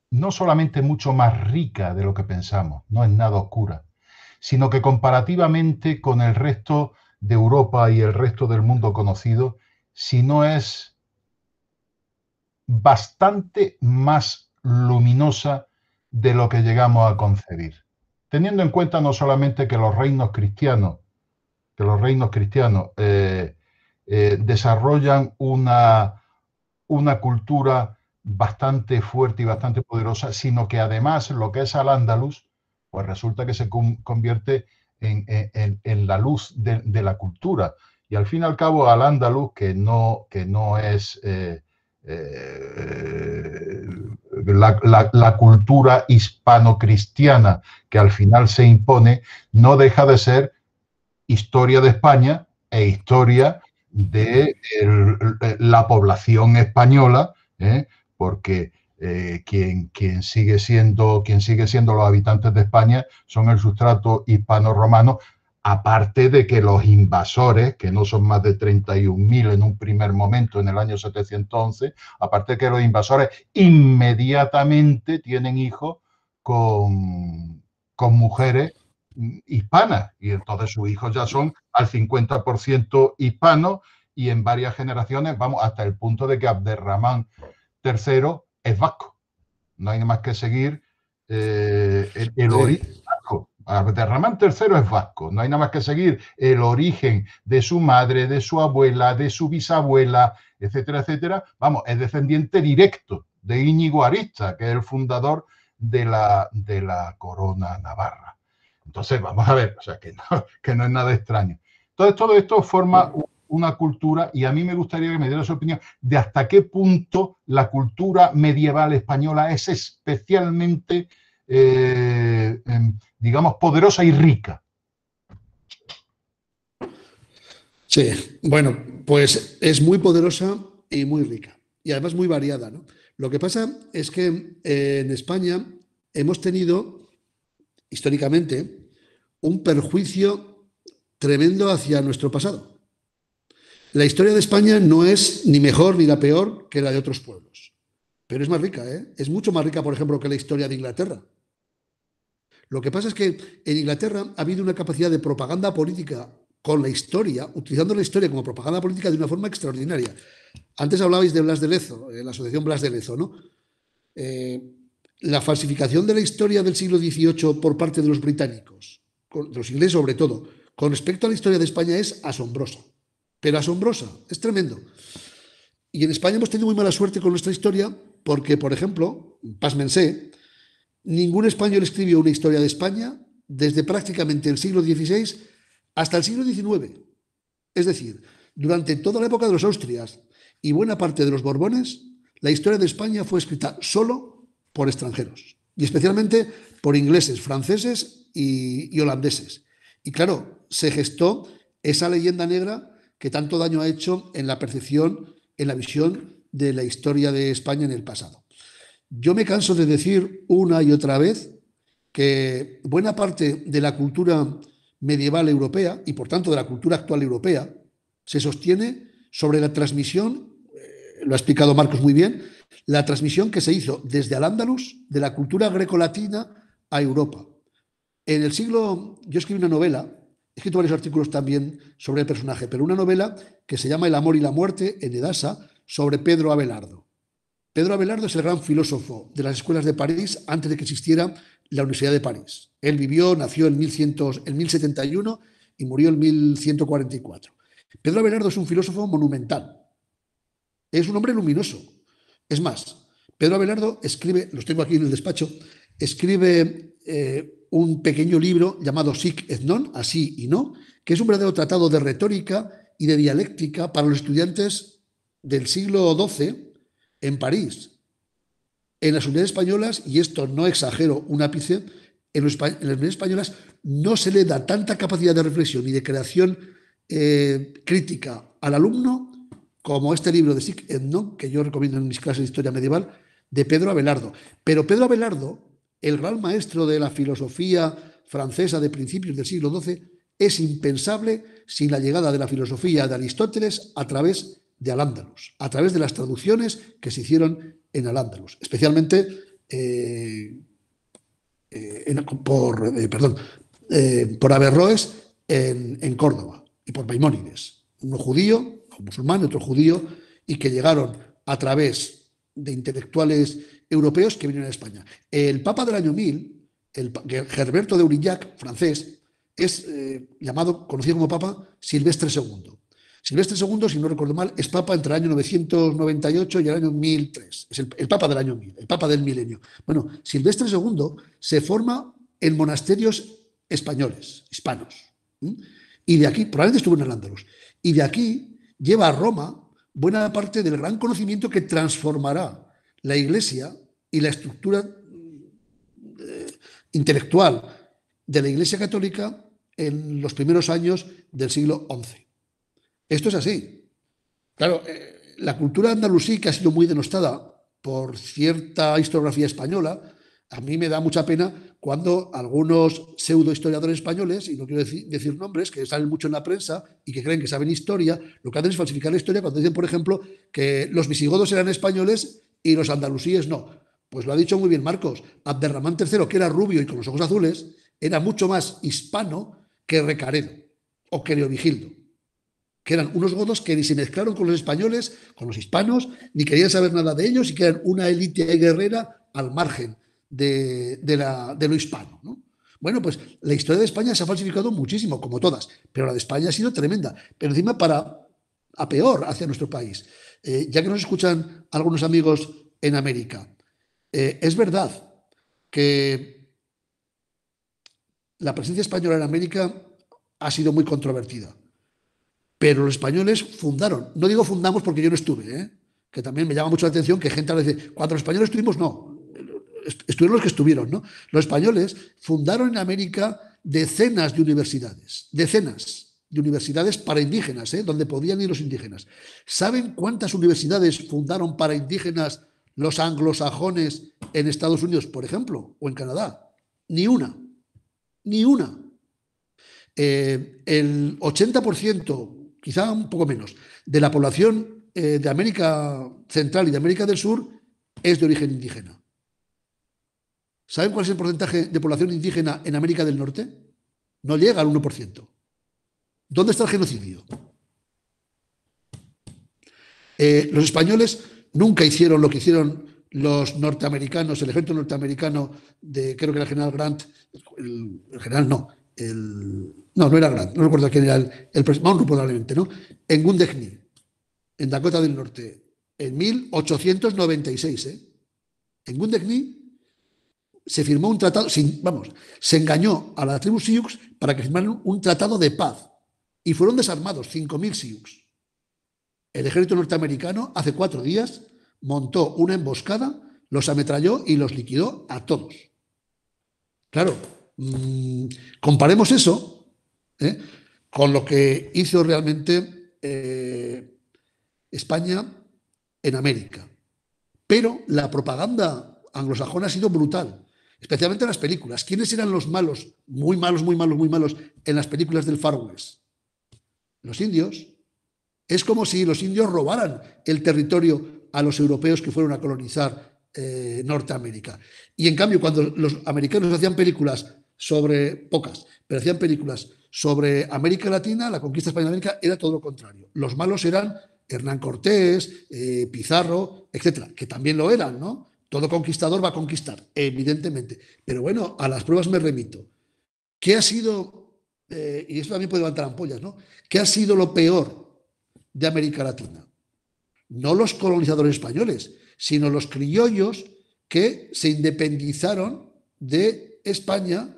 S6: no solamente mucho más rica de lo que pensamos, no es nada oscura, sino que comparativamente con el resto de Europa y el resto del mundo conocido, si no es bastante más luminosa de lo que llegamos a concebir. Teniendo en cuenta no solamente que los reinos cristianos, que los reinos cristianos eh, eh, desarrollan una, una cultura bastante fuerte y bastante poderosa, sino que además lo que es al andalus pues resulta que se convierte en en, la luz de, la cultura. Y al fin y al cabo, al andaluz, que no, que no es eh, eh, la, cultura hispano-cristiana que al final se impone, no deja de ser historia de España e historia de la población española, ¿eh? porque eh, quien, quien, sigue siendo, quien sigue siendo los habitantes de España son el sustrato hispano-romano, aparte de que los invasores, que no son más de 31.000 en un primer momento, en el año 711, aparte de que los invasores inmediatamente tienen hijos con, con mujeres hispanas, y entonces sus hijos ya son al 50% hispanos, y en varias generaciones, vamos, hasta el punto de que Abderramán III es vasco. No hay nada más que seguir eh, el, origen ah, pues de Ramán III es vasco. No hay nada más que seguir el origen de su madre, de su abuela, de su bisabuela, etcétera, etcétera. Vamos, es descendiente directo de Íñigo Arista, que es el fundador de la, de la corona navarra. Entonces, vamos a ver, o sea, que que no es nada extraño. Entonces, todo esto forma un una cultura, y a mí me gustaría que me diera su opinión, de hasta qué punto la cultura medieval española es especialmente,
S4: eh, em, digamos, poderosa y rica. Sí, bueno, pues es muy poderosa y muy rica, y además muy variada. ¿no? Lo que pasa es que eh, en España hemos tenido, históricamente, un perjuicio tremendo hacia nuestro pasado. La historia de España no es ni mejor ni la peor que la de otros pueblos, pero es más rica, ¿eh? es mucho más rica, por ejemplo, que la historia de Inglaterra. Lo que pasa es que en Inglaterra ha habido una capacidad de propaganda política con la historia, utilizando la historia como propaganda política de una forma extraordinaria. Antes hablabais de Blas de Lezo, eh, la asociación Blas de Lezo, ¿no? Eh, la falsificación de la historia del siglo XVIII por parte de los británicos, de los ingleses sobre todo, con respecto a la historia de España es asombrosa pero asombrosa, es tremendo. Y en España hemos tenido muy mala suerte con nuestra historia porque, por ejemplo, pasmense, ningún español escribió una historia de España desde prácticamente el siglo XVI hasta el siglo XIX. Es decir, durante toda la época de los Austrias y buena parte de los Borbones, la historia de España fue escrita solo por extranjeros, y especialmente por ingleses, franceses y, y holandeses. Y claro, se gestó esa leyenda negra que tanto daño ha hecho en la percepción, en la visión de la historia de España en el pasado. Yo me canso de decir una y otra vez que buena parte de la cultura medieval europea y por tanto de la cultura actual europea se sostiene sobre la transmisión, eh, lo ha explicado Marcos muy bien, la transmisión que se hizo desde Al-Ándalus de la cultura grecolatina a Europa. En el siglo, yo escribí una novela escrito varios artículos también sobre el personaje, pero una novela que se llama El amor y la muerte en Edasa sobre Pedro Abelardo. Pedro Abelardo es el gran filósofo de las escuelas de París antes de que existiera la Universidad de París. Él vivió, nació en, en 1071 y murió en 1144. Pedro Abelardo es un filósofo monumental. Es un hombre luminoso. Es más, Pedro Abelardo escribe, los tengo aquí en el despacho, escribe eh, un pequeño libro llamado Sic et non, así y no, que es un verdadero tratado de retórica y de dialéctica para los estudiantes del siglo XII en París. En las unidades españolas, y esto no exagero un ápice, en, las unidades españolas no se le da tanta capacidad de reflexión y de creación eh, crítica al alumno como este libro de Sic et non que yo recomiendo en mis clases de historia medieval, de Pedro Abelardo. Pero Pedro Abelardo el gran maestro de la filosofía francesa de principios del siglo XII, es impensable sin la llegada de la filosofía de Aristóteles a través de al a través de las traducciones que se hicieron en al especialmente eh, eh, por, eh, por Averroes en, Córdoba y por Maimónides, uno judío, un musulmán, otro judío, y que llegaron a través de intelectuales europeos que vinieron a España. El Papa del año 1000, el, Gerberto de Urillac, francés, es eh, llamado, conocido como Papa Silvestre II. Silvestre II, si no recuerdo mal, es Papa entre el año 998 y el año 1003. Es el, Papa del año 1000, el Papa del milenio. Bueno, Silvestre II se forma en monasterios españoles, hispanos. Y de aquí, probablemente estuvo en el y de aquí lleva a Roma buena parte del gran conocimiento que transformará la Iglesia y la estructura eh, intelectual de la Iglesia Católica en los primeros años del siglo XI. Esto es así. Claro, eh, la cultura andalusí, que ha sido muy denostada por cierta historiografía española, a mí me da mucha pena cuando algunos pseudo historiadores españoles, y no quiero decir, decir, nombres, que salen mucho en la prensa y que creen que saben historia, lo que hacen es falsificar la historia cuando dicen, por ejemplo, que los visigodos eran españoles y los andalusíes no. Pues lo ha dicho muy bien Marcos. Abderramán III, que era rubio y con los ojos azules, era mucho más hispano que Recaredo o que Leovigildo, que eran unos godos que ni se mezclaron con los españoles, con los hispanos, ni querían saber nada de ellos y que eran una élite guerrera al margen de, de, lo hispano. Bueno, pues la historia de España se ha falsificado muchísimo, como todas, pero la de España ha sido tremenda, pero encima para a peor hacia nuestro país. Eh, ya que nos escuchan algunos amigos en América, eh, es verdad que la presencia española en América ha sido muy controvertida, pero los españoles fundaron. No digo fundamos porque yo no estuve, ¿eh? que también me llama mucho la atención que gente dice, cuando los españoles estuvimos, no, estuvieron los que estuvieron, ¿no? Los españoles fundaron en América decenas de universidades, decenas de universidades para indígenas, ¿eh? donde podían ir los indígenas. ¿Saben cuántas universidades fundaron para indígenas los anglosajones en Estados Unidos, por ejemplo, o en Canadá. Ni una. Ni una. Eh, el 80%, quizá un poco menos, de la población eh, de América Central y de América del Sur es de origen indígena. ¿Saben cuál es el porcentaje de población indígena en América del Norte? No llega al 1%. ¿Dónde está el genocidio? Eh, los españoles nunca hicieron lo que hicieron los norteamericanos, el ejército norteamericano de, creo que era el general Grant, el, general no, el, no, no era Grant, no recuerdo quién era el, presidente, probablemente, ¿no? En Gundekni, en Dakota del Norte, en 1896, ¿eh? En Gundekni se firmó un tratado, sin, vamos, se engañó a la tribu Sioux para que firmaran un tratado de paz y fueron desarmados 5.000 Sioux. El ejército norteamericano hace cuatro días montó una emboscada, los ametralló y los liquidó a todos. Claro, mm, comparemos eso ¿eh? con lo que hizo realmente eh, España en América. Pero la propaganda anglosajona ha sido brutal, especialmente en las películas. ¿Quiénes eran los malos, muy malos, muy malos, muy malos en las películas del Far West? Los indios, es como si los indios robaran el territorio a los europeos que fueron a colonizar eh, Norteamérica. Y en cambio, cuando los americanos hacían películas sobre, pocas, pero hacían películas sobre América Latina, la conquista española de América era todo lo contrario. Los malos eran Hernán Cortés, eh, Pizarro, etcétera, que también lo eran, ¿no? Todo conquistador va a conquistar, evidentemente. Pero bueno, a las pruebas me remito. ¿Qué ha sido, eh, y esto también puede levantar ampollas, ¿no? ¿Qué ha sido lo peor de América Latina. No los colonizadores españoles, sino los criollos que se independizaron de España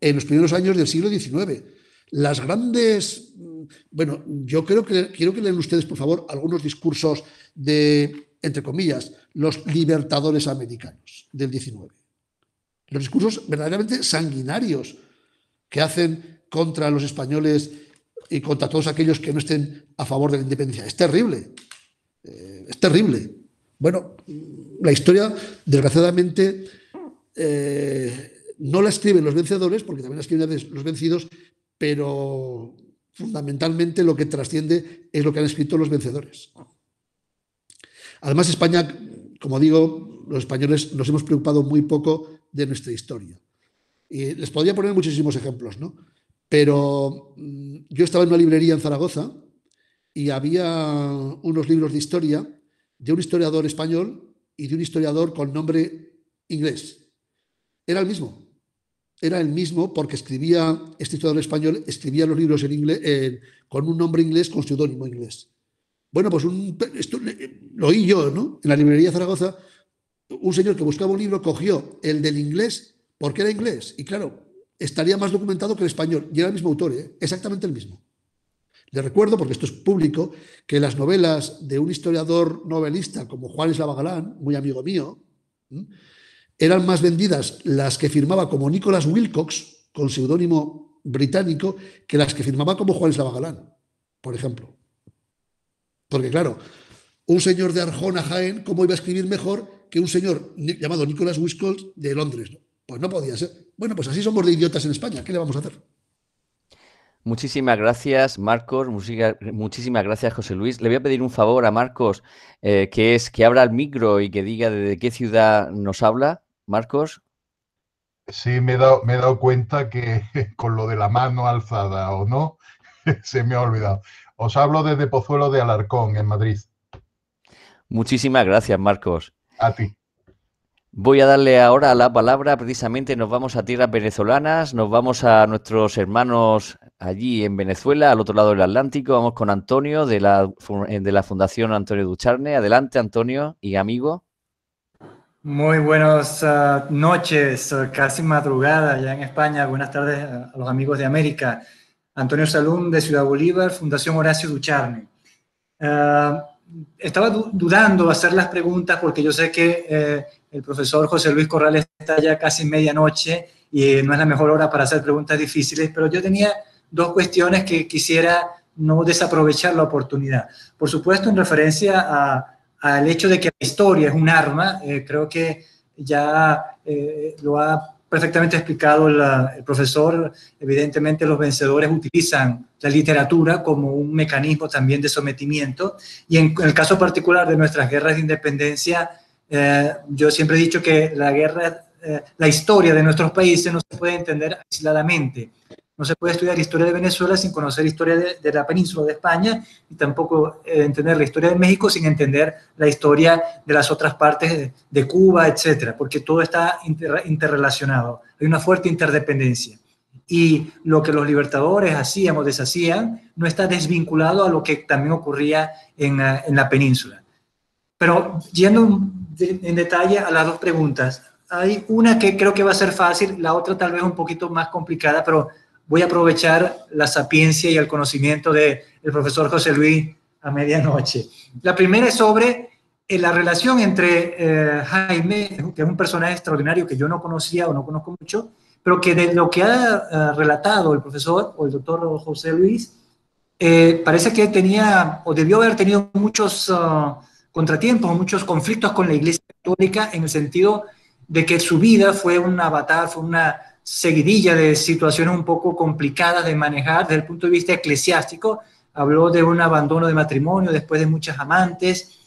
S4: en los primeros años del siglo XIX. Las grandes, mm, bueno, yo creo que quiero que lean ustedes, por favor, algunos discursos de, entre comillas, los libertadores americanos del XIX. Los discursos verdaderamente sanguinarios que hacen contra los españoles y contra todos aquellos que no estén a favor de la independencia. Es terrible, eh, es terrible. Bueno, la historia, desgraciadamente, eh, no la escriben los vencedores, porque también la escriben los vencidos, pero fundamentalmente lo que trasciende es lo que han escrito los vencedores. Además, España, como digo, los españoles nos hemos preocupado muy poco de nuestra historia. Y les podría poner muchísimos ejemplos, ¿no? Pero mm, yo estaba en una librería en Zaragoza y había unos libros de historia de un historiador español y de un historiador con nombre inglés. Era el mismo. Era el mismo porque escribía, este historiador español escribía los libros en inglés, eh, con un nombre inglés, con seudónimo inglés. Bueno, pues lo oí yo, ¿no? En la librería de Zaragoza, un señor que buscaba un libro cogió el del inglés porque era inglés. Y claro, estaría más documentado que el español, y era el mismo autor, ¿eh? exactamente el mismo. Le recuerdo, porque esto es público, que las novelas de un historiador novelista como Juan Isla muy amigo mío, eran más vendidas las que firmaba como Nicholas Wilcox, con seudónimo británico, que las que firmaba como Juan Isla por ejemplo. Porque claro, un señor de Arjona, Jaén, ¿cómo iba a escribir mejor que un señor llamado Nicholas Wilcox de Londres? ¿no? Pues no podía ser. Bueno, pues así somos de idiotas en España. ¿Qué le vamos a hacer?
S2: Muchísimas gracias, Marcos. muchísimas gracias, José Luis. Le voy a pedir un favor a Marcos, eh, que es que abra el micro y que diga desde qué ciudad nos habla. Marcos.
S6: Sí, me me he dado cuenta que con lo de la mano alzada o no, se me ha olvidado. Os hablo desde Pozuelo de Alarcón, en Madrid.
S2: Muchísimas gracias, Marcos. A ti. Voy a darle ahora la palabra, precisamente nos vamos a tierras venezolanas, nos vamos a nuestros hermanos allí en Venezuela, al otro lado del Atlántico, vamos con Antonio de la, de la Fundación Antonio Ducharne. Adelante Antonio y amigo.
S7: Muy buenas ah, noches, casi madrugada ya en España, buenas tardes a los amigos de América. Antonio Salum de Ciudad Bolívar, Fundación Horacio Ducharne. Ah, estaba dudando hacer las preguntas porque yo sé que eh, el profesor José Luis Corral está ya casi medianoche y no es la mejor hora para hacer preguntas difíciles, pero yo tenía dos cuestiones que quisiera no desaprovechar la oportunidad. Por supuesto, en referencia al hecho de que la historia es un arma, eh, creo que ya eh, lo ha perfectamente explicado el profesor, evidentemente los vencedores utilizan la literatura como un mecanismo también de sometimiento. Y en, el caso particular de nuestras guerras de independencia, eh, yo siempre he dicho que la guerra, eh, la historia de nuestros países no se puede entender aisladamente. No se puede estudiar historia de Venezuela sin conocer historia de, la península de España y tampoco eh, entender la historia de México sin entender la historia de las otras partes de, Cuba, etcétera, porque todo está interrelacionado. Hay una fuerte interdependencia. Y lo que los libertadores hacían o deshacían no está desvinculado a lo que también ocurría en, eh, en la península. Pero yendo en detalle a las dos preguntas, hay una que creo que va a ser fácil, la otra tal vez un poquito más complicada, pero voy a aprovechar la sapiencia y el conocimiento del el profesor José Luis a medianoche. La primera es sobre eh, la relación entre eh, Jaime, que es un personaje extraordinario que yo no conocía o no conozco mucho, pero que de lo que ha eh, relatado el profesor o el doctor José Luis, parece que tenía o debió haber tenido muchos ah, contratiempos contratiempos, muchos conflictos con la Iglesia Católica en el sentido de que su vida fue un avatar, fue una seguidilla de situaciones un poco complicadas de manejar desde el punto de vista eclesiástico. Habló de un abandono de matrimonio después de muchas amantes.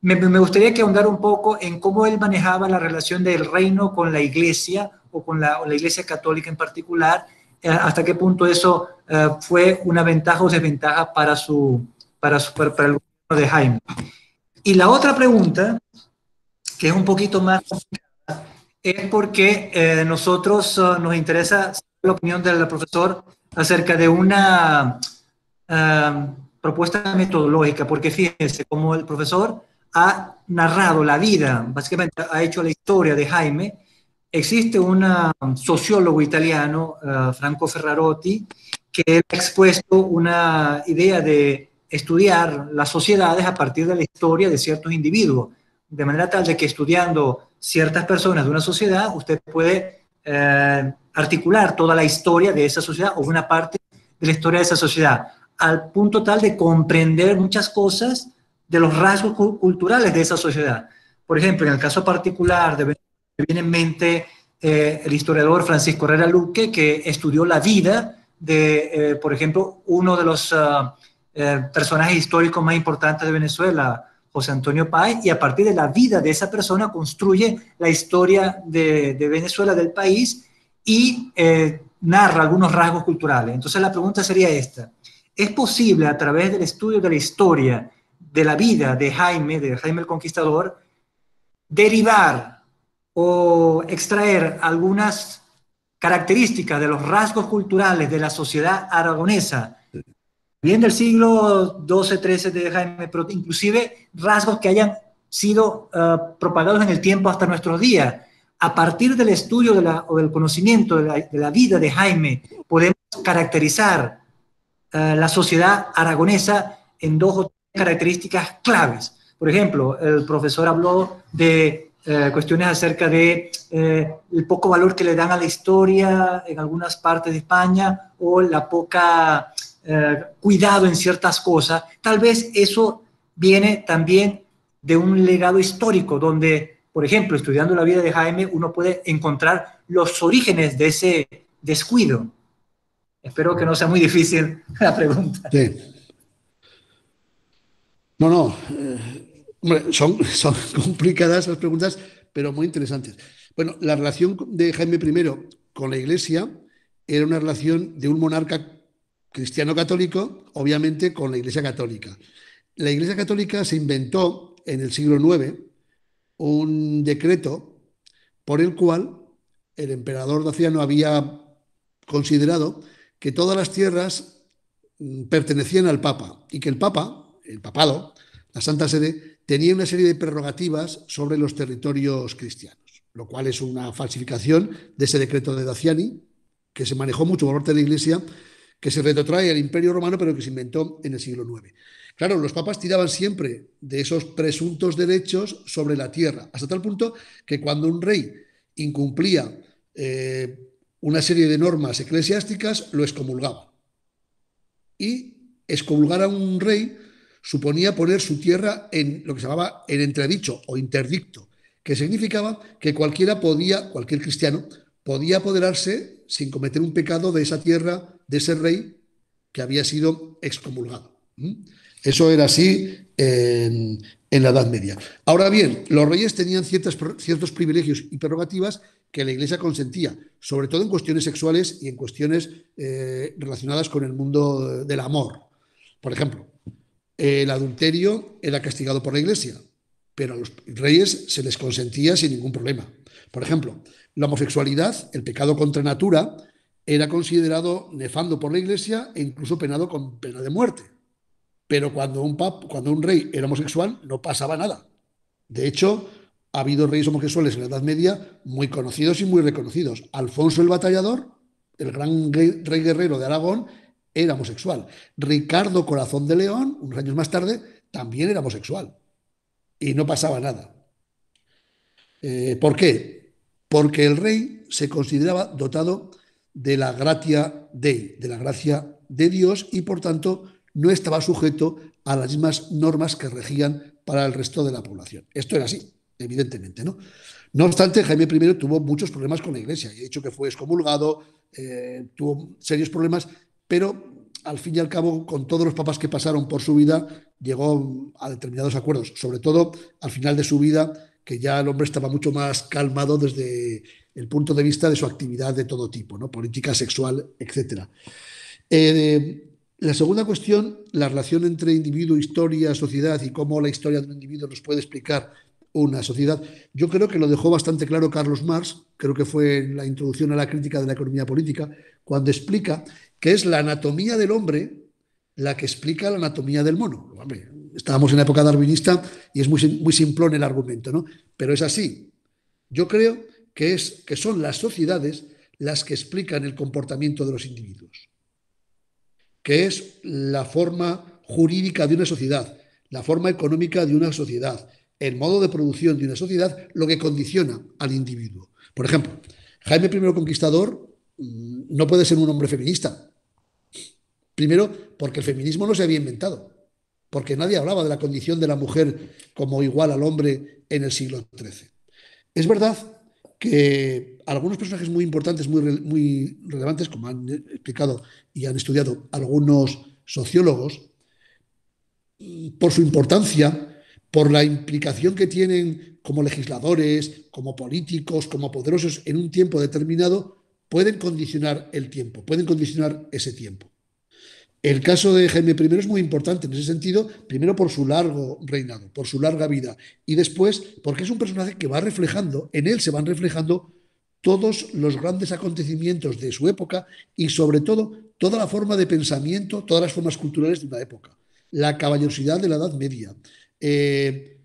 S7: Me, gustaría que ahondara un poco en cómo él manejaba la relación del reino con la iglesia o con la, iglesia católica en particular, eh, hasta qué punto eso eh, fue una ventaja o desventaja para, su, para, su, el gobierno de Jaime. Y la otra pregunta, que es un poquito más es porque eh, nosotros uh, nos interesa la opinión del profesor acerca de una um, propuesta metodológica, porque fíjense cómo el profesor ha narrado la vida, básicamente ha hecho la historia de Jaime. Existe un um, sociólogo italiano, uh, Franco Ferrarotti, que ha expuesto una idea de estudiar las sociedades a partir de la historia de ciertos individuos, de manera tal de que estudiando ciertas personas de una sociedad, usted puede eh, articular toda la historia de esa sociedad o una parte de la historia de esa sociedad, al punto tal de comprender muchas cosas de los rasgos culturales de esa sociedad. Por ejemplo, en el caso particular de me viene en mente eh, el historiador Francisco Herrera Luque, que estudió la vida de, eh, por ejemplo, uno de los ah, personajes históricos más importantes de Venezuela, José Antonio Páez, y a partir de la vida de esa persona construye la historia de, Venezuela, del país, y eh, narra algunos rasgos culturales. Entonces la pregunta sería esta, ¿es posible a través del estudio de la historia, de la vida de Jaime, de Jaime el Conquistador, derivar o extraer algunas características de los rasgos culturales de la sociedad aragonesa bien del siglo XII, XIII de Jaime, pero inclusive rasgos que hayan sido eh, propagados en el tiempo hasta nuestros días. A partir del estudio de o del conocimiento de la, vida de Jaime, podemos caracterizar eh, la sociedad aragonesa en dos o tres características claves. Por ejemplo, el profesor habló de eh, cuestiones acerca de el poco valor que le dan a la historia en algunas partes de España o la poca eh, cuidado en ciertas cosas, tal vez eso viene también de un legado histórico donde, por ejemplo, estudiando la vida de Jaime, uno puede encontrar los orígenes de ese descuido. Espero que no sea muy difícil la pregunta.
S4: Sí. No, no. Eh, son, son complicadas las preguntas, pero muy interesantes. Bueno, la relación de Jaime I con la Iglesia era una relación de un monarca cristiano católico, obviamente con la Iglesia Católica. La Iglesia Católica se inventó en el siglo IX un decreto por el cual el emperador Daciano había considerado que todas las tierras mm, pertenecían al Papa y que el Papa, el papado, la Santa Sede, tenía una serie de prerrogativas sobre los territorios cristianos, lo cual es una falsificación de ese decreto de Daciani, que se manejó mucho por parte de la Iglesia que se retrotrae al Imperio Romano, pero que se inventó en el siglo IX. Claro, los papas tiraban siempre de esos presuntos derechos sobre la tierra, hasta tal punto que cuando un rey incumplía eh, una serie de normas eclesiásticas, lo excomulgaba. Y excomulgar a un rey suponía poner su tierra en lo que se llamaba el entredicho o interdicto, que significaba que cualquiera podía, cualquier cristiano, podía apoderarse sin cometer un pecado de esa tierra de ese rey que había sido excomulgado. Eso era así en, la Edad Media. Ahora bien, los reyes tenían ciertas, ciertos privilegios y prerrogativas que la Iglesia consentía, sobre todo en cuestiones sexuales y en cuestiones eh, relacionadas con el mundo del amor. Por ejemplo, el adulterio era castigado por la Iglesia, pero a los reyes se les consentía sin ningún problema. Por ejemplo, la homosexualidad, el pecado contra natura, era considerado nefando por la Iglesia e incluso penado con pena de muerte. Pero cuando un, cuando un rey era homosexual no pasaba nada. De hecho, ha habido reyes homosexuales en la Edad Media muy conocidos y muy reconocidos. Alfonso el Batallador, el gran rey guerrero de Aragón, era homosexual. Ricardo Corazón de León, unos años más tarde, también era homosexual. Y no pasaba nada. Eh, ¿Por qué? Porque el rey se consideraba dotado de la gracia de de la gracia de Dios, y por tanto no estaba sujeto a las mismas normas que regían para el resto de la población. Esto era así, evidentemente, ¿no? No obstante, Jaime I tuvo muchos problemas con la Iglesia. He dicho que fue excomulgado, eh, tuvo serios problemas, pero al fin y al cabo, con todos los papas que pasaron por su vida, llegó a determinados acuerdos, sobre todo al final de su vida, que ya el hombre estaba mucho más calmado desde el punto de vista de su actividad de todo tipo, ¿no? política, sexual, etc. Eh, la segunda cuestión, la relación entre individuo, historia, sociedad y cómo la historia de un individuo nos puede explicar una sociedad. Yo creo que lo dejó bastante claro Carlos Marx, creo que fue en la introducción a la crítica de la economía política, cuando explica que es la anatomía del hombre la que explica la anatomía del mono. estábamos en la época darwinista y es muy, muy simplón el argumento, ¿no? Pero es así. Yo creo que, es, que son las sociedades las que explican el comportamiento de los individuos, que es la forma jurídica de una sociedad, la forma económica de una sociedad, el modo de producción de una sociedad, lo que condiciona al individuo. Por ejemplo, Jaime I Conquistador mm, no puede ser un hombre feminista. Primero, porque el feminismo no se había inventado, porque nadie hablaba de la condición de la mujer como igual al hombre en el siglo XIII. Es verdad que algunos personajes muy importantes, muy, muy relevantes, como han explicado y han estudiado algunos sociólogos, por su importancia, por la implicación que tienen como legisladores, como políticos, como poderosos en un tiempo determinado, pueden condicionar el tiempo, pueden condicionar ese tiempo. El caso de Jaime I es muy importante en ese sentido, primero por su largo reinado, por su larga vida, y después porque es un personaje que va reflejando, en él se van reflejando todos los grandes acontecimientos de su época y sobre todo toda la forma de pensamiento, todas las formas culturales de una época, la caballerosidad de la Edad Media, eh,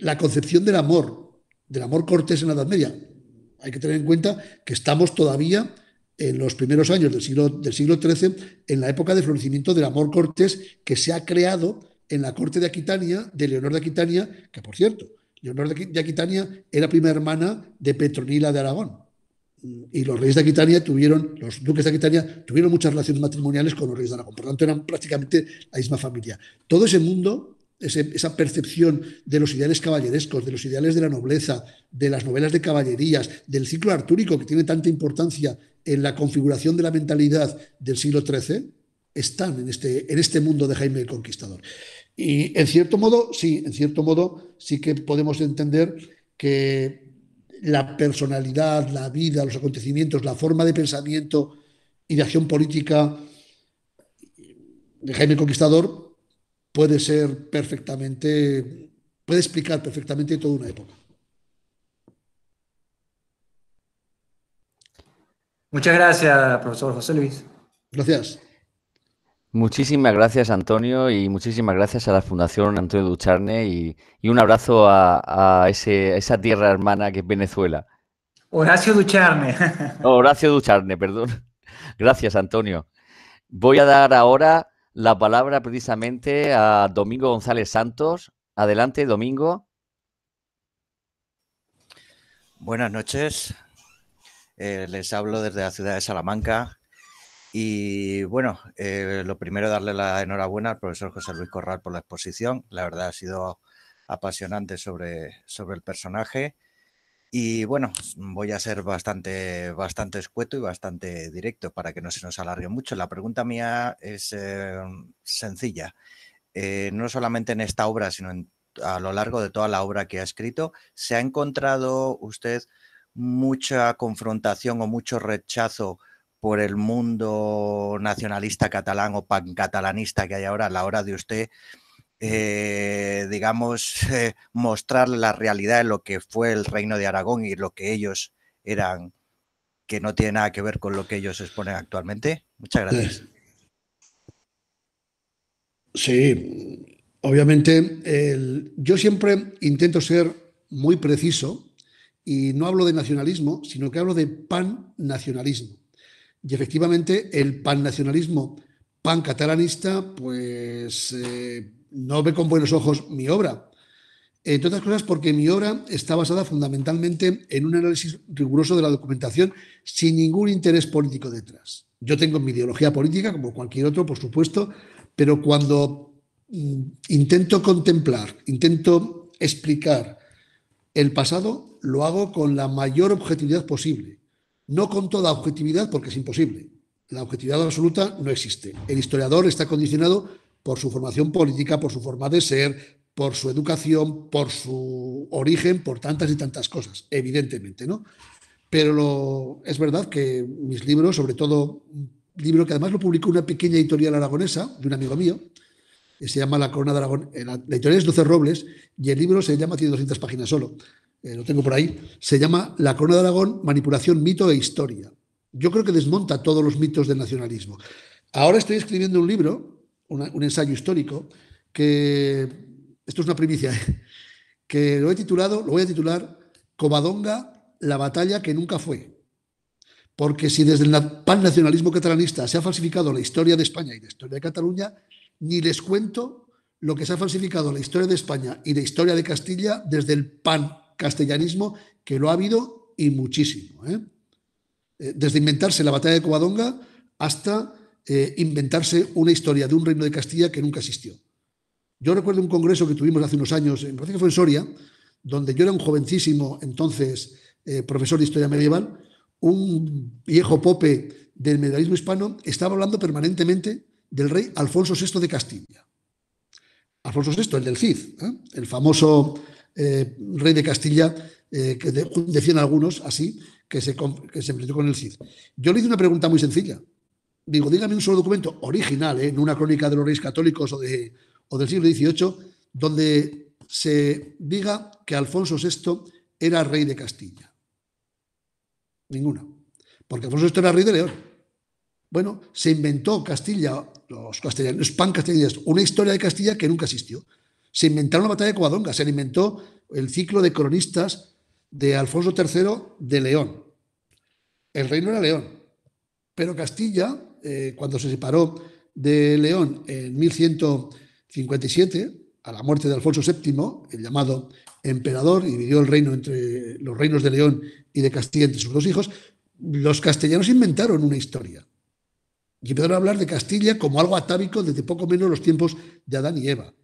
S4: la concepción del amor, del amor cortés en la Edad Media. Hay que tener en cuenta que estamos todavía en los primeros años del siglo, XIII, en la época de florecimiento del amor cortés que se ha creado en la corte de Aquitania, de Leonor de Aquitania, que por cierto, Leonor de Aquitania era prima hermana de Petronila de Aragón. Y los reyes de Aquitania tuvieron, los duques de Aquitania tuvieron muchas relaciones matrimoniales con los reyes de Aragón. Por lo tanto, eran prácticamente la misma familia. Todo ese mundo, esa percepción de los ideales caballerescos, de los ideales de la nobleza, de las novelas de caballerías, del ciclo artúrico que tiene tanta importancia en la configuración de la mentalidad del siglo XIII están en este, en este mundo de Jaime el Conquistador. Y en cierto modo, sí, en cierto modo, sí que podemos entender que la personalidad, la vida, los acontecimientos, la forma de pensamiento y de acción política de Jaime el Conquistador puede ser perfectamente, puede explicar perfectamente toda una época. Muchas gracias, profesor José Luis. Gracias.
S2: Muchísimas gracias, Antonio, y muchísimas gracias a la Fundación Antonio Ducharne y, un abrazo a, esa tierra hermana que es Venezuela.
S7: Horacio Ducharne. Oh,
S2: Horacio Ducharne, perdón. Gracias, Antonio. Voy a dar ahora la palabra precisamente a Domingo González Santos. Adelante, Domingo.
S7: Buenas noches. Eh, les hablo desde la ciudad de Salamanca. Y bueno, eh, lo primero darle la enhorabuena al profesor José Luis Corral por la exposición. La verdad ha sido apasionante sobre, el personaje. Y bueno, voy a ser bastante, bastante escueto y bastante directo para que no se nos alargue mucho. La pregunta mía es eh, sencilla. no solamente en esta obra, sino a lo largo de toda la obra que ha escrito, ¿se ha encontrado usted mucha confrontación o mucho rechazo por el mundo nacionalista catalán o pancatalanista que hay ahora a la hora de usted, mm. eh, digamos, eh, mostrar la realidad de lo que fue el reino de Aragón y lo que ellos eran, que no tiene nada que ver con lo que ellos exponen actualmente? Muchas gracias.
S4: Sí, obviamente, el, yo siempre intento ser muy preciso y no hablo de nacionalismo, sino que hablo de pan-nacionalismo. Y efectivamente el pan-nacionalismo pan-catalanista, pues eh, no ve con buenos ojos mi obra. Entre otras cosas porque mi obra está basada fundamentalmente en un análisis riguroso de la documentación sin ningún interés político detrás. Yo tengo mi ideología política, como cualquier otro, por supuesto, pero cuando mm, intento contemplar, intento explicar, el pasado lo hago con la mayor objetividad posible, no con toda objetividad porque es imposible. La objetividad absoluta no existe. El historiador está condicionado por su formación política, por su forma de ser, por su educación, por su origen, por tantas y tantas cosas, evidentemente, ¿no? Pero lo, es verdad que mis libros, sobre todo un libro que además lo publicó una pequeña editorial aragonesa de un amigo mío, se llama La Corona de Aragón. Eh, la, editorial es 12 Robles y el libro se llama, tiene 200 páginas solo, eh, lo tengo por ahí, se llama La Corona de Aragón, Manipulación, Mito e Historia. Yo creo que desmonta todos los mitos del nacionalismo. Ahora estoy escribiendo un libro, un ensayo histórico, que, esto es una primicia, ¿eh? que lo he titulado, lo voy a titular, Covadonga, la batalla que nunca fue. Porque si desde el pan nacionalismo catalanista se ha falsificado la historia de España y la historia de Cataluña, ni les cuento lo que se ha falsificado en la historia de España y la historia de Castilla desde el pan castellanismo, que lo ha habido y muchísimo. ¿eh? Eh, desde inventarse la batalla de Covadonga hasta eh, inventarse una historia de un reino de Castilla que nunca existió. Yo recuerdo un congreso que tuvimos hace unos años, me parece que fue en Soria, donde yo era un jovencísimo, entonces profesor de historia medieval, un viejo pope del medievalismo hispano, estaba hablando permanentemente del rey Alfonso VI de Castilla. Alfonso VI, el del Cid, ¿eh? el famoso eh, rey de Castilla, eh, que decían algunos así, que se, que enfrentó con el Cid. Yo le hice una pregunta muy sencilla. Digo, dígame un solo documento original, en una crónica de los reyes católicos o, de, o del siglo XVIII, donde se diga que Alfonso VI era rey de Castilla. Ninguna. Porque Alfonso VI era rey de León. Bueno, se inventó Castilla los castellanos, pan castellanos, una historia de Castilla que nunca existió. Se inventaron la batalla de Covadonga, se inventó el ciclo de cronistas de Alfonso III de León. El reino era León, pero Castilla, eh, cuando se separó de León en 1157, a la muerte de Alfonso VII, el llamado emperador, y dividió el reino entre los reinos de León y de Castilla entre sus dos hijos, los castellanos inventaron una historia y empezaron a hablar de Castilla como algo atávico desde poco menos los tiempos de Adán y Eva.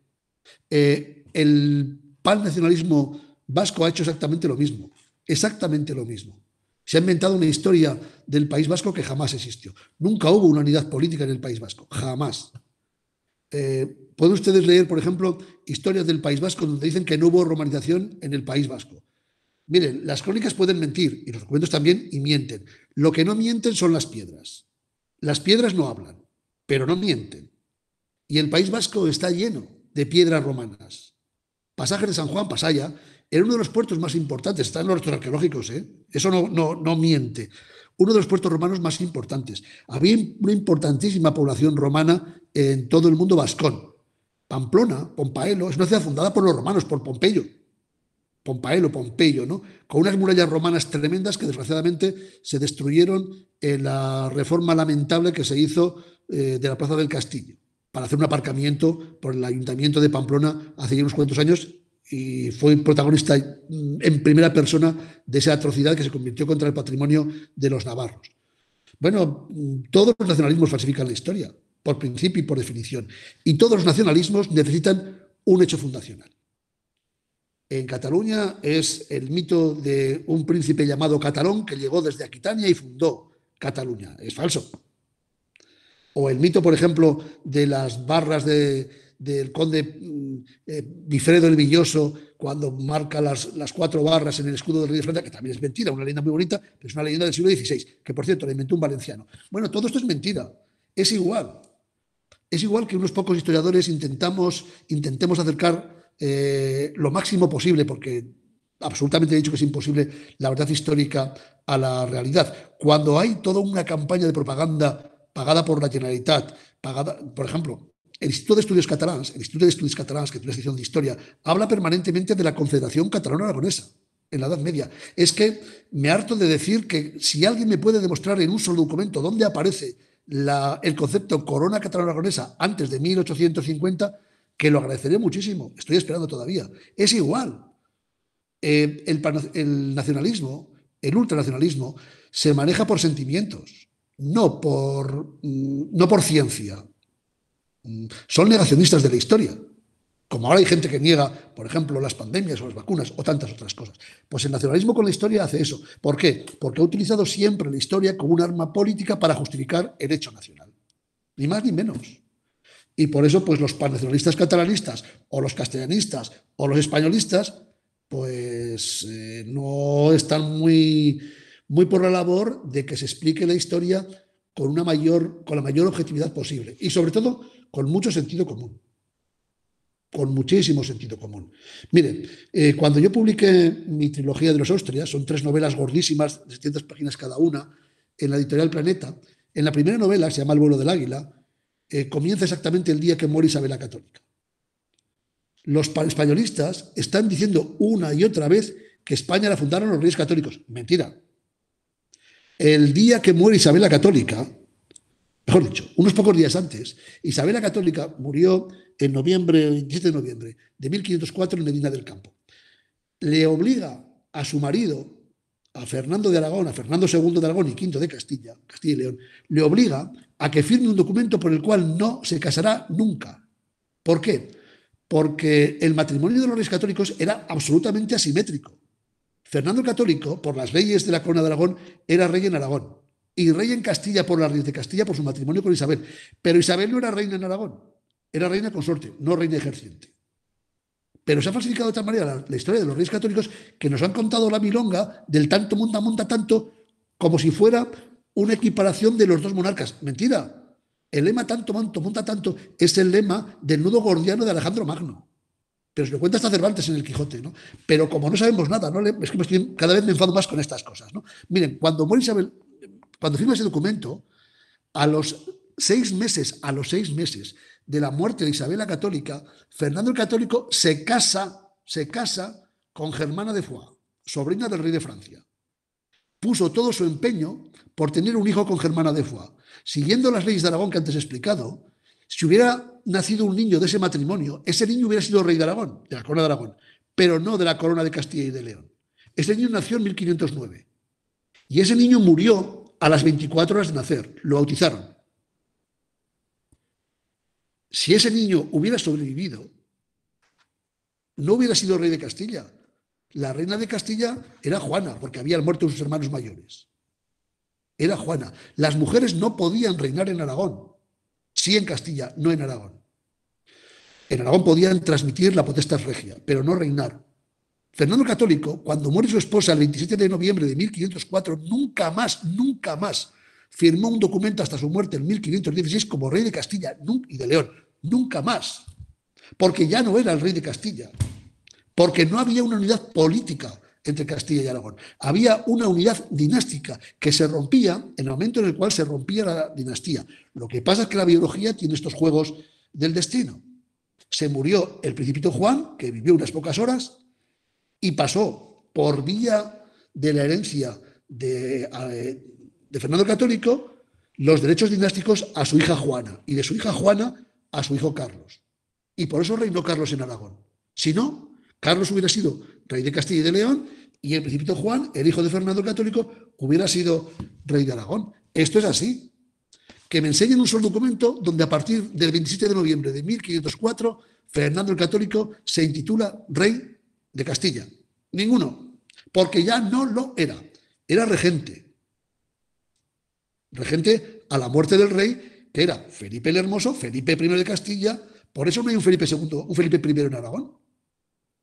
S4: Eh, el pan nacionalismo vasco ha hecho exactamente lo mismo, exactamente lo mismo. Se ha inventado una historia del País Vasco que jamás existió. Nunca hubo una unidad política en el País Vasco, jamás. Eh, pueden ustedes leer, por ejemplo, historias del País Vasco donde dicen que no hubo romanización en el País Vasco. Miren, las crónicas pueden mentir y los documentos también y mienten. Lo que no mienten son las piedras. Las piedras no hablan, pero no mienten. Y el País Vasco está lleno de piedras romanas. Pasaje de San Juan, Pasaya, era uno de los puertos más importantes, están los arqueológicos, ¿eh? eso no, no, no miente. Uno de los puertos romanos más importantes. Había una importantísima población romana en todo el mundo vascón. Pamplona, Pompaelo, es una ciudad fundada por los romanos, por Pompeyo. Pompaelo, Pompeyo, ¿no? con unas murallas romanas tremendas que desgraciadamente se destruyeron en la reforma lamentable que se hizo eh, de la Plaza del Castillo para hacer un aparcamiento por el Ayuntamiento de Pamplona hace unos cuantos años y fue protagonista mm, en primera persona de esa atrocidad que se convirtió contra el patrimonio de los navarros. Bueno, mm, todos los nacionalismos falsifican la historia, por principio y por definición, y todos los nacionalismos necesitan un hecho fundacional en Cataluña es el mito de un príncipe llamado Catalón que llegó desde Aquitania y fundó Cataluña. Es falso. O el mito, por ejemplo, de las barras del conde Bifredo mm, eh, el Villoso cuando marca las, las, cuatro barras en el escudo del rey de Francia, que también es mentira, una leyenda muy bonita, pero es una leyenda del siglo XVI, que por cierto la inventó un valenciano. Bueno, todo esto es mentira. Es igual. Es igual que unos pocos historiadores intentamos, intentemos acercar eh, lo máximo posible, porque absolutamente he dicho que es imposible la verdad histórica a la realidad. Cuando hay toda una campaña de propaganda pagada por la Generalitat, pagada, por ejemplo, el Instituto de Estudios Catalans, el Instituto de Estudios Catalans, que es una sección de historia, habla permanentemente de la Confederación Catalana-Aragonesa en la Edad Media. Es que me harto de decir que si alguien me puede demostrar en un solo documento dónde aparece la, el concepto corona catalana-aragonesa antes de 1850, que lo agradeceré muchísimo, estoy esperando todavía. Es igual. Eh, el, nacionalismo, el ultranacionalismo, se maneja por sentimientos, no por, mm, no por ciencia. Mm, son negacionistas de la historia. Como ahora hay gente que niega, por ejemplo, las pandemias o las vacunas o tantas otras cosas. Pues el nacionalismo con la historia hace eso. ¿Por qué? Porque ha utilizado siempre la historia como un arma política para justificar el hecho nacional. Ni más ni menos. Y por eso, pues los nacionalistas catalanistas, o los castellanistas, o los españolistas, pues eh, no están muy, muy por la labor de que se explique la historia con, una mayor, con la mayor objetividad posible y sobre todo con mucho sentido común, con muchísimo sentido común. Miren, eh, cuando yo publiqué mi trilogía de los Austrias, son tres novelas gordísimas, de 700 páginas cada una, en la editorial Planeta, en la primera novela, se llama El vuelo del águila, eh, comienza exactamente el día que muere Isabel la Católica. Los españolistas están diciendo una y otra vez que España la fundaron los reyes católicos. Mentira. El día que muere Isabel la Católica, mejor dicho, unos pocos días antes, Isabel la Católica murió en noviembre, el de noviembre de 1504 en Medina del Campo. Le obliga a su marido, a Fernando de Aragón, a Fernando II de Aragón y V de Castilla, Castilla y León, le obliga a que firme un documento por el cual no se casará nunca. ¿Por qué? Porque el matrimonio de los reyes católicos era absolutamente asimétrico. Fernando el Católico, por las leyes de la Corona de Aragón, era rey en Aragón y rey en Castilla por las leyes de Castilla por su matrimonio con Isabel. Pero Isabel no era reina en Aragón, era reina consorte, no reina ejerciente. Pero se ha falsificado de tal manera la, la historia de los reyes católicos que nos han contado la milonga del tanto, monta, monta, tanto, como si fuera una equiparación de los dos monarcas. Mentira. El lema tanto tanto, monta tanto, es el lema del nudo gordiano de Alejandro Magno. Pero se lo cuenta hasta Cervantes en el Quijote, ¿no? Pero como no sabemos nada, ¿no? es que cada vez me enfado más con estas cosas, ¿no? Miren, cuando muere Isabel, cuando firma ese documento, a los seis meses, a los seis meses de la muerte de Isabel la Católica, Fernando el Católico se casa, se casa con Germana de Foix, sobrina del rey de Francia. Puso todo su empeño por tener un hijo con Germana de Fua, siguiendo las leyes de Aragón que antes he explicado, si hubiera nacido un niño de ese matrimonio, ese niño hubiera sido rey de Aragón, de la corona de Aragón, pero no de la corona de Castilla y de León. Ese niño nació en 1509 y ese niño murió a las 24 horas de nacer, lo bautizaron. Si ese niño hubiera sobrevivido, no hubiera sido rey de Castilla. La reina de Castilla era Juana, porque habían muerto sus hermanos mayores era Juana. Las mujeres no podían reinar en Aragón, sí en Castilla, no en Aragón. En Aragón podían transmitir la potestad regia, pero no reinar. Fernando Católico, cuando muere su esposa el 27 de noviembre de 1504, nunca más, nunca más firmó un documento hasta su muerte en 1516 como rey de Castilla y de León. Nunca más. Porque ya no era el rey de Castilla. Porque no había una unidad política entre Castilla y Aragón. Había una unidad dinástica que se rompía en el momento en el cual se rompía la dinastía. Lo que pasa es que la biología tiene estos juegos del destino. Se murió el principito Juan, que vivió unas pocas horas, y pasó por vía de la herencia de, eh, Fernando Católico los derechos dinásticos a su hija Juana y de su hija Juana a su hijo Carlos. Y por eso reinó Carlos en Aragón. Si no, Carlos hubiera sido rey de Castilla y de León, y el principito Juan, el hijo de Fernando el Católico, hubiera sido rey de Aragón. Esto es así. Que me enseñen un solo documento donde a partir del 27 de noviembre de 1504, Fernando el Católico se intitula rey de Castilla. Ninguno, porque ya no lo era. Era regente. Regente a la muerte del rey, que era Felipe el Hermoso, Felipe I de Castilla. Por eso no hay un Felipe II, un Felipe I en Aragón.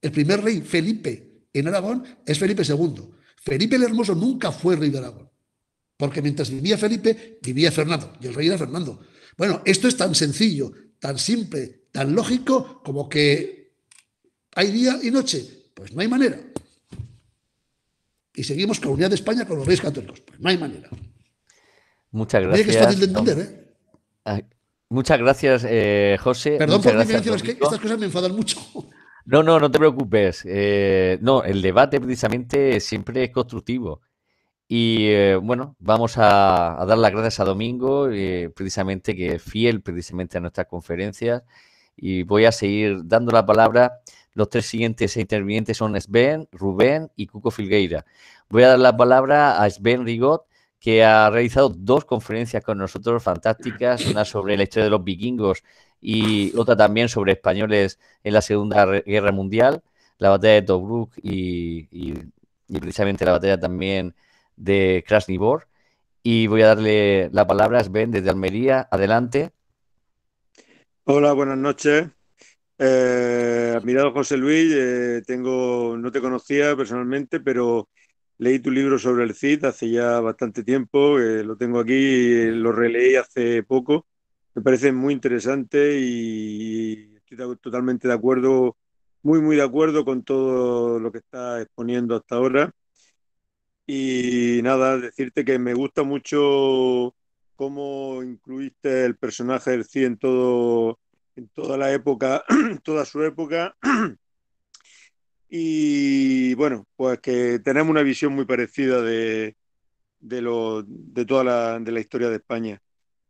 S4: El primer rey, Felipe, en Aragón, es Felipe II. Felipe el Hermoso nunca fue rey de Aragón, porque mientras vivía Felipe, vivía Fernando, y el rey era Fernando. Bueno, esto es tan sencillo, tan simple, tan lógico, como que hay día y noche. Pues no hay manera. Y seguimos con la unidad de España con los reyes católicos. Pues no hay manera.
S2: Muchas gracias. de ¿eh? ah, muchas gracias, eh, José. Perdón por que estas
S4: cosas me enfadan mucho.
S2: No, no, no te preocupes. Eh, no, el debate precisamente siempre es constructivo. Y eh, bueno, vamos a, dar las gracias a Domingo, eh, precisamente que es fiel precisamente a nuestras conferencias. Y voy a seguir dando la palabra. Los tres siguientes intervinientes son Sven, Rubén y Cuco Filgueira. Voy a dar la palabra a Sven Rigot, que ha realizado dos conferencias con nosotros fantásticas, una sobre la historia de los vikingos y otra también sobre españoles en la Segunda Guerra Mundial, la batalla de Tobruk y, precisamente la batalla también de Krasnivor. Y voy a darle la palabra a Sven desde Almería. Adelante.
S8: Hola, buenas noches. Eh, admirado José Luis, eh, tengo, no te conocía personalmente, pero leí tu libro sobre el CID hace ya bastante tiempo, eh, lo tengo aquí, lo releí hace poco me parece muy interesante y estoy totalmente de acuerdo, muy, muy de acuerdo con todo lo que está exponiendo hasta ahora. Y nada, decirte que me gusta mucho cómo incluiste el personaje del ci en, todo, en toda la época, toda su época. Y bueno, pues que tenemos una visión muy parecida de, de, lo, de toda la, de la historia de España.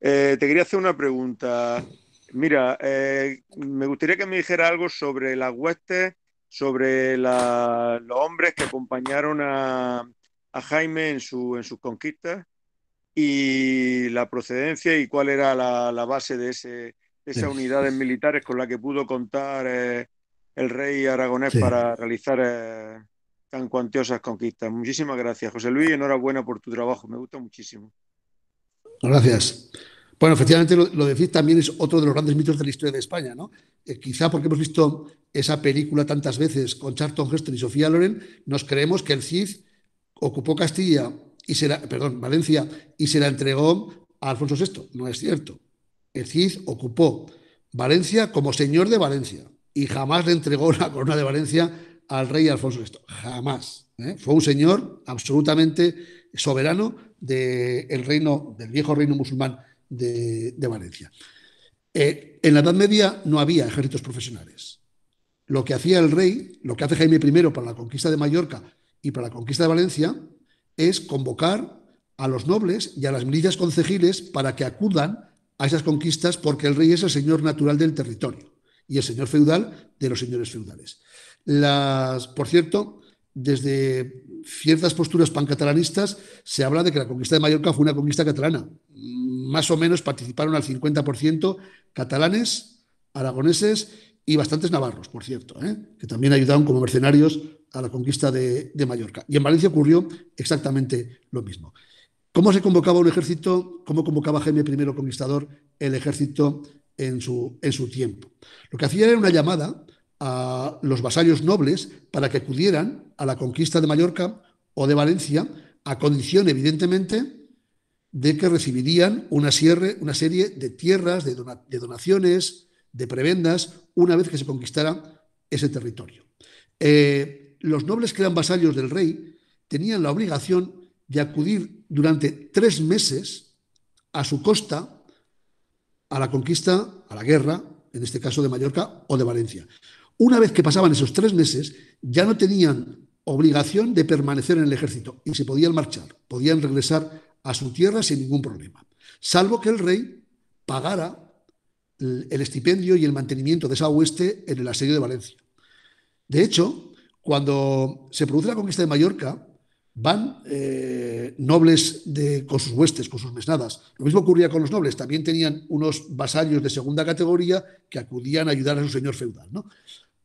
S8: Eh, te quería hacer una pregunta. Mira, eh, me gustaría que me dijera algo sobre las huestes, sobre los hombres que acompañaron a, Jaime en, sus conquistas y la procedencia y cuál era la, base de, esas unidades militares con las que pudo contar eh, el rey aragonés para realizar tan cuantiosas conquistas. Muchísimas gracias, José Luis, enhorabuena por tu trabajo, me gusta muchísimo.
S4: Gracias. Bueno, efectivamente, lo, de Cid también es otro de los grandes mitos de la historia de España, ¿no? Eh, quizá porque hemos visto esa película tantas veces con Charlton Heston y Sofía Loren, nos creemos que el Cid ocupó Castilla y se Valencia y se la entregó a Alfonso VI. No es cierto. El Cid ocupó Valencia como señor de Valencia y jamás le entregó la corona de Valencia al rey Alfonso VI. Jamás. ¿eh? Fue un señor absolutamente soberano reino, del viejo reino musulmán de, Valencia. Eh, en la Edad Media no había ejércitos profesionales. Lo que hacía el rey, lo que hace Jaime I para la conquista de Mallorca y para la conquista de Valencia, es convocar a los nobles y a las milicias concejiles para que acudan a esas conquistas porque el rey es el señor natural del territorio y el señor feudal de los señores feudales. Las, por cierto, desde ciertas posturas pancatalanistas se habla de que la conquista de Mallorca fue una conquista catalana. Más o menos participaron al 50% catalanes, aragoneses y bastantes navarros, por cierto, ¿eh? que también ayudaron como mercenarios a la conquista de, Mallorca. Y en Valencia ocurrió exactamente lo mismo. ¿Cómo se convocaba un ejército? ¿Cómo convocaba Jaime I Conquistador el ejército en su, en su tiempo? Lo que hacía era una llamada a los vasallos nobles para que acudieran a la conquista de Mallorca o de Valencia, a condición, evidentemente, de que recibirían una, una serie de tierras, de, donaciones, de prebendas, una vez que se conquistara ese territorio. Eh, los nobles que eran vasallos del rey tenían la obligación de acudir durante tres meses a su costa a la conquista, a la guerra, en este caso de Mallorca o de Valencia. Una vez que pasaban esos tres meses, ya no tenían obligación de permanecer en el ejército y se podían marchar, podían regresar a su tierra sin ningún problema, salvo que el rey pagara el estipendio y el mantenimiento de esa hueste en el asedio de Valencia. De hecho, cuando se produce la conquista de Mallorca, van eh, nobles con sus huestes, con sus mesnadas. Lo mismo ocurría con los nobles, también tenían unos vasallos de segunda categoría que acudían a ayudar a su señor feudal. ¿no?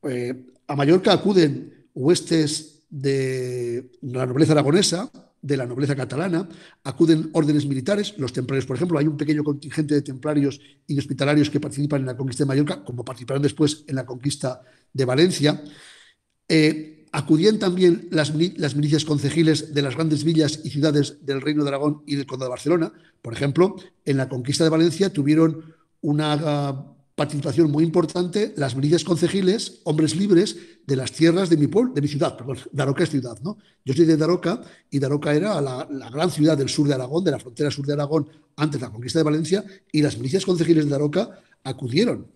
S4: Eh, a Mallorca acuden huestes de la nobleza aragonesa, de la nobleza catalana, acuden órdenes militares, los templarios, por ejemplo, hay un pequeño contingente de templarios y hospitalarios que participan en la conquista de Mallorca, como participarán después en la conquista de Valencia. Eh, acudían también las, las, milicias concejiles de las grandes villas y ciudades del Reino de Aragón y del Condado de Barcelona. Por ejemplo, en la conquista de Valencia tuvieron una participación muy importante las milicias concejiles, hombres libres de las tierras de mi pueblo, de mi ciudad, perdón, Daroca es ciudad, ¿no? Yo soy de Daroca y Daroca era la, gran ciudad del sur de Aragón, de la frontera sur de Aragón, antes de la conquista de Valencia, y las milicias concejiles de Daroca acudieron,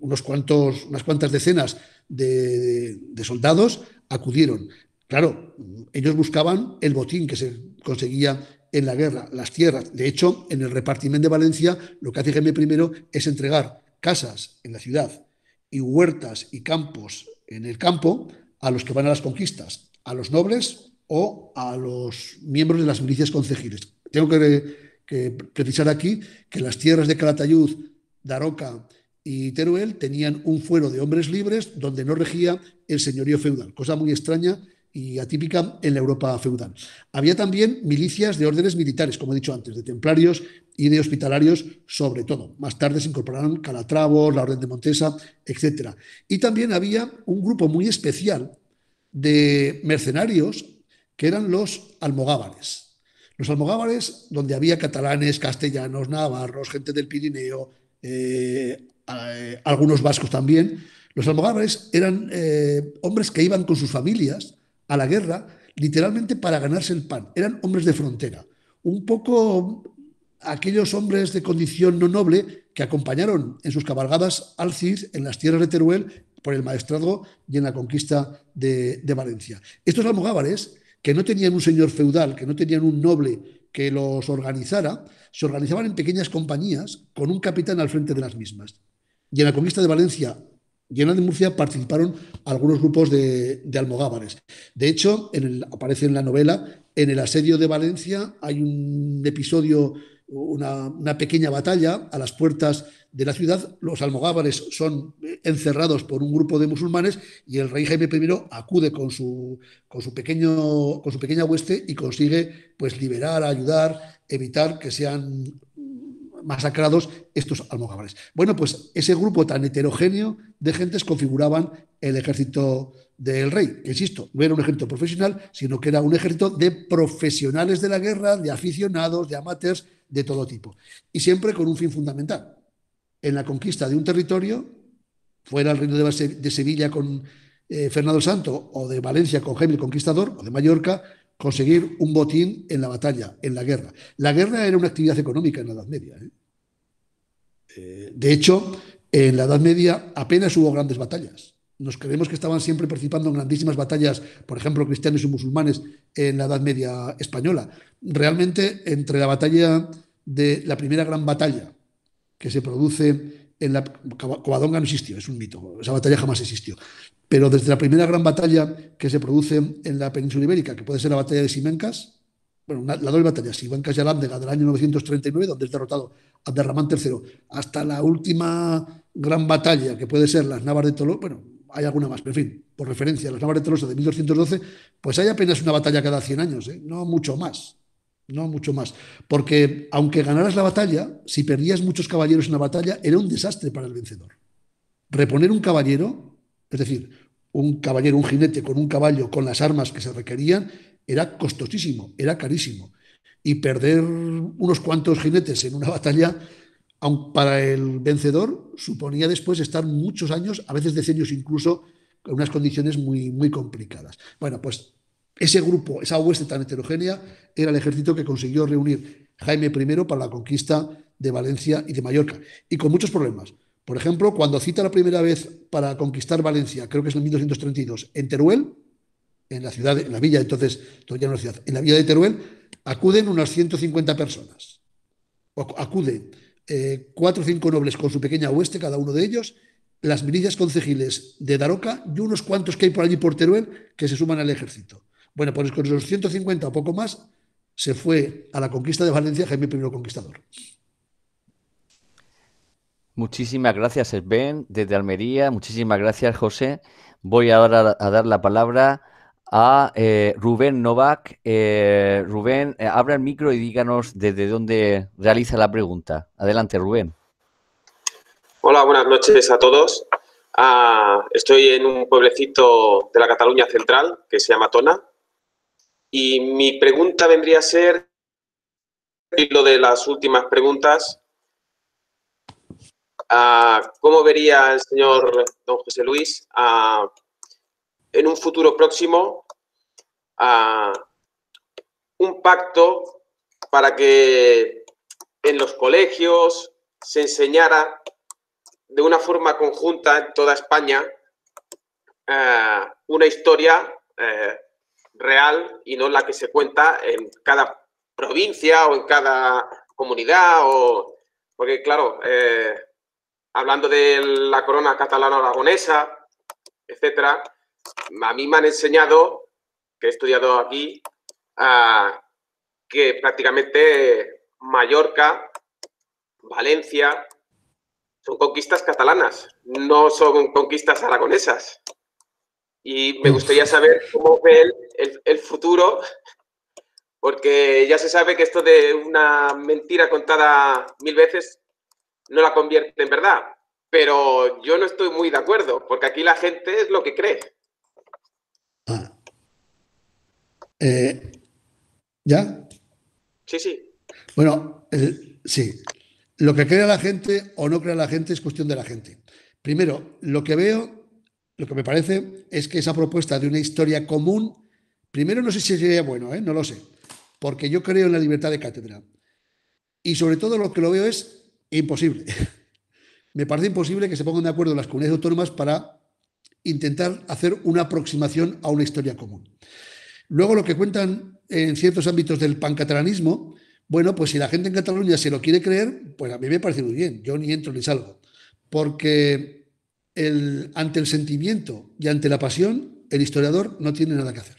S4: unos cuantos, unas cuantas decenas de, soldados acudieron. Claro, ellos buscaban el botín que se conseguía en la guerra, las tierras. De hecho, en el repartimiento de Valencia, lo que hace GM primero es entregar casas en la ciudad y huertas y campos en el campo a los que van a las conquistas, a los nobles o a los miembros de las milicias concejiles. Tengo que, precisar aquí que las tierras de Calatayud, Daroca y Teruel tenían un fuero de hombres libres donde no regía el señorío feudal, cosa muy extraña y atípica en la Europa feudal. Había también milicias de órdenes militares, como he dicho antes, de templarios, y de hospitalarios sobre todo. Más tarde se incorporaron Calatravos, la Orden de Montesa, etc. Y también había un grupo muy especial de mercenarios que eran los almogávares. Los almogávares, donde había catalanes, castellanos, navarros, gente del Pirineo, eh, eh, algunos vascos también. Los almogávares eran eh, hombres que iban con sus familias a la guerra literalmente para ganarse el pan. Eran hombres de frontera, un poco aquellos hombres de condición no noble que acompañaron en sus cabalgadas al Cid en las tierras de Teruel por el maestrazgo y en la conquista de, Valencia. Estos almogávares, que no tenían un señor feudal, que no tenían un noble que los organizara, se organizaban en pequeñas compañías con un capitán al frente de las mismas. Y en la conquista de Valencia y en la de Murcia participaron algunos grupos de, de almogávares. De hecho, aparece en la novela, en el asedio de Valencia hay un episodio una, pequeña batalla a las puertas de la ciudad. Los almogávares son encerrados por un grupo de musulmanes y el rey Jaime I acude con su, con su, pequeño, con su pequeña hueste y consigue pues, liberar, ayudar, evitar que sean masacrados estos almogávares. Bueno, pues ese grupo tan heterogéneo de gentes configuraban el ejército del rey, insisto, no era un ejército profesional, sino que era un ejército de profesionales de la guerra, de aficionados, de amateurs, de todo tipo. Y siempre con un fin fundamental. En la conquista de un territorio, fuera el reino de Sevilla con eh, Fernando el Santo o de Valencia con Jaime el Conquistador o de Mallorca, conseguir un botín en la batalla, en la guerra. La guerra era una actividad económica en la Edad Media. ¿eh? Eh, de hecho, en la Edad Media apenas hubo grandes batallas nos creemos que estaban siempre participando en grandísimas batallas, por ejemplo, cristianos y musulmanes en la Edad Media española. Realmente, entre la batalla de la primera gran batalla que se produce en la Covadonga no existió, es un mito, esa batalla jamás existió. Pero desde la primera gran batalla que se produce en la península ibérica, que puede ser la batalla de Simencas, bueno, la doble batalla, Simencas y Alándega del año 939, donde es derrotado Abderramán III, hasta la última gran batalla, que puede ser las Navas de Tolosa, bueno, hay alguna más, pero en fin, por referencia, las las de Tolosa de 1212, pues hay apenas una batalla cada 100 años, ¿eh? no mucho más, no mucho más. Porque aunque ganaras la batalla, si perdías muchos caballeros en la batalla, era un desastre para el vencedor. Reponer un caballero, es decir, un caballero, un jinete con un caballo, con las armas que se requerían, era costosísimo, era carísimo. Y perder unos cuantos jinetes en una batalla aunque para el vencedor suponía después estar muchos años, a veces decenios incluso, con unas condiciones muy, muy complicadas. Bueno, pues ese grupo, esa hueste tan heterogénea, era el ejército que consiguió reunir Jaime I para la conquista de Valencia y de Mallorca, y con muchos problemas. Por ejemplo, cuando cita la primera vez para conquistar Valencia, creo que es en 1232, en Teruel, en la ciudad, en la villa, entonces todavía no la ciudad, en la villa de Teruel, acuden unas 150 personas. Acuden. Eh, cuatro o cinco nobles con su pequeña hueste, cada uno de ellos, las milicias concejiles de Daroca y unos cuantos que hay por allí por Teruel que se suman al ejército. Bueno, pues con esos 150 o poco más se fue a la conquista de Valencia Jaime I Conquistador.
S2: Muchísimas gracias, Sven, desde Almería. Muchísimas gracias, José. Voy ahora a dar la palabra a eh, Rubén Novak. Eh, Rubén, eh, abra el micro y díganos desde dónde realiza la pregunta. Adelante, Rubén.
S9: Hola, buenas noches a todos. Ah, estoy en un pueblecito de la Cataluña Central que se llama Tona. Y mi pregunta vendría a ser, lo de las últimas preguntas, ah, ¿cómo vería el señor don José Luis ah, en un futuro próximo a un pacto para que en los colegios se enseñara de una forma conjunta en toda España eh, una historia eh, real y no la que se cuenta en cada provincia o en cada comunidad o porque claro eh, hablando de la corona catalana aragonesa etcétera a mí me han enseñado que he estudiado aquí, que prácticamente Mallorca, Valencia, son conquistas catalanas, no son conquistas aragonesas. Y me gustaría saber cómo ve el futuro, porque ya se sabe que esto de una mentira contada mil veces no la convierte en verdad. Pero yo no estoy muy de acuerdo, porque aquí la gente es lo que cree.
S4: Eh, ¿Ya? Sí, sí. Bueno, sí. Lo que crea la gente o no crea la gente es cuestión de la gente. Primero, lo que veo, lo que me parece es que esa propuesta de una historia común, primero no sé si sería bueno, ¿eh? no lo sé, porque yo creo en la libertad de cátedra. Y sobre todo lo que lo veo es imposible. me parece imposible que se pongan de acuerdo las comunidades autónomas para intentar hacer una aproximación a una historia común. Luego lo que cuentan en ciertos ámbitos del pancatalanismo, bueno, pues si la gente en Cataluña se lo quiere creer, pues a mí me parece muy bien, yo ni entro ni salgo, porque ante el sentimiento y ante la pasión, el historiador no tiene nada que hacer.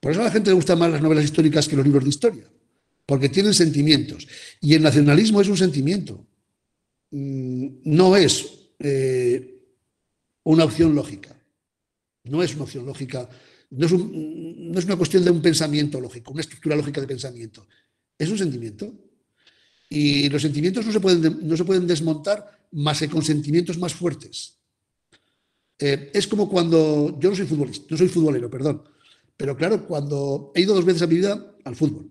S4: Por eso a la gente le gustan más las novelas históricas que los libros de historia, porque tienen sentimientos. Y el nacionalismo es un sentimiento, mm, no es eh, una opción lógica, no es una opción lógica no es, una cuestión de un pensamiento lógico, una estructura lógica de pensamiento. Es un sentimiento. Y los sentimientos no se pueden, no se pueden desmontar más que con sentimientos más fuertes. Eh, es como cuando yo no soy futbolista, no soy futbolero, perdón. Pero claro, cuando he ido dos veces a mi vida al fútbol.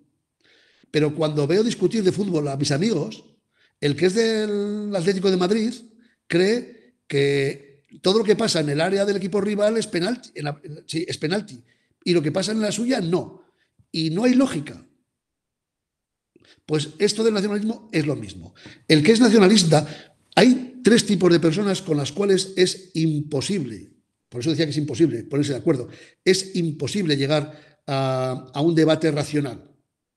S4: Pero cuando veo discutir de fútbol a mis amigos, el que es del Atlético de Madrid cree que todo lo que pasa en el área del equipo rival es penalti, es penalti. Y lo que pasa en la suya, no. Y no hay lógica. Pues esto del nacionalismo es lo mismo. El que es nacionalista, hay tres tipos de personas con las cuales es imposible, por eso decía que es imposible ponerse de acuerdo, es imposible llegar a, un debate racional.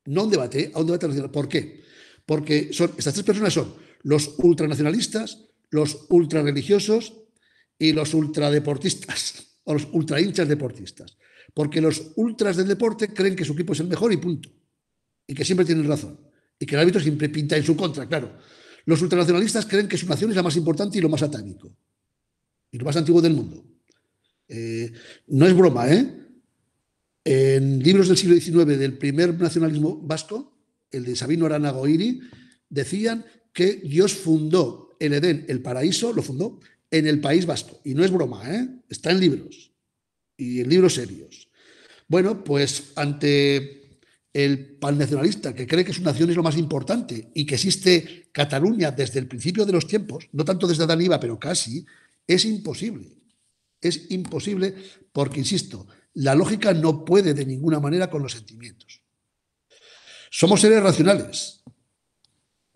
S4: No un debate, a un debate racional. ¿Por qué? Porque son, estas tres personas son los ultranacionalistas, los ultrarreligiosos y los ultradeportistas, o los ultra hinchas deportistas. Porque los ultras del deporte creen que su equipo es el mejor y punto. Y que siempre tienen razón. Y que el árbitro siempre pinta en su contra, claro. Los ultranacionalistas creen que su nación es la más importante y lo más satánico. Y lo más antiguo del mundo. Eh, no es broma, ¿eh? En libros del siglo XIX del primer nacionalismo vasco, el de Sabino Aranagoiri, decían que Dios fundó el Edén, el paraíso, lo fundó en el País Vasco. Y no es broma, ¿eh? está en libros y en libros serios. Bueno, pues ante el pan nacionalista que cree que su nación es lo más importante y que existe Cataluña desde el principio de los tiempos, no tanto desde Adán pero casi, es imposible. Es imposible porque, insisto, la lógica no puede de ninguna manera con los sentimientos. Somos seres racionales,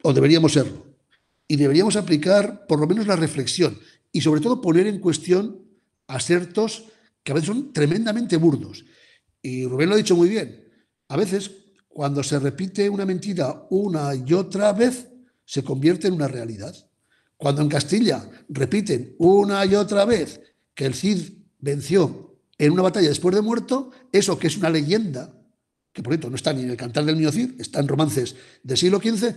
S4: o deberíamos serlo, y deberíamos aplicar por lo menos la reflexión y sobre todo poner en cuestión acertos que a veces son tremendamente burdos. Y Rubén lo ha dicho muy bien. A veces, cuando se repite una mentira una y otra vez, se convierte en una realidad. Cuando en Castilla repiten una y otra vez que el Cid venció en una batalla después de muerto, eso que es una leyenda, que por cierto no está ni en el Cantar del niño Cid, está en romances del siglo XV,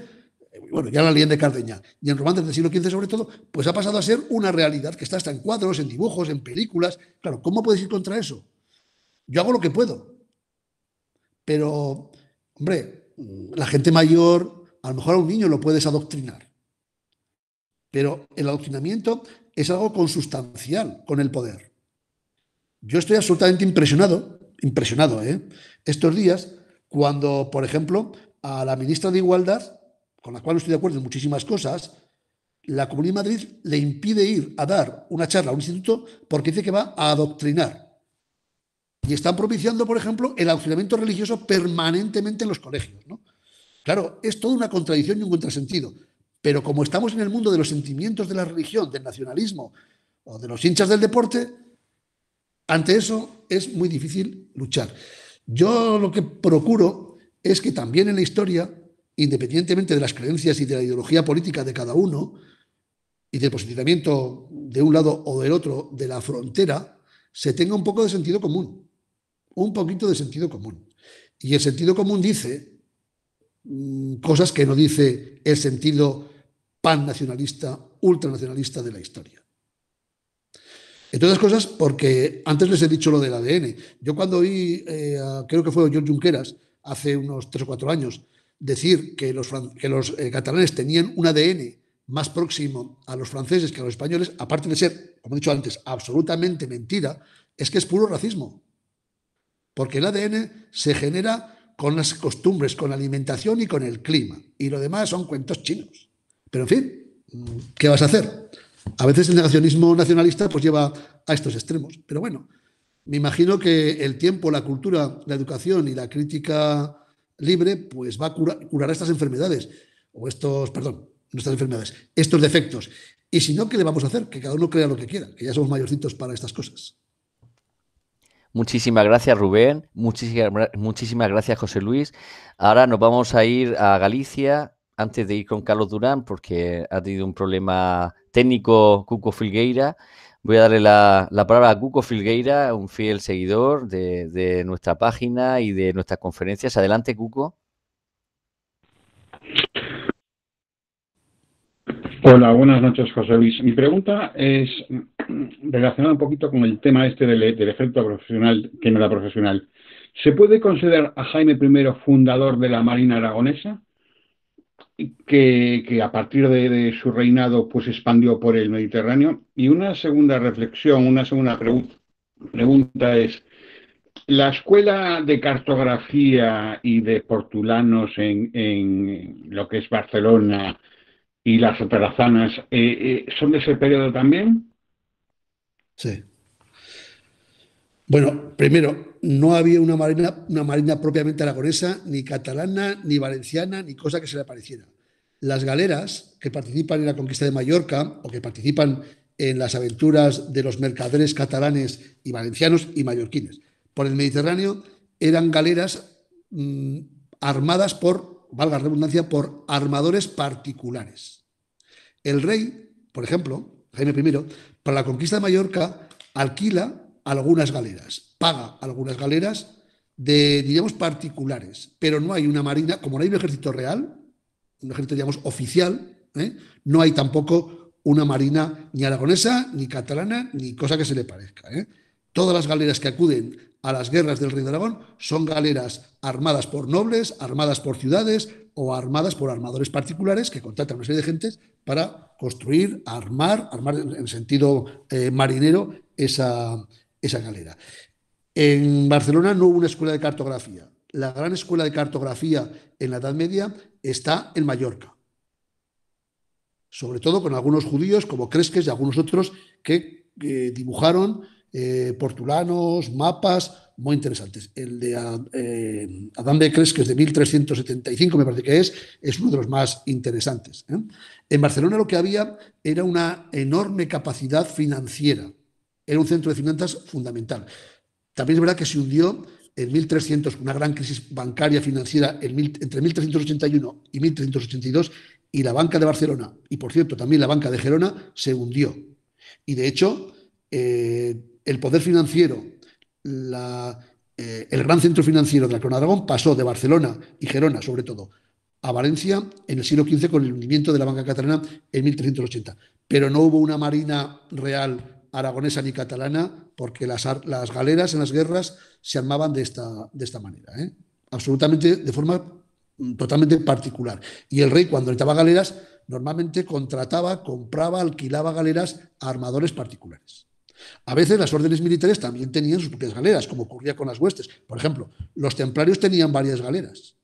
S4: bueno, ya la leyenda de Cardeña, y en romances del siglo XV sobre todo, pues ha pasado a ser una realidad que está hasta en cuadros, en dibujos, en películas. Claro, ¿cómo puedes ir contra eso? Yo hago lo que puedo. Pero, hombre, la gente mayor, a lo mejor a un niño lo puedes adoctrinar. Pero el adoctrinamiento es algo consustancial con el poder. Yo estoy absolutamente impresionado, impresionado, ¿eh? Estos días, cuando, por ejemplo, a la ministra de Igualdad con la cual no estoy de acuerdo en muchísimas cosas, la Comunidad de Madrid le impide ir a dar una charla a un instituto porque dice que va a adoctrinar. Y están propiciando, por ejemplo, el adoctrinamiento religioso permanentemente en los colegios. Claro, es toda una contradicción y un contrasentido. Pero como estamos en el mundo de los sentimientos de la religión, del nacionalismo o de los hinchas del deporte, ante eso es muy difícil luchar. Yo lo que procuro es que también en la historia independientemente de las creencias y de la ideología política de cada uno y del posicionamiento de un lado o del otro de la frontera, se tenga un poco de sentido común, un poquito de sentido común. Y el sentido común dice mm, cosas que no dice el sentido pan-nacionalista, ultranacionalista de la historia. Entonces, todas cosas, porque antes les he dicho lo del ADN. Yo cuando oí, eh, creo que fue George Junqueras, hace unos tres o cuatro años, decir que los, los eh, catalanes tenían un ADN más próximo a los franceses que a los españoles, aparte de ser, como he dicho antes, absolutamente mentira, es que es puro racismo. Porque el ADN se genera con las costumbres, con la alimentación y con el clima. Y lo demás son cuentos chinos. Pero en fin, ¿qué vas a hacer? A veces el negacionismo nacionalista pues lleva a estos extremos. Pero bueno, me imagino que el tiempo, la cultura, la educación y la crítica libre, pues va a curar, estas enfermedades, o estos, perdón, nuestras enfermedades, estos defectos. Y si no, ¿qué le vamos a hacer? Que cada uno crea lo que quiera, que ya somos mayorcitos para estas cosas.
S2: Muchísimas gracias, Rubén. Muchísimas, muchísimas gracias, José Luis. Ahora nos vamos a ir a Galicia antes de ir con Carlos Durán, porque ha tenido un problema técnico Cuco Filgueira. Voy a darle la, la, palabra a Cuco Filgueira, un fiel seguidor de, nuestra página y de nuestras conferencias. Adelante, Cuco.
S6: Hola, buenas noches, José Luis. Mi pregunta es relacionada un poquito con el tema este del, del efecto profesional, que no era profesional. ¿Se puede considerar a Jaime I fundador de la Marina Aragonesa? que, a partir de, su reinado pues expandió por el Mediterráneo. Y una segunda reflexión, una segunda pregunta es, la escuela de cartografía y de portulanos en, en lo que es Barcelona y las operazanas, eh, eh, ¿son de ese periodo también?
S4: Sí. Bueno, primero, no había una marina, una marina propiamente aragonesa, ni catalana, ni valenciana, ni cosa que se le pareciera. Las galeras que participan en la conquista de Mallorca o que participan en las aventuras de los mercaderes catalanes y valencianos y mallorquines por el Mediterráneo eran galeras mm, armadas por, valga redundancia, por armadores particulares. El rey, por ejemplo, Jaime I, para la conquista de Mallorca, alquila algunas galeras, paga algunas galeras de, digamos, particulares, pero no hay una marina, como no hay un ejército real, un ejército, digamos, oficial, ¿eh? no hay tampoco una marina ni aragonesa, ni catalana, ni cosa que se le parezca. ¿eh? Todas las galeras que acuden a las guerras del rey de Aragón son galeras armadas por nobles, armadas por ciudades o armadas por armadores particulares que contratan una serie de gentes para construir, armar, armar en sentido eh, marinero esa, esa galera. En Barcelona no hubo una escuela de cartografía. La gran escuela de cartografía en la Edad Media está en Mallorca. Sobre todo con algunos judíos como Cresques y algunos otros que dibujaron eh, portulanos, mapas muy interesantes. El de eh, Adán de Cresques de 1375, me parece que es, es uno de los más interesantes. ¿eh? En Barcelona lo que había era una enorme capacidad financiera era un centro de finanzas fundamental. También es verdad que se hundió en 1300, una gran crisis bancaria financiera entre 1381 y 1382, y la banca de Barcelona, y por cierto también la banca de Gerona, se hundió. Y de hecho, eh, el poder financiero, eh, el gran centro financiero de la Corona de Aragón pasó de Barcelona y Gerona, sobre todo, a Valencia en el siglo XV con el hundimiento de la banca catalana en 1380. Pero no hubo una marina real aragonesa ni catalana, porque las, las galeras en las guerras se armaban de esta, de esta manera, ¿eh? absolutamente de forma mm, totalmente particular. Y el rey, cuando necesitaba galeras, normalmente contrataba, compraba, alquilaba galeras a armadores particulares. A veces las órdenes militares también tenían sus propias galeras, como ocurría con las huestes. Por ejemplo, los templarios tenían varias galeras.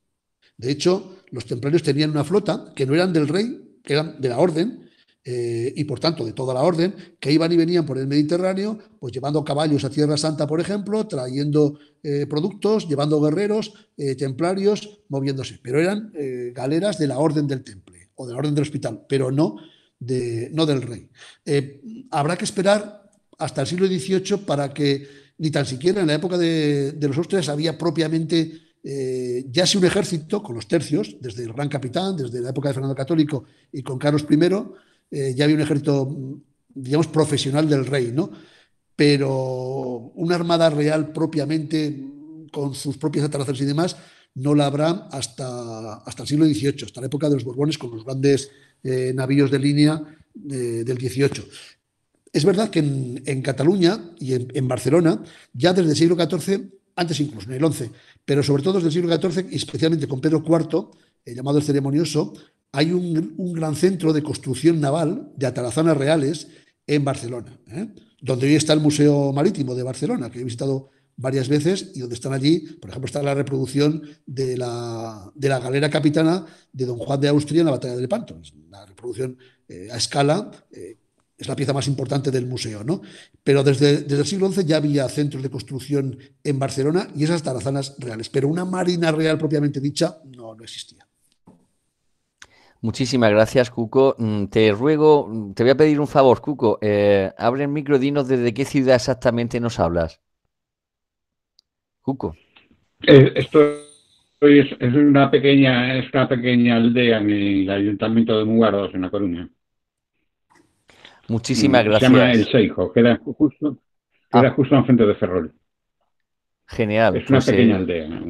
S4: De hecho, los templarios tenían una flota que no eran del rey, que eran de la orden, eh, y por tanto de toda la orden, que iban y venían por el Mediterráneo, pues llevando caballos a Tierra Santa, por ejemplo, trayendo eh, productos, llevando guerreros, eh, templarios, moviéndose. Pero eran galeras de la orden del temple o de la orden del hospital, pero no, de, no del rey. habrá que esperar hasta el siglo XVIII para que ni tan siquiera en la época de, los austrias había propiamente ya sea un ejército con los tercios, desde el gran capitán, desde la época de Fernando Católico y con Carlos I, eh, ya había un ejército, digamos, profesional del rey, ¿no? Pero una armada real propiamente, con sus propias atrazas y demás, no la habrá hasta, hasta el siglo XVIII, hasta la época de los Borbones, con los grandes eh, navíos de línea eh, del XVIII. Es verdad que en, Cataluña y en, Barcelona, ya desde el siglo XIV, antes incluso en el XI, pero sobre todo desde el siglo XIV, y especialmente con Pedro IV, llamado el ceremonioso, hay un, gran centro de construcción naval de atarazanas reales en Barcelona, ¿eh? donde hoy está el Museo Marítimo de Barcelona, que he visitado varias veces y donde están allí, por ejemplo, está la reproducción de la, galera capitana de Don Juan de Austria en la batalla de Lepanto. La reproducción eh, a escala, eh, es la pieza más importante del museo, ¿no? Pero desde, el siglo XI ya había centros de construcción en Barcelona y esas tarazanas reales, pero una marina real propiamente dicha no existía.
S2: Muchísimas gracias, Cuco. Mm, te ruego, mm, te voy a pedir un favor, Cuco. Eh, abre el micro, dinos desde qué ciudad exactamente nos hablas. Cuco.
S5: Eh, estoy esto es, una pequeña, es pequeña aldea en el ayuntamiento de Mugardos, en La Coruña.
S2: Muchísimas gracias. Mm, se llama El Seijo,
S6: queda justo, en frente ah. enfrente de Ferrol.
S2: Genial. Es una pues, pequeña eh, aldea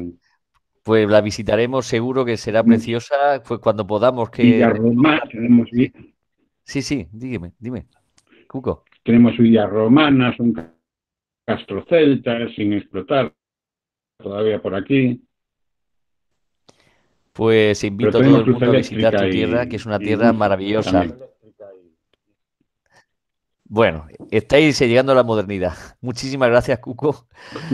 S2: pues la visitaremos, seguro que será mm. preciosa, pues cuando podamos que...
S6: romanas tenemos... Sí, sí, dígame, dime. Cuco. Tenemos villas romanas, un castro celta sin explotar todavía por aquí.
S2: Pues invito a todo el mundo a visitar tu tierra, que es una tierra maravillosa. Bueno, estáis llegando a la modernidad. Muchísimas gracias, Cuco.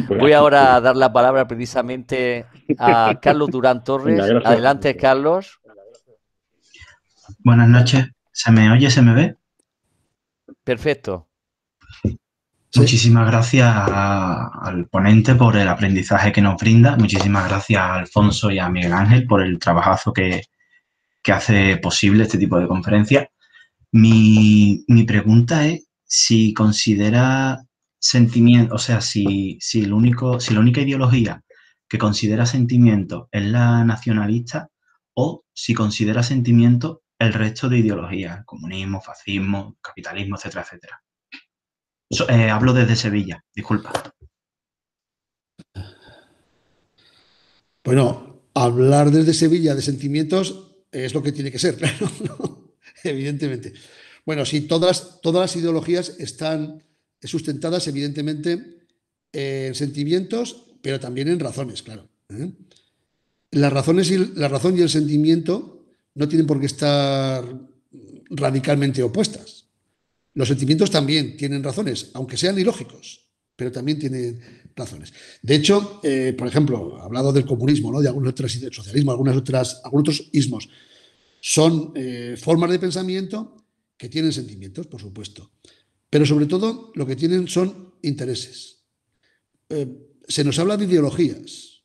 S2: Pues Voy ahora a dar la palabra precisamente a Carlos Durán Torres. Adelante, Carlos.
S3: Buenas noches. ¿Se me oye? ¿Se me ve?
S2: Perfecto.
S3: Muchísimas gracias al ponente por el aprendizaje que nos brinda. Muchísimas gracias a Alfonso y a Miguel Ángel por el trabajazo que, que hace posible este tipo de conferencias. Mi, pregunta es si considera sentimiento, o sea, si, si, el único, si la única ideología que considera sentimiento es la nacionalista o si considera sentimiento
S7: el resto de ideologías, comunismo, fascismo, capitalismo, etcétera, etcétera. Eh, hablo desde Sevilla, disculpa.
S4: Bueno, hablar desde Sevilla de sentimientos es lo que tiene que ser, claro. evidentemente. Bueno, sí, todas, todas las ideologías están eh, sustentadas, evidentemente, en sentimientos, pero también en razones, claro. ¿eh? Las razones y, la razón y el sentimiento no tienen por qué estar radicalmente opuestas. Los sentimientos también tienen razones, aunque sean ilógicos, pero también tienen razones. De hecho, eh, por ejemplo, hablado del comunismo, ¿no? de algunas otras socialismo, algunas otras, algunos otros ismos. Son eh, formas de pensamiento que tienen sentimientos, por supuesto, pero sobre todo lo que tienen son intereses. Eh, se nos habla de ideologías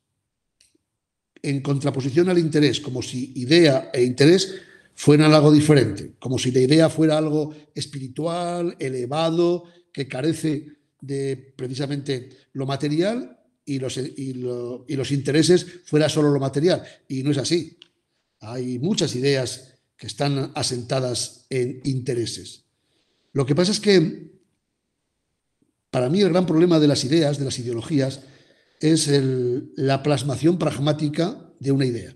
S4: en contraposición al interés, como si idea e interés fueran algo diferente, como si la idea fuera algo espiritual, elevado, que carece de precisamente lo material y los, y los intereses fuera solo lo material. Y no es así. Hay muchas ideas que están asentadas en intereses. Lo que pasa es que para mí el gran problema de las ideas, de las ideologías, es la plasmación pragmática de una idea.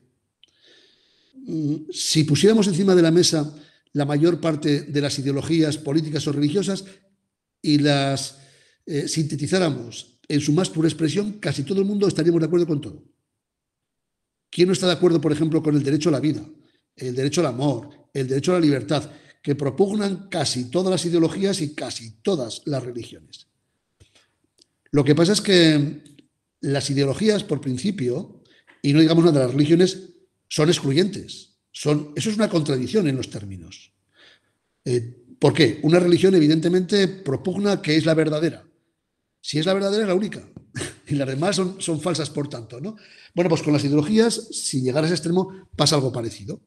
S4: Mm, si pusiéramos encima de la mesa la mayor parte de las ideologías políticas o religiosas y las eh, sintetizáramos en su más pura expresión, casi todo el mundo estaríamos de acuerdo con todo. ¿Quién no está de acuerdo, por ejemplo, con el derecho a la vida, el derecho al amor, el derecho a la libertad, que propugnan casi todas las ideologías y casi todas las religiones? Lo que pasa es que las ideologías, por principio, y no digamos nada de las religiones, son excluyentes. Son, eso es una contradicción en los términos. Eh, ¿Por qué? Una religión, evidentemente, propugna que es la verdadera, si es la verdadera, es la única. y las demás son, falsas, por tanto. ¿no? Bueno, pues con las ideologías, si llegar a ese extremo, pasa algo parecido.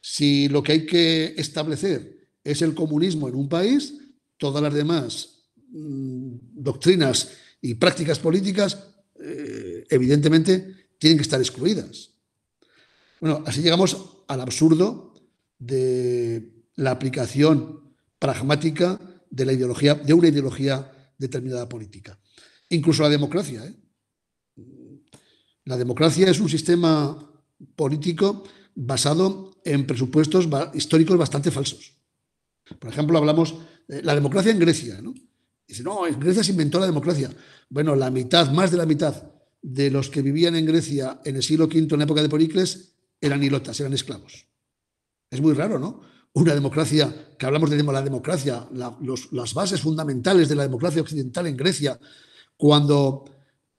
S4: Si lo que hay que establecer es el comunismo en un país, todas las demás mm, doctrinas y prácticas políticas, eh, evidentemente, tienen que estar excluidas. Bueno, así llegamos al absurdo de la aplicación pragmática de la ideología, de una ideología determinada política. Incluso la democracia. ¿eh? La democracia es un sistema político basado en presupuestos históricos bastante falsos. Por ejemplo, hablamos de la democracia en Grecia. ¿no? Dice, no, en Grecia se inventó la democracia. Bueno, la mitad, más de la mitad de los que vivían en Grecia en el siglo V, en la época de Pericles, eran hilotas, eran esclavos. Es muy raro, ¿no? una democracia, que hablamos de la democracia, las bases fundamentales de la democracia occidental en Grecia, cuando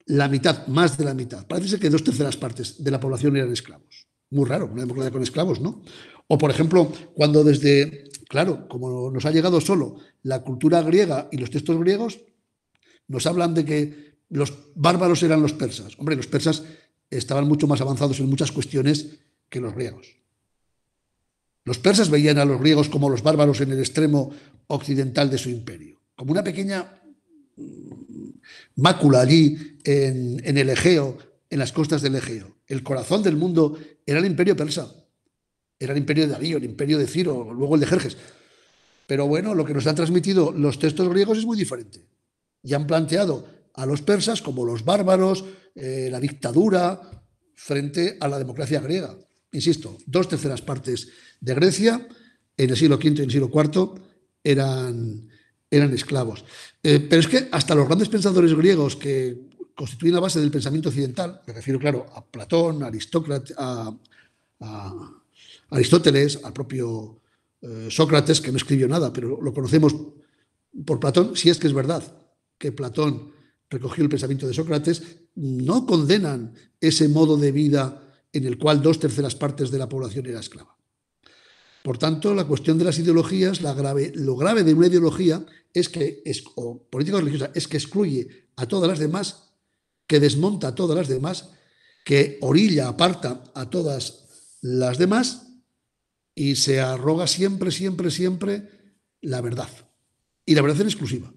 S4: la mitad, más de la mitad, parece ser que dos terceras partes de la población eran esclavos. Muy raro, una democracia con esclavos, ¿no? O, por ejemplo, cuando desde, claro, como nos ha llegado solo la cultura griega y los textos griegos, nos hablan de que los bárbaros eran los persas. Hombre, los persas estaban mucho más avanzados en muchas cuestiones que los griegos. Los persas veían a los griegos como los bárbaros en el extremo occidental de su imperio, como una pequeña mm, mácula allí en, el Egeo, en las costas del Egeo. El corazón del mundo era el imperio persa, era el imperio de Darío, el imperio de Ciro, luego el de Jerjes. Pero bueno, lo que nos han transmitido los textos griegos es muy diferente. Y han planteado a los persas como los bárbaros, eh, la dictadura, frente a la democracia griega. Insisto, dos terceras partes de Grecia, en el siglo V y en el siglo IV eran, eran esclavos. Eh, pero es que hasta los grandes pensadores griegos que constituyen la base del pensamiento occidental, me refiero, claro, a Platón, a, Aristóteles, al propio eh, Sócrates, que no escribió nada, pero lo conocemos por Platón, si es que es verdad que Platón recogió el pensamiento de Sócrates, no condenan ese modo de vida en el cual dos terceras partes de la población era esclava. Por tanto, la cuestión de las ideologías, lo grave de una ideología es que, es, o política religiosa, es que excluye a todas las demás, que desmonta a todas las demás, que orilla, aparta a todas las demás y se arroga siempre, siempre, siempre la verdad. Y la verdad es exclusiva.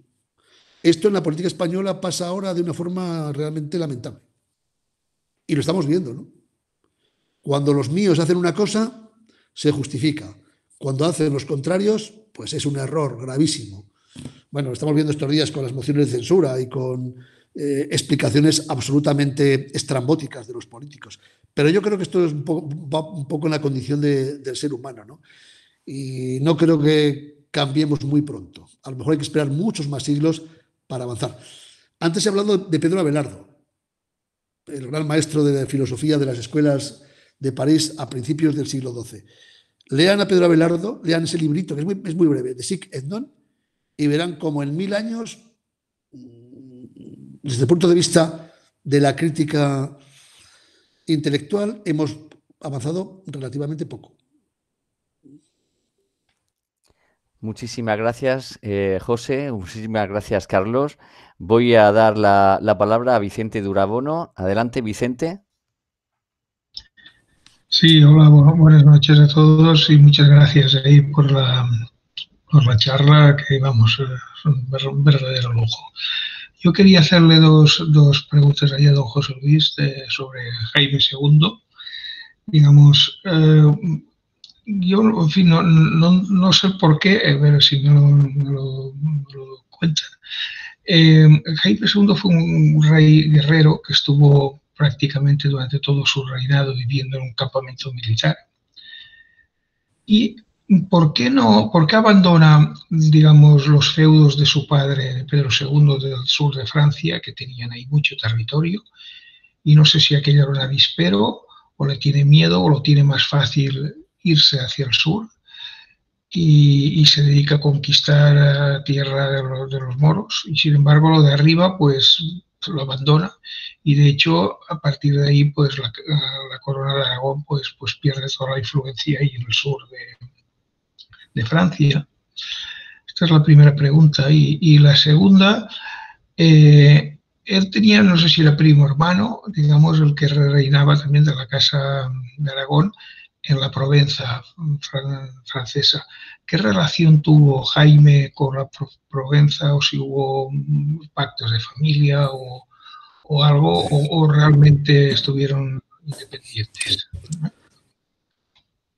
S4: Esto en la política española pasa ahora de una forma realmente lamentable. Y lo estamos viendo, ¿no? Cuando los míos hacen una cosa, se justifica. Cuando hacen los contrarios, pues es un error gravísimo. Bueno, estamos viendo estos días con las mociones de censura y con eh, explicaciones absolutamente estrambóticas de los políticos. Pero yo creo que esto va un poco en la condición del ser humano, ¿no? Y no creo que cambiemos muy pronto. A lo mejor hay que esperar muchos más siglos para avanzar. Antes he hablado de Pedro Abelardo, el gran maestro de filosofía de las escuelas de París a principios del siglo XII. Lean a Pedro Abelardo, lean ese librito, que es muy, breve, de Sic et y verán cómo en mil años, mm, desde el punto de vista de la crítica intelectual, hemos avanzado relativamente poco.
S2: Muchísimas gracias, eh, José. Muchísimas gracias, Carlos. Voy a dar la palabra a Vicente Durabono. Adelante, Vicente.
S1: Sí, hola, buenas noches a todos y muchas gracias por, la, charla, que vamos, eh, es un verdadero lujo. Yo quería hacerle dos, preguntas ahí a don José Luis sobre Jaime II. Digamos, eh, yo, no, sé por qué, a ver si me lo, cuenta. Eh, Jaime II fue un rey guerrero que estuvo prácticamente durante todo su reinado viviendo en un campamento militar. ¿Y por qué no? ¿Por qué abandona, digamos, los feudos de su padre, Pedro II, del sur de Francia, que tenían ahí mucho territorio? Y no sé si aquella era un avispero, o le tiene miedo, o lo tiene más fácil irse hacia el sur. Y, se dedica a conquistar la eh, tierra de los, moros. Y sin embargo, lo de arriba, pues lo abandona y de hecho a partir de ahí pues la, corona de Aragón pues, pues pierde toda la influencia ahí en el sur de, Francia. Esta es la primera pregunta. Y, la segunda, eh, él tenía, no sé si era primo hermano, digamos, el que reinaba también de la Casa de Aragón, en la Provenza mm, francesa. ¿Qué relación tuvo Jaime con la Provenza o si hubo mm, pactos de familia o, algo o, realmente
S4: estuvieron independientes?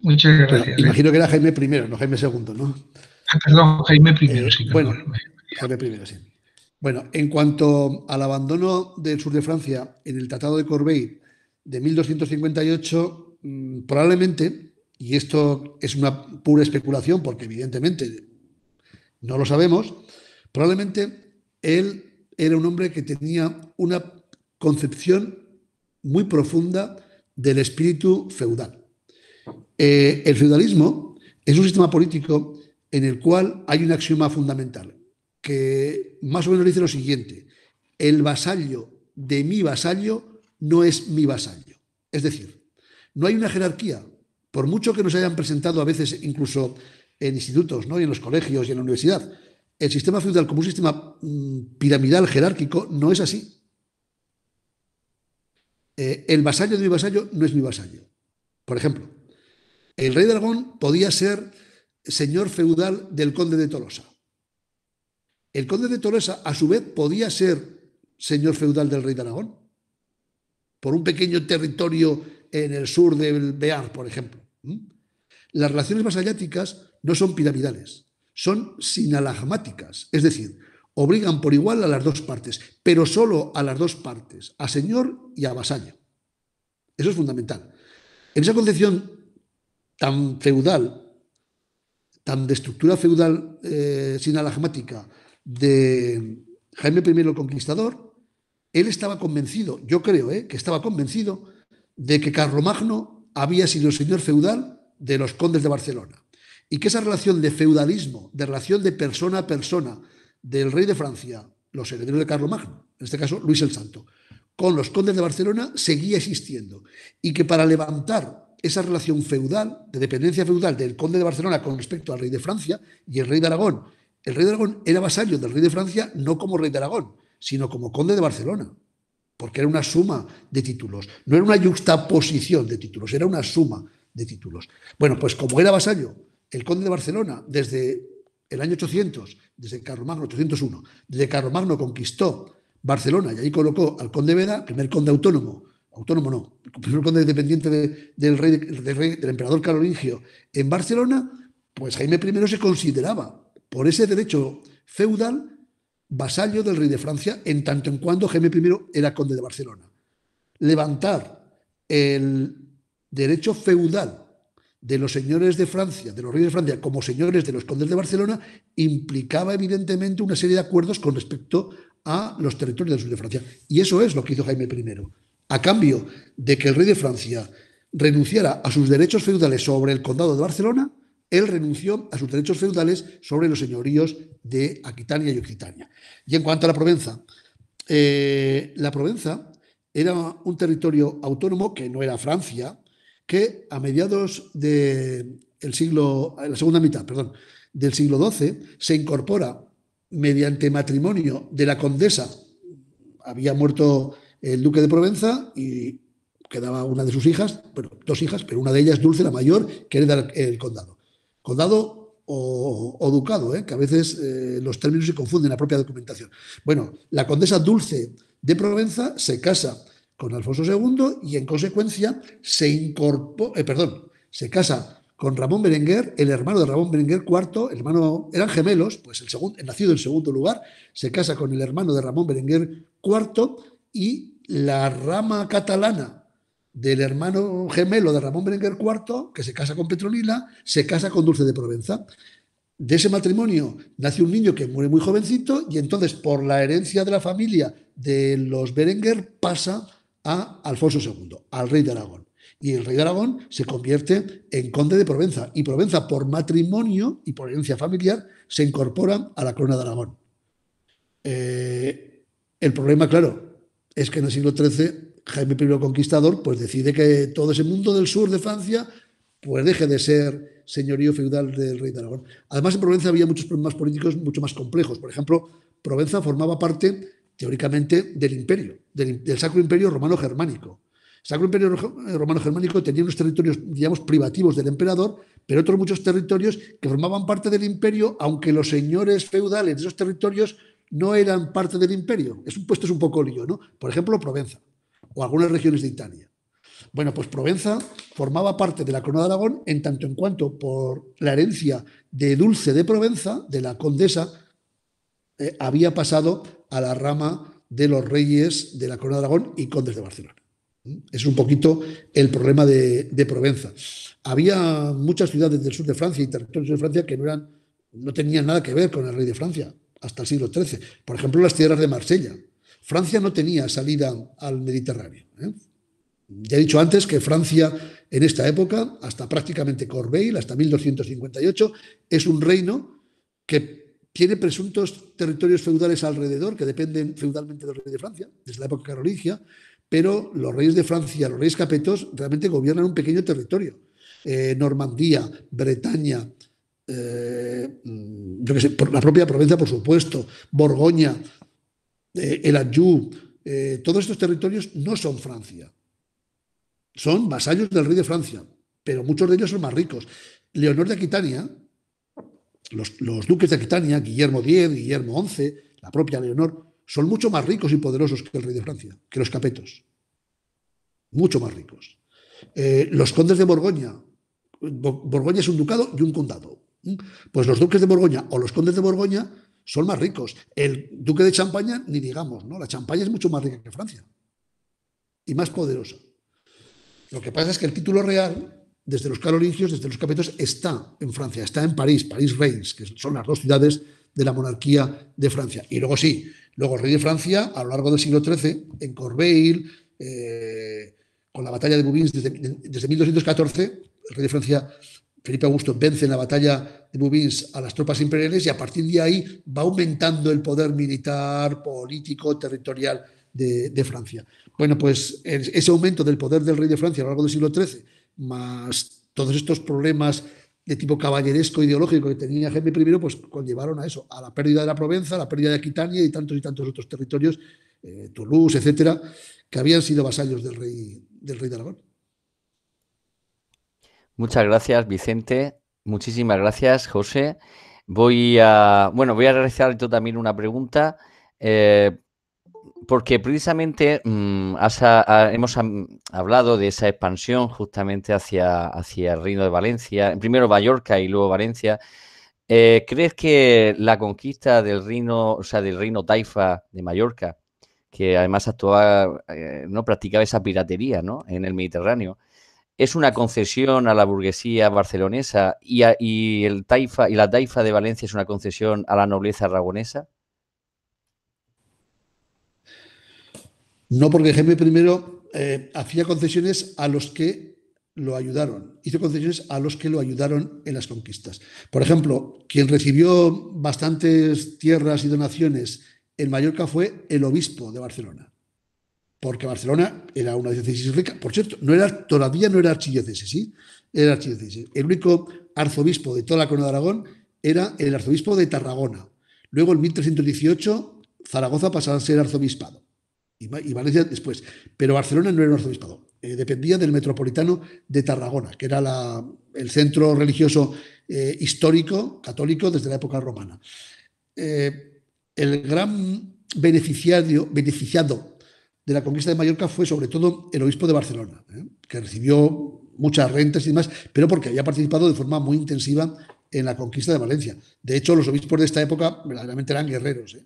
S1: Muchas gracias. Me imagino que era Jaime
S4: I, no Jaime II, ¿no? Ah, perdón, Jaime I, eh, Bueno, Jaime I, sí. Bueno, en cuanto al abandono del sur de Francia en el Tratado de Corbeil de 1258, Mm, probablemente, y esto es una pura especulación porque evidentemente no lo sabemos, probablemente él era un hombre que tenía una concepción muy profunda del espíritu feudal. Eh, el feudalismo es un sistema político en el cual hay un axioma fundamental que más o menos dice lo siguiente, el vasallo de mi vasallo no es mi vasallo. Es decir, no hay una jerarquía. Por mucho que nos hayan presentado a veces incluso en institutos ¿no? y en los colegios y en la universidad, el sistema feudal como un sistema mm, piramidal jerárquico no es así. Eh, el vasallo de mi vasallo no es mi vasallo. Por ejemplo, el rey de Aragón podía ser señor feudal del conde de Tolosa. El conde de Tolosa, a su vez, podía ser señor feudal del rey de Aragón por un pequeño territorio en el sur del Bear, por ejemplo. Las relaciones vasalláticas no son piramidales, son sinalagmáticas, es decir, obligan por igual a las dos partes, pero solo a las dos partes, a señor y a vasallo. Eso es fundamental. En esa concepción tan feudal, tan de estructura feudal eh, sinalagmática de Jaime I el Conquistador, él estaba convencido, yo creo eh, que estaba convencido, de que Carlomagno había sido el señor feudal de los condes de Barcelona y que esa relación de feudalismo, de relación de persona a persona del rey de Francia, los herederos de Carlomagno, en este caso Luis el Santo, con los condes de Barcelona seguía existiendo y que para levantar esa relación feudal, de dependencia feudal del conde de Barcelona con respecto al rey de Francia y el rey de Aragón, el rey de Aragón era vasallo del rey de Francia no como rey de Aragón, sino como conde de Barcelona porque era una suma de títulos, no era una yuxtaposición de títulos, era una suma de títulos. Bueno, pues como era vasallo el conde de Barcelona desde el año 800, desde Carlomagno 801, desde Carlomagno conquistó Barcelona y ahí colocó al conde Veda, primer conde autónomo, autónomo no, primer conde dependiente del, del, del emperador carolingio en Barcelona, pues Jaime I se consideraba por ese derecho feudal vasallo del rey de Francia, en tanto en cuanto Jaime I era conde de Barcelona. Levantar el derecho feudal de los señores de Francia, de los reyes de Francia, como señores de los condes de Barcelona, implicaba evidentemente una serie de acuerdos con respecto a los territorios del sur de Francia. Y eso es lo que hizo Jaime I. A cambio de que el rey de Francia renunciara a sus derechos feudales sobre el condado de Barcelona, él renunció a sus derechos feudales sobre los señoríos de Aquitania y Occitania. Y en cuanto a la Provenza, eh, la Provenza era un territorio autónomo que no era Francia, que a mediados de siglo, eh, la segunda mitad, perdón, del siglo XII se incorpora mediante matrimonio de la condesa. Había muerto el duque de Provenza y quedaba una de sus hijas, bueno, dos hijas, pero una de ellas, Dulce, la mayor, que hereda el condado condado o, ducado, ¿eh? que a veces eh, los términos se confunden en la propia documentación. Bueno, la condesa Dulce de Provenza se casa con Alfonso II y en consecuencia se incorpora, eh, perdón, se casa con Ramón Berenguer, el hermano de Ramón Berenguer IV, hermano, eran gemelos, pues el segundo, nacido en segundo lugar, se casa con el hermano de Ramón Berenguer IV y la rama catalana del hermano gemelo de Ramón Berenguer IV, que se casa con Petronila, se casa con Dulce de Provenza. De ese matrimonio nace un niño que muere muy jovencito y entonces por la herencia de la familia de los Berenguer pasa a Alfonso II, al rey de Aragón. Y el rey de Aragón se convierte en conde de Provenza y Provenza por matrimonio y por herencia familiar se incorpora a la corona de Aragón. Eh, el problema, claro, es que en el siglo XIII Jaime I Conquistador pues decide que todo ese mundo del sur de Francia pues deje de ser señorío feudal del rey de Aragón. Además, en Provenza había muchos problemas políticos mucho más complejos. Por ejemplo, Provenza formaba parte, teóricamente, del imperio, del, Sacro Imperio Romano-Germánico. El Sacro Imperio eh, Romano-Germánico tenía unos territorios, digamos, privativos del emperador, pero otros muchos territorios que formaban parte del imperio, aunque los señores feudales de esos territorios no eran parte del imperio. Es un puesto es un poco lío, ¿no? Por ejemplo, Provenza o algunas regiones de Italia. Bueno, pues Provenza formaba parte de la Corona de Aragón en tanto en cuanto por la herencia de Dulce de Provenza, de la condesa, eh, había pasado a la rama de los reyes de la Corona de Aragón y condes de Barcelona. Es un poquito el problema de, Provenza. Había muchas ciudades del sur de Francia y territorios de Francia que no, eran, no tenían nada que ver con el rey de Francia hasta el siglo XIII. Por ejemplo, las tierras de Marsella, Francia no tenía salida al Mediterráneo. ¿eh? Ya he dicho antes que Francia en esta época, hasta prácticamente Corbeil, hasta 1258, es un reino que tiene presuntos territorios feudales alrededor, que dependen feudalmente del rey de Francia, desde la época carolingia, pero los reyes de Francia, los reyes capetos, realmente gobiernan un pequeño territorio. Eh, Normandía, Bretaña, eh, mm, la propia Provenza, por supuesto, Borgoña, eh, el Anjou, eh, todos estos territorios no son Francia. Son vasallos del rey de Francia, pero muchos de ellos son más ricos. Leonor de Aquitania, los, duques de Aquitania, Guillermo X, Guillermo XI, la propia Leonor, son mucho más ricos y poderosos que el rey de Francia, que los capetos. Mucho más ricos. Eh, los condes de Borgoña. Borgoña es un ducado y un condado. ¿Mm? Pues los duques de Borgoña o los condes de Borgoña son más ricos. El duque de Champaña, ni digamos, ¿no? La Champaña es mucho más rica que Francia y más poderosa. Lo que pasa es que el título real, desde los carolingios, desde los capetos, está en Francia, está en París, París Reims, que son las dos ciudades de la monarquía de Francia. Y luego sí, luego el rey de Francia, a lo largo del siglo XIII, en Corbeil, eh, con la batalla de Bouvines desde, desde 1214, el rey de Francia Felipe Augusto vence en la batalla de Bouvines a las tropas imperiales y a partir de ahí va aumentando el poder militar, político, territorial de, Francia. Bueno, pues ese aumento del poder del rey de Francia a lo largo del siglo XIII, más todos estos problemas de tipo caballeresco ideológico que tenía Jaime I, pues conllevaron a eso, a la pérdida de la Provenza, a la pérdida de Aquitania y tantos y tantos otros territorios, eh, Toulouse, etcétera, que habían sido vasallos del rey, del rey de Aragón.
S2: Muchas gracias, Vicente. Muchísimas gracias, José. Voy a, bueno, voy a realizar yo también una pregunta, eh, porque precisamente mm, hemos mm, hablado de esa expansión justamente hacia, hacia el Reino de Valencia, primero Mallorca y luego Valencia. Eh, ¿Crees que la conquista del reino, o sea, del reino taifa de Mallorca, que además actuaba, eh, no practicaba esa piratería, ¿no? En el Mediterráneo, es una concesión a la burguesía barcelonesa y, el taifa, y la taifa de Valencia es una concesión a la nobleza aragonesa?
S4: No, porque Jaime I eh, hacía concesiones a los que lo ayudaron, hizo concesiones a los que lo ayudaron en las conquistas. Por ejemplo, quien recibió bastantes tierras y donaciones en Mallorca fue el obispo de Barcelona porque Barcelona era una diócesis rica. Por cierto, no era, todavía no era archidiócesis, ¿sí? Era archidiócesis. El único arzobispo de toda la corona de Aragón era el arzobispo de Tarragona. Luego, en 1318, Zaragoza pasaba a ser arzobispado. Y, Valencia después. Pero Barcelona no era un arzobispado. Eh, dependía del metropolitano de Tarragona, que era el centro religioso eh, histórico católico desde la época romana. Eh, el gran beneficiario, beneficiado de la conquista de Mallorca fue sobre todo el obispo de Barcelona, ¿eh? que recibió muchas rentas y demás, pero porque había participado de forma muy intensiva en la conquista de Valencia. De hecho, los obispos de esta época verdaderamente eran guerreros. ¿eh?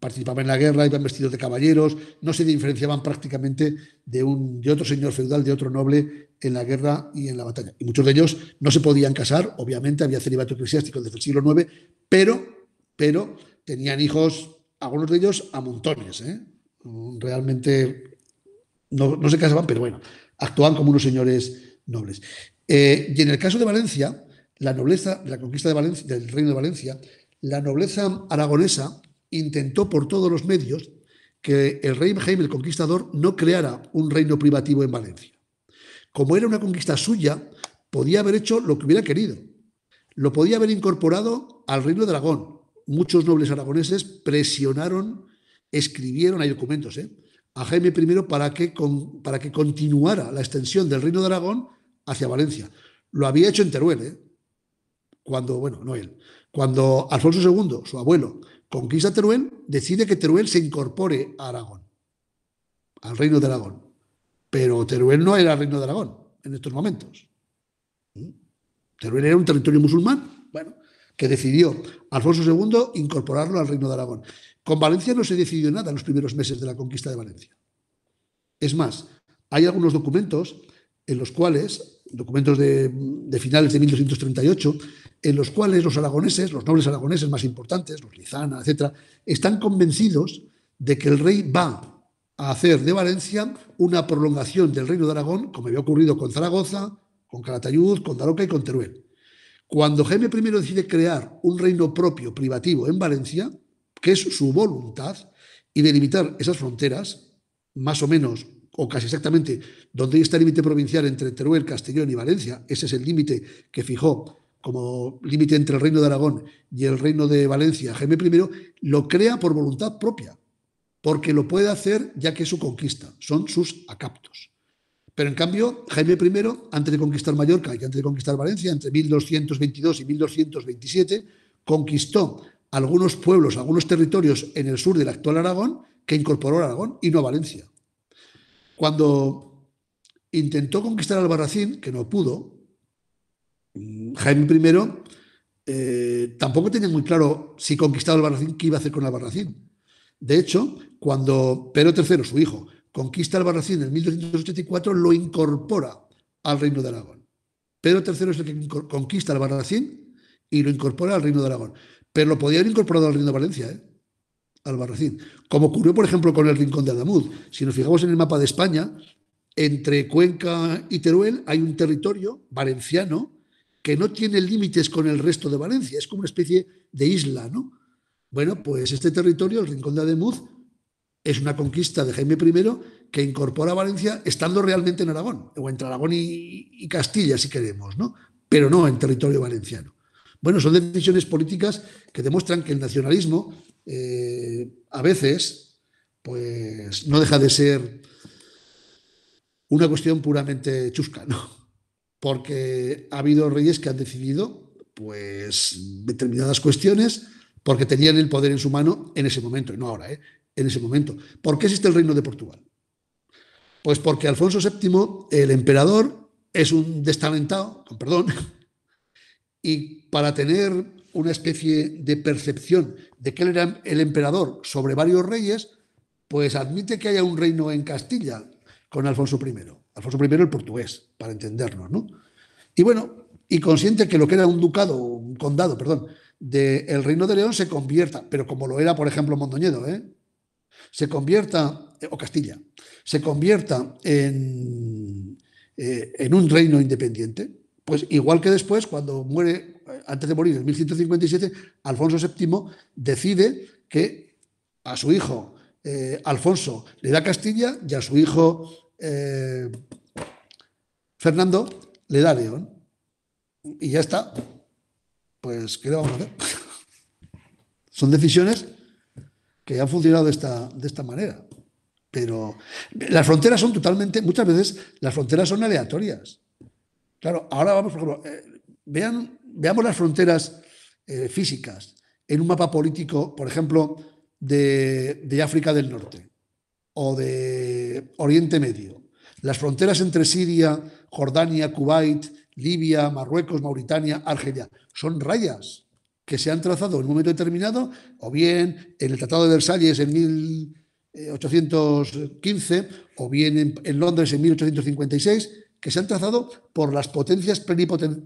S4: Participaban en la guerra, iban vestidos de caballeros, no se diferenciaban prácticamente de, un, de otro señor feudal, de otro noble en la guerra y en la batalla. Y muchos de ellos no se podían casar, obviamente había celibato eclesiástico desde el siglo IX, pero, pero tenían hijos, algunos de ellos a montones. ¿eh? realmente no, se casaban, pero bueno, actuaban como unos señores nobles. Eh, y en el caso de Valencia, la nobleza, de la conquista de Valencia, del reino de Valencia, la nobleza aragonesa intentó por todos los medios que el rey Jaime el Conquistador no creara un reino privativo en Valencia. Como era una conquista suya, podía haber hecho lo que hubiera querido. Lo podía haber incorporado al reino de Aragón. Muchos nobles aragoneses presionaron escribieron, hay documentos, ¿eh? a Jaime I para que, para que continuara la extensión del Reino de Aragón hacia Valencia. Lo había hecho en Teruel, ¿eh? cuando, bueno, no él, cuando Alfonso II, su abuelo, conquista Teruel, decide que Teruel se incorpore a Aragón, al Reino de Aragón. Pero Teruel no era el Reino de Aragón en estos momentos. ¿Mm? Teruel era un territorio musulmán, bueno, que decidió Alfonso II incorporarlo al Reino de Aragón. Con Valencia no se decidió nada en los primeros meses de la conquista de Valencia. Es más, hay algunos documentos en los cuales, documentos de, finales de 1238, en los cuales los aragoneses, los nobles aragoneses más importantes, los Lizana, etc., están convencidos de que el rey va a hacer de Valencia una prolongación del reino de Aragón, como había ocurrido con Zaragoza, con Calatayud, con Daroca y con Teruel. Cuando Jaime I decide crear un reino propio privativo en Valencia, que es su voluntad, y delimitar esas fronteras, más o menos, o casi exactamente, donde está el límite provincial entre Teruel, Castellón y Valencia. Ese es el límite que fijó como límite entre el reino de Aragón y el reino de Valencia, Jaime I, lo crea por voluntad propia, porque lo puede hacer ya que es su conquista, son sus acaptos. Pero en cambio, Jaime I, antes de conquistar Mallorca y antes de conquistar Valencia, entre 1222 y 1227, conquistó algunos pueblos, algunos territorios en el sur del actual Aragón que incorporó a Aragón y no a Valencia. Cuando intentó conquistar Albarracín, que no pudo, mm, Jaime I eh, tampoco tenía muy claro si conquistaba Albarracín, qué iba a hacer con Albarracín. De hecho, cuando Pedro III, su hijo, conquista Albarracín en 1284, lo incorpora al Reino de Aragón. Pedro III es el que conquista Albarracín y lo incorpora al Reino de Aragón. Pero lo podía haber incorporado al Reino de Valencia, ¿eh? al Como ocurrió, por ejemplo, con el Rincón de Adamud. Si nos fijamos en el mapa de España, entre Cuenca y Teruel hay un territorio valenciano que no tiene límites con el resto de Valencia. Es como una especie de isla, ¿no? Bueno, pues este territorio, el Rincón de Ademuz, es una conquista de Jaime I que incorpora a Valencia estando realmente en Aragón, o entre Aragón y, y Castilla, si queremos, ¿no? Pero no en territorio valenciano. Bueno, son decisiones políticas que demuestran que el nacionalismo eh, a veces pues no deja de ser una cuestión puramente chusca, ¿no? Porque ha habido reyes que han decidido pues determinadas cuestiones porque tenían el poder en su mano en ese momento, y no ahora, ¿eh? en ese momento. ¿Por qué existe el reino de Portugal? Pues porque Alfonso VII, el emperador, es un destalentado, con perdón, y para tener una especie de percepción de que él era el emperador sobre varios reyes, pues admite que haya un reino en Castilla con Alfonso I. Alfonso I el portugués, para entendernos, ¿no? Y bueno, y consciente que lo que era un ducado, un condado, perdón, del reino de León se convierta, pero como lo era, por ejemplo, Mondoñedo, ¿eh? se convierta, eh, o Castilla, se convierta en, eh, en un reino independiente, pues igual que después, cuando muere antes de morir en 1157, Alfonso VII decide que a su hijo eh, Alfonso le da Castilla y a su hijo eh, Fernando le da León. Y ya está. Pues, ¿qué le vamos a hacer? Son decisiones que han funcionado de esta, de esta manera. Pero las fronteras son totalmente, muchas veces las fronteras son aleatorias. Claro, ahora vamos, por ejemplo, eh, vean veamos las fronteras eh, físicas en un mapa político, por ejemplo, de, África del Norte o de Oriente Medio. Las fronteras entre Siria, Jordania, Kuwait, Libia, Marruecos, Mauritania, Argelia, son rayas que se han trazado en un momento determinado, o bien en el Tratado de Versalles en 1815, eh, o bien en, Londres en 1856, que se han trazado por las potencias plenipotentes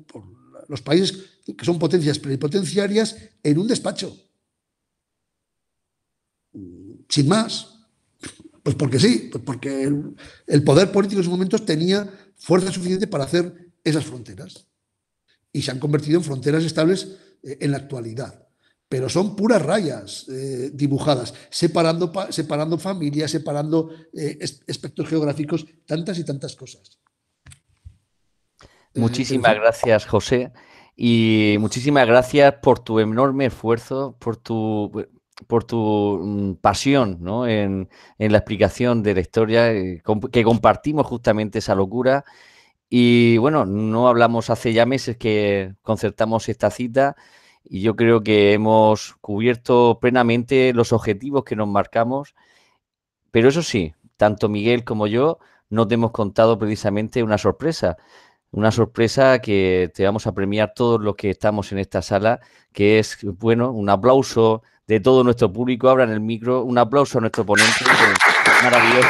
S4: los países que son potencias plenipotenciarias en un despacho. Sin más. Pues porque sí, pues porque el, poder político en esos momentos tenía fuerza suficiente para hacer esas fronteras. Y se han convertido en fronteras estables eh, en la actualidad pero son puras rayas eh, dibujadas, separando, separando familias, separando aspectos eh, geográficos, tantas y tantas cosas.
S2: Muchísimas gracias, José. Y muchísimas gracias por tu enorme esfuerzo, por tu, por tu mm, pasión ¿no? en, en, la explicación de la historia, eh, que compartimos justamente esa locura. Y bueno, no hablamos hace ya meses que concertamos esta cita y yo creo que hemos cubierto plenamente los objetivos que nos marcamos. Pero eso sí, tanto Miguel como yo no te hemos contado precisamente una sorpresa una sorpresa que te vamos a premiar todos los que estamos en esta sala, que es, bueno, un aplauso de todo nuestro público. Abran el micro, un aplauso a nuestro ponente, maravilloso.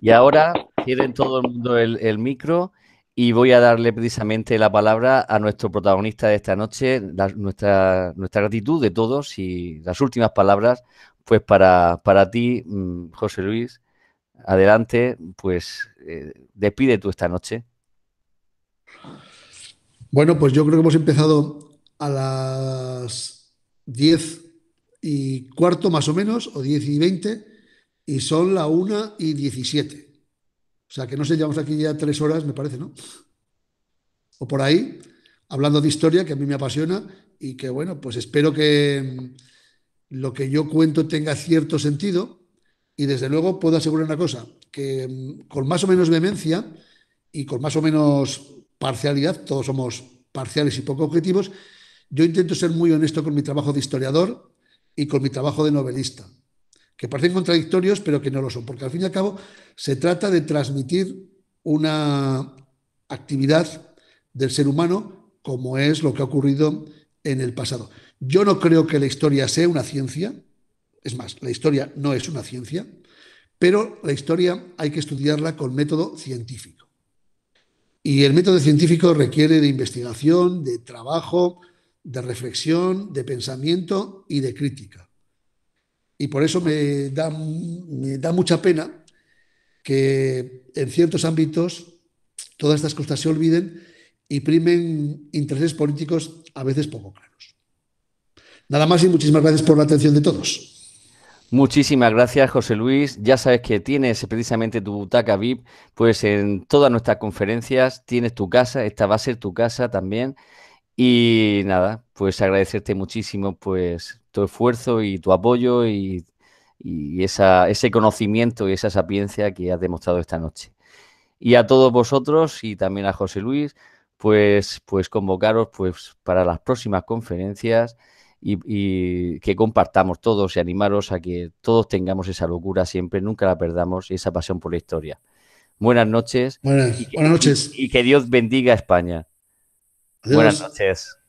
S2: Y ahora tienen todo el mundo el, el micro. Y voy a darle precisamente la palabra a nuestro protagonista de esta noche, nuestra, gratitud de todos y las últimas palabras, pues para, para ti, mm, José Luis, adelante, pues eh, despide tú esta noche.
S4: Bueno, pues yo creo que hemos empezado a las 10 y cuarto más o menos, o diez y veinte, y son la una y diecisiete. O sea, que no sé, llevamos aquí ya tres horas, me parece, ¿no? O por ahí, hablando de historia, que a mí me apasiona y que, bueno, pues espero que mm, lo que yo cuento tenga cierto sentido y, desde luego, puedo asegurar una cosa, que mm, con más o menos vehemencia y con más o menos parcialidad, todos somos parciales y poco objetivos, yo intento ser muy honesto con mi trabajo de historiador y con mi trabajo de novelista que parecen contradictorios, pero que no lo son, porque al fin y al cabo se trata de transmitir una actividad del ser humano como es lo que ha ocurrido en el pasado. Yo no creo que la historia sea una ciencia, es más, la historia no es una ciencia, pero la historia hay que estudiarla con método científico. Y el método científico requiere de investigación, de trabajo, de reflexión, de pensamiento y de crítica. Y por eso me da, da mucha pena que en ciertos ámbitos todas estas cosas se olviden y primen intereses políticos a veces poco claros. Nada más y muchísimas gracias por la atención de todos.
S2: Muchísimas gracias, José Luis. Ya sabes que tienes precisamente tu butaca VIP, pues en todas nuestras conferencias tienes tu casa, esta va a ser tu casa también. Y nada, pues agradecerte muchísimo pues tu esfuerzo y tu apoyo y, esa, ese conocimiento y esa sapiencia que has demostrado esta noche. Y a todos vosotros y también a José Luis, pues, pues convocaros pues, para las próximas conferencias y, que compartamos todos y animaros a que todos tengamos esa locura siempre, nunca la perdamos y esa pasión por la historia. Buenas noches. Buenas, noches. Y, que Dios bendiga a España. Buenas
S1: noches.